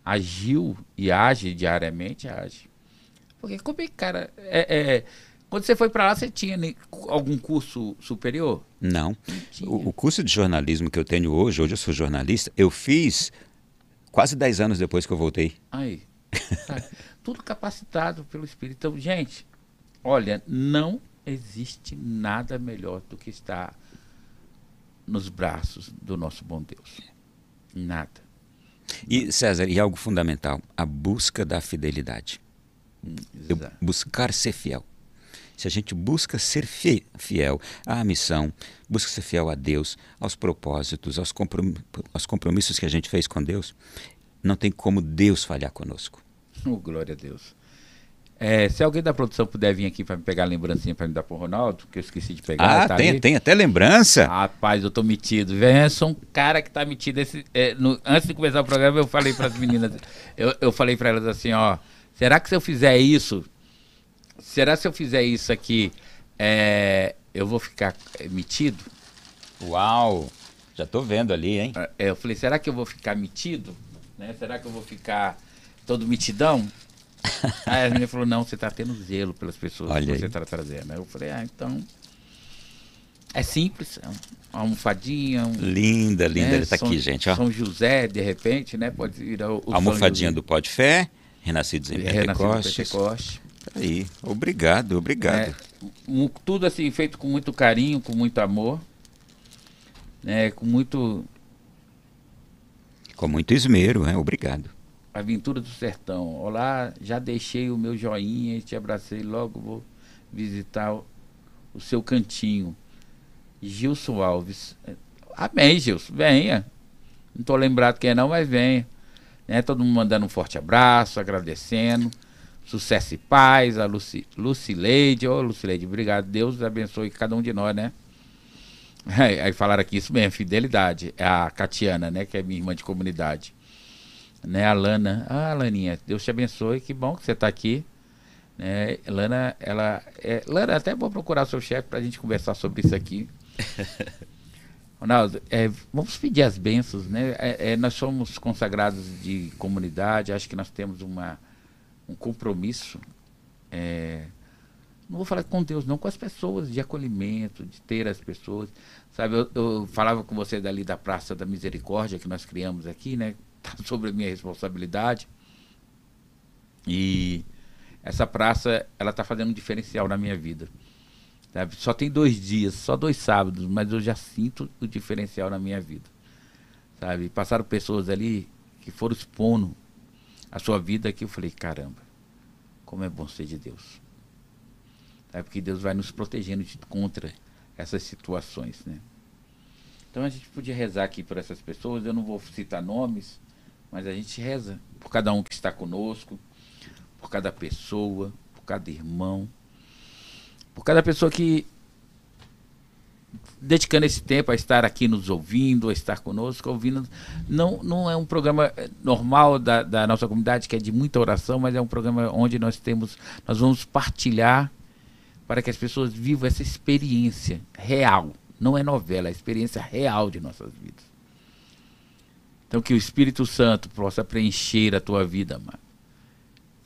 agiu e age diariamente, age. Porque como é que, cara. É, é, é quando você foi para lá, você tinha algum curso superior? Não. o, o, curso de jornalismo que eu tenho hoje, hoje eu sou jornalista, eu fiz quase 10 anos depois que eu voltei. Aí. Tá. Tudo capacitado pelo Espírito. Então, gente, olha, não existe nada melhor do que estar nos braços do nosso bom Deus. Nada. E, César, e algo fundamental: a busca da fidelidade. Exato. buscar ser fiel. Se a gente busca ser fiel à missão, busca ser fiel a Deus, aos propósitos, aos, compromissos que a gente fez com Deus, não tem como Deus falhar conosco. Oh, glória a Deus. É, se alguém da produção puder vir aqui para me pegar a lembrancinha para me dar para o Ronaldo, que eu esqueci de pegar. Ah, tá tem, tem até lembrança. Rapaz, eu tô metido. Eu sou um cara que tá metido. Esse, é, no, antes de começar o programa, eu falei para as meninas, eu, eu falei para elas assim, ó. Será que se eu fizer isso, será que se eu fizer isso aqui, é, eu vou ficar metido? Uau! Já tô vendo ali, hein? É, eu falei, será que eu vou ficar metido? Né? Será que eu vou ficar todo mitidão? aí a menina falou, não, você tá tendo zelo pelas pessoas Olha que você aí. tá trazendo. Aí eu falei, ah, então. É simples, é uma é almofadinha. Um, linda, linda, né? ele tá São, aqui, gente. Ó. São José, de repente, né? Pode virar o. o almofadinha do Pó de Fé Renascidos em Pentecoste. Pentecoste. Tá aí, obrigado, obrigado. É, um, tudo assim feito com muito carinho, com muito amor, né, com muito com muito esmero, né? obrigado. Aventura do Sertão. Olá, já deixei o meu joinha e te abracei. Logo vou visitar o, o seu cantinho. Gilson Alves. Amém, Gilson. Venha. Não estou lembrado quem é não, mas venha. Né? Todo mundo mandando um forte abraço, agradecendo. Sucesso e paz, a Lucy Lucileide. Ô, oh, Lucileide, obrigado. Deus abençoe cada um de nós, né? Aí, aí falaram aqui isso mesmo, fidelidade. É a Catiana, né? Que é minha irmã de comunidade. Né, a Lana. Ah, Laninha, Deus te abençoe. Que bom que você está aqui. Né? Lana, ela. É, Lana, é até vou procurar o seu chefe para a gente conversar sobre isso aqui. Ronaldo, é, vamos pedir as bênçãos, né? É, é, nós somos consagrados de comunidade, acho que nós temos uma, um compromisso, é, não vou falar com Deus, não, com as pessoas, de acolhimento, de ter as pessoas. Sabe, eu, eu falava com você dali da Praça da Misericórdia, que nós criamos aqui, né? Tá sobre a minha responsabilidade. E essa praça, ela está fazendo um diferencial na minha vida. Sabe? Né? Só tem dois dias, só dois sábados, mas eu já sinto o diferencial na minha vida. Sabe? Passaram pessoas ali que foram expondo a sua vida que eu falei, caramba, como é bom ser de Deus. Sabe? É porque Deus vai nos protegendo de, contra essas situações, né? Então a gente podia rezar aqui por essas pessoas, eu não vou citar nomes, mas a gente reza por cada um que está conosco, por cada pessoa, por cada irmão, por cada pessoa que dedicando esse tempo a estar aqui nos ouvindo, a estar conosco, ouvindo. Não, não é um programa eh, normal da, da nossa comunidade, que é de muita oração, mas é um programa onde nós temos, nós vamos partilhar para que as pessoas vivam essa experiência real. Não é novela, é a experiência real de nossas vidas. Então que o Espírito Santo possa preencher a tua vida, mano.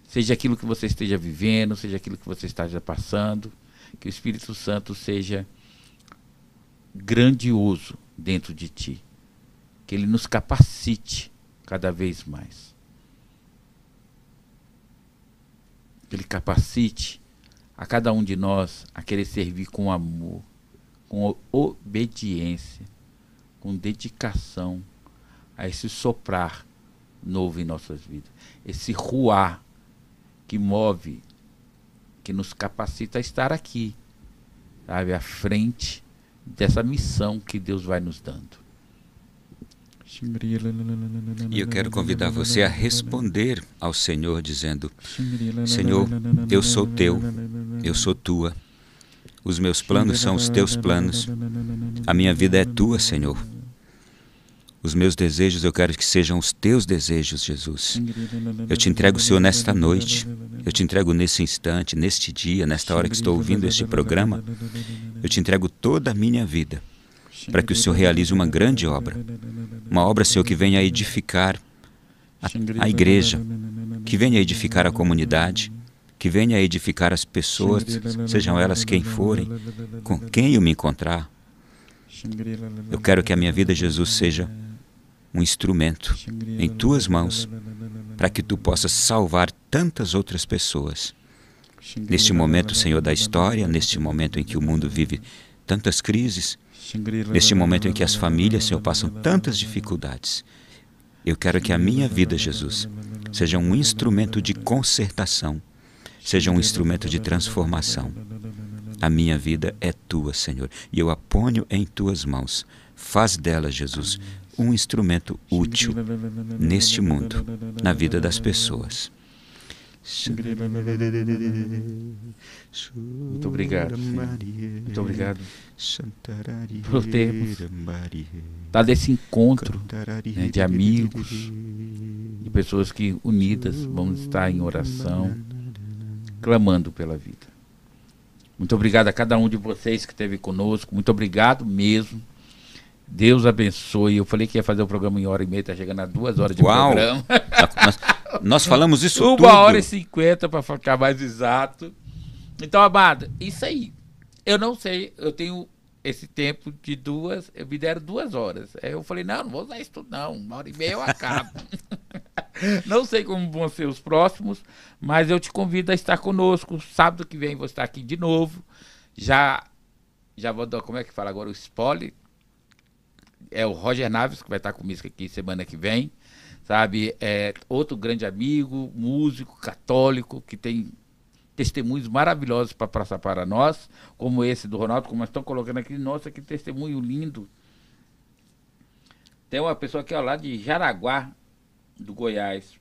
Seja aquilo que você esteja vivendo, seja aquilo que você esteja passando que o Espírito Santo seja grandioso dentro de ti, que ele nos capacite cada vez mais. Que ele capacite a cada um de nós a querer servir com amor, com obediência, com dedicação a esse soprar novo em nossas vidas, esse ruar que move que nos capacita a estar aqui, sabe, à frente dessa missão que Deus vai nos dando. E eu quero convidar você a responder ao Senhor dizendo: Senhor, eu sou teu, eu sou tua. Os meus planos são os teus planos. A minha vida é tua, Senhor. Os meus desejos eu quero que sejam os teus desejos, Jesus. Eu te entrego, Senhor, nesta noite. Eu te entrego nesse instante, neste dia, nesta hora que estou ouvindo este programa. Eu te entrego toda a minha vida para que o Senhor realize uma grande obra. Uma obra, Senhor, que venha edificar a, a igreja, que venha edificar a comunidade, que venha edificar as pessoas, sejam elas quem forem, com quem eu me encontrar. Eu quero que a minha vida, Jesus, seja um instrumento em tuas mãos para que tu possas salvar tantas outras pessoas. Neste momento, Senhor, da história, neste momento em que o mundo vive tantas crises, neste momento em que as famílias, Senhor, passam tantas dificuldades, eu quero que a minha vida, Jesus, seja um instrumento de concertação, seja um instrumento de transformação. A minha vida é tua, Senhor, e eu a ponho em tuas mãos. Faz dela, Jesus, um instrumento útil neste mundo, na vida das pessoas. Muito obrigado, Muito obrigado por termos dado esse encontro né, de amigos, de pessoas que unidas vão estar em oração, clamando pela vida. Muito obrigado a cada um de vocês que esteve conosco. Muito obrigado mesmo. Deus abençoe. Eu falei que ia fazer o programa em hora e meia, tá chegando a duas horas de Uau. programa. Tá nós, nós, falamos isso Uma tudo. Uma hora e cinquenta para ficar mais exato. Então, amado, isso aí. Eu não sei, eu tenho esse tempo de duas, me deram duas horas. Aí eu falei, não, não vou usar isso tudo não, uma hora e meia eu acabo. não sei como vão ser os próximos, mas eu te convido a estar conosco. Sábado que vem vou estar aqui de novo. Já, já vou dar, como é que fala agora, o spoiler? é o Roger Naves, que vai estar comigo aqui semana que vem, sabe? É outro grande amigo, músico, católico, que tem testemunhos maravilhosos para passar para nós, como esse do Ronaldo, como estão colocando aqui. Nossa, que testemunho lindo! Tem uma pessoa aqui ó, lá de Jaraguá, do Goiás,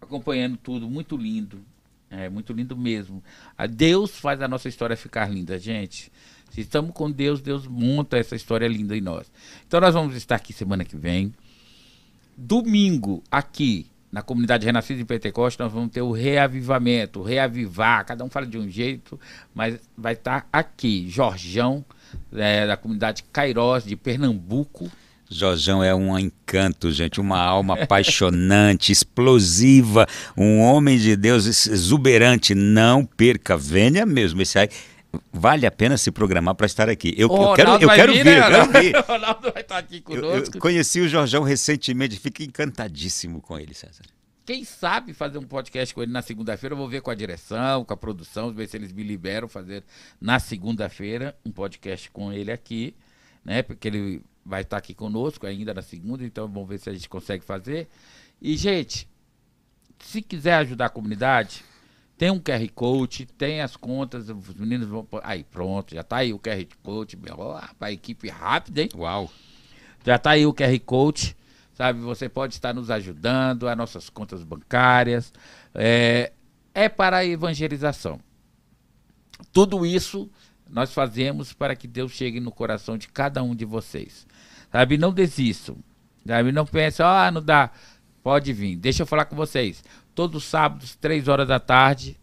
acompanhando tudo, muito lindo. É muito lindo mesmo. A Deus faz a nossa história ficar linda, gente. Se estamos com Deus, Deus monta essa história linda em nós. Então nós vamos estar aqui semana que vem. Domingo, aqui na comunidade Renascida e Pentecoste, nós vamos ter o reavivamento, reavivar. Cada um fala de um jeito, mas vai estar aqui. Jorjão, é, da comunidade Cairós, de Pernambuco. Jorjão é um encanto, gente, uma alma apaixonante, explosiva, um homem de Deus exuberante. Não perca, venha mesmo. Esse aí vale a pena se programar para estar aqui. Eu, eu quero, eu quero vir, né? eu quero O Ronaldo vai estar tá aqui conosco. Eu, eu conheci o Jorgão recentemente, fico encantadíssimo com ele, César. Quem sabe fazer um podcast com ele na segunda-feira? vou ver com a direção, com a produção, ver se eles me liberam fazer na segunda-feira um podcast com ele aqui, né? Porque ele vai estar tá aqui conosco ainda na segunda, então vamos ver se a gente consegue fazer. E, gente, se quiser ajudar a comunidade, tem um QR Code, tem as contas, os meninos vão. Aí, pronto, já tá aí o QR Code. Para equipe rápida, hein? Uau! Já tá aí o QR Code, sabe? Você pode estar nos ajudando, as nossas contas bancárias. É, é para a evangelização. Tudo isso nós fazemos para que Deus chegue no coração de cada um de vocês. Sabe? Não desistam. Sabe? Não pensem, ah, não dá. Pode vir. Deixa eu falar com vocês. Todos os sábados, três horas da tarde,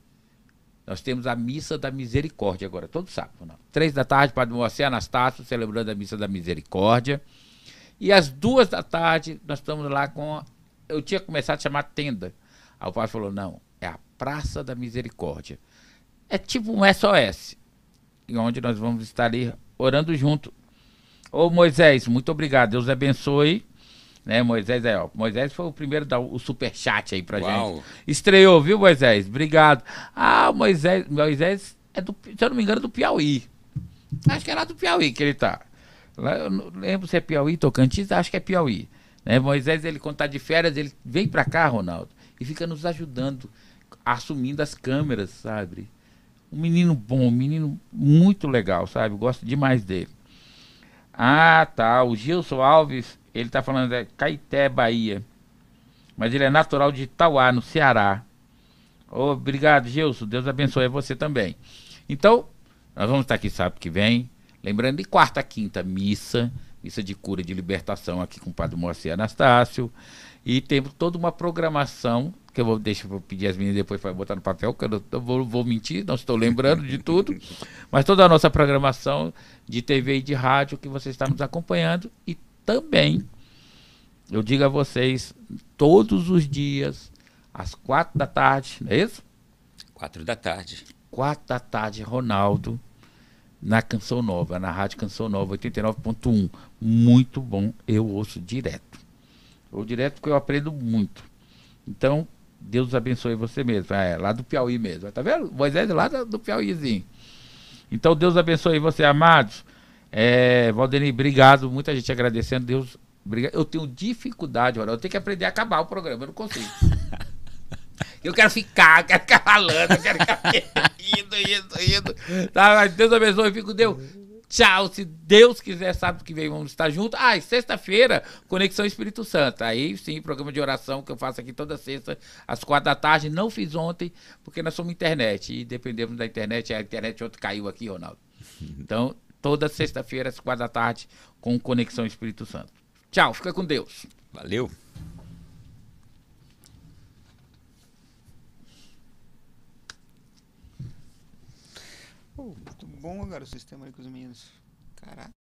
nós temos a Missa da Misericórdia agora, todo sábado. Não. Três da tarde, Padre Moacir Anastácio, celebrando a Missa da Misericórdia. E às duas da tarde, nós estamos lá com... Eu tinha começado a chamar tenda. Aí o padre falou, não, é a Praça da Misericórdia. É tipo um SOS, e onde nós vamos estar ali orando junto. Ô Moisés, muito obrigado, Deus abençoe. Né, Moisés é ó. Moisés foi o primeiro a dar o superchat aí pra Uau. gente. Estreou, viu, Moisés? Obrigado. Ah, Moisés, Moisés é do, se eu não me engano, é do Piauí. Acho que é lá do Piauí que ele tá. Lá, eu não lembro se é Piauí, Tocantins, acho que é Piauí. Né, Moisés, ele quando tá de férias, ele vem pra cá, Ronaldo, e fica nos ajudando, assumindo as câmeras, sabe? Um menino bom, um menino muito legal, sabe? Gosto demais dele. Ah, tá. O Gilson Alves ele está falando de é Caeté, Bahia. Mas ele é natural de Itauá, no Ceará. Obrigado, Gilson. Deus abençoe você também. Então, nós vamos estar aqui sábado que vem. Lembrando, de quarta a quinta, missa. Missa de cura e de libertação aqui com o Padre Moacir Anastácio. E temos toda uma programação que eu vou deixar vou pedir as meninas depois para botar no papel, que eu não vou, vou, mentir, não estou lembrando de tudo. Mas toda a nossa programação de TV e de rádio que você está nos acompanhando e também, eu digo a vocês, todos os dias, às quatro da tarde, não é isso? Quatro da tarde. Quatro da tarde, Ronaldo, na Canção Nova, na Rádio Canção Nova, 89.1. Muito bom, eu ouço direto. Ou direto porque eu aprendo muito. Então, Deus abençoe você mesmo. É, lá do Piauí mesmo. Tá vendo? Moisés é lá do Piauízinho. Então, Deus abençoe você, amados. É, Valdemir, obrigado. Muita gente agradecendo. Deus, obrigado. Eu tenho dificuldade, olha. Eu tenho que aprender a acabar o programa. Eu não consigo. eu quero ficar, eu quero ficar falando, eu quero ficar indo, indo, indo. Tá, mas Deus abençoe, fico Deus. Tchau, se Deus quiser, sábado que vem vamos estar juntos. Ah, e sexta-feira, Conexão Espírito Santo. Aí sim, programa de oração que eu faço aqui toda sexta, às quatro da tarde. Não fiz ontem, porque nós somos internet. E dependemos da internet. A internet ontem caiu aqui, Ronaldo. Então, toda sexta-feira, às quatro da tarde, com Conexão Espírito Santo. Tchau, fica com Deus. Valeu. Oh, muito bom agora o sistema aí com os meninos. Caraca.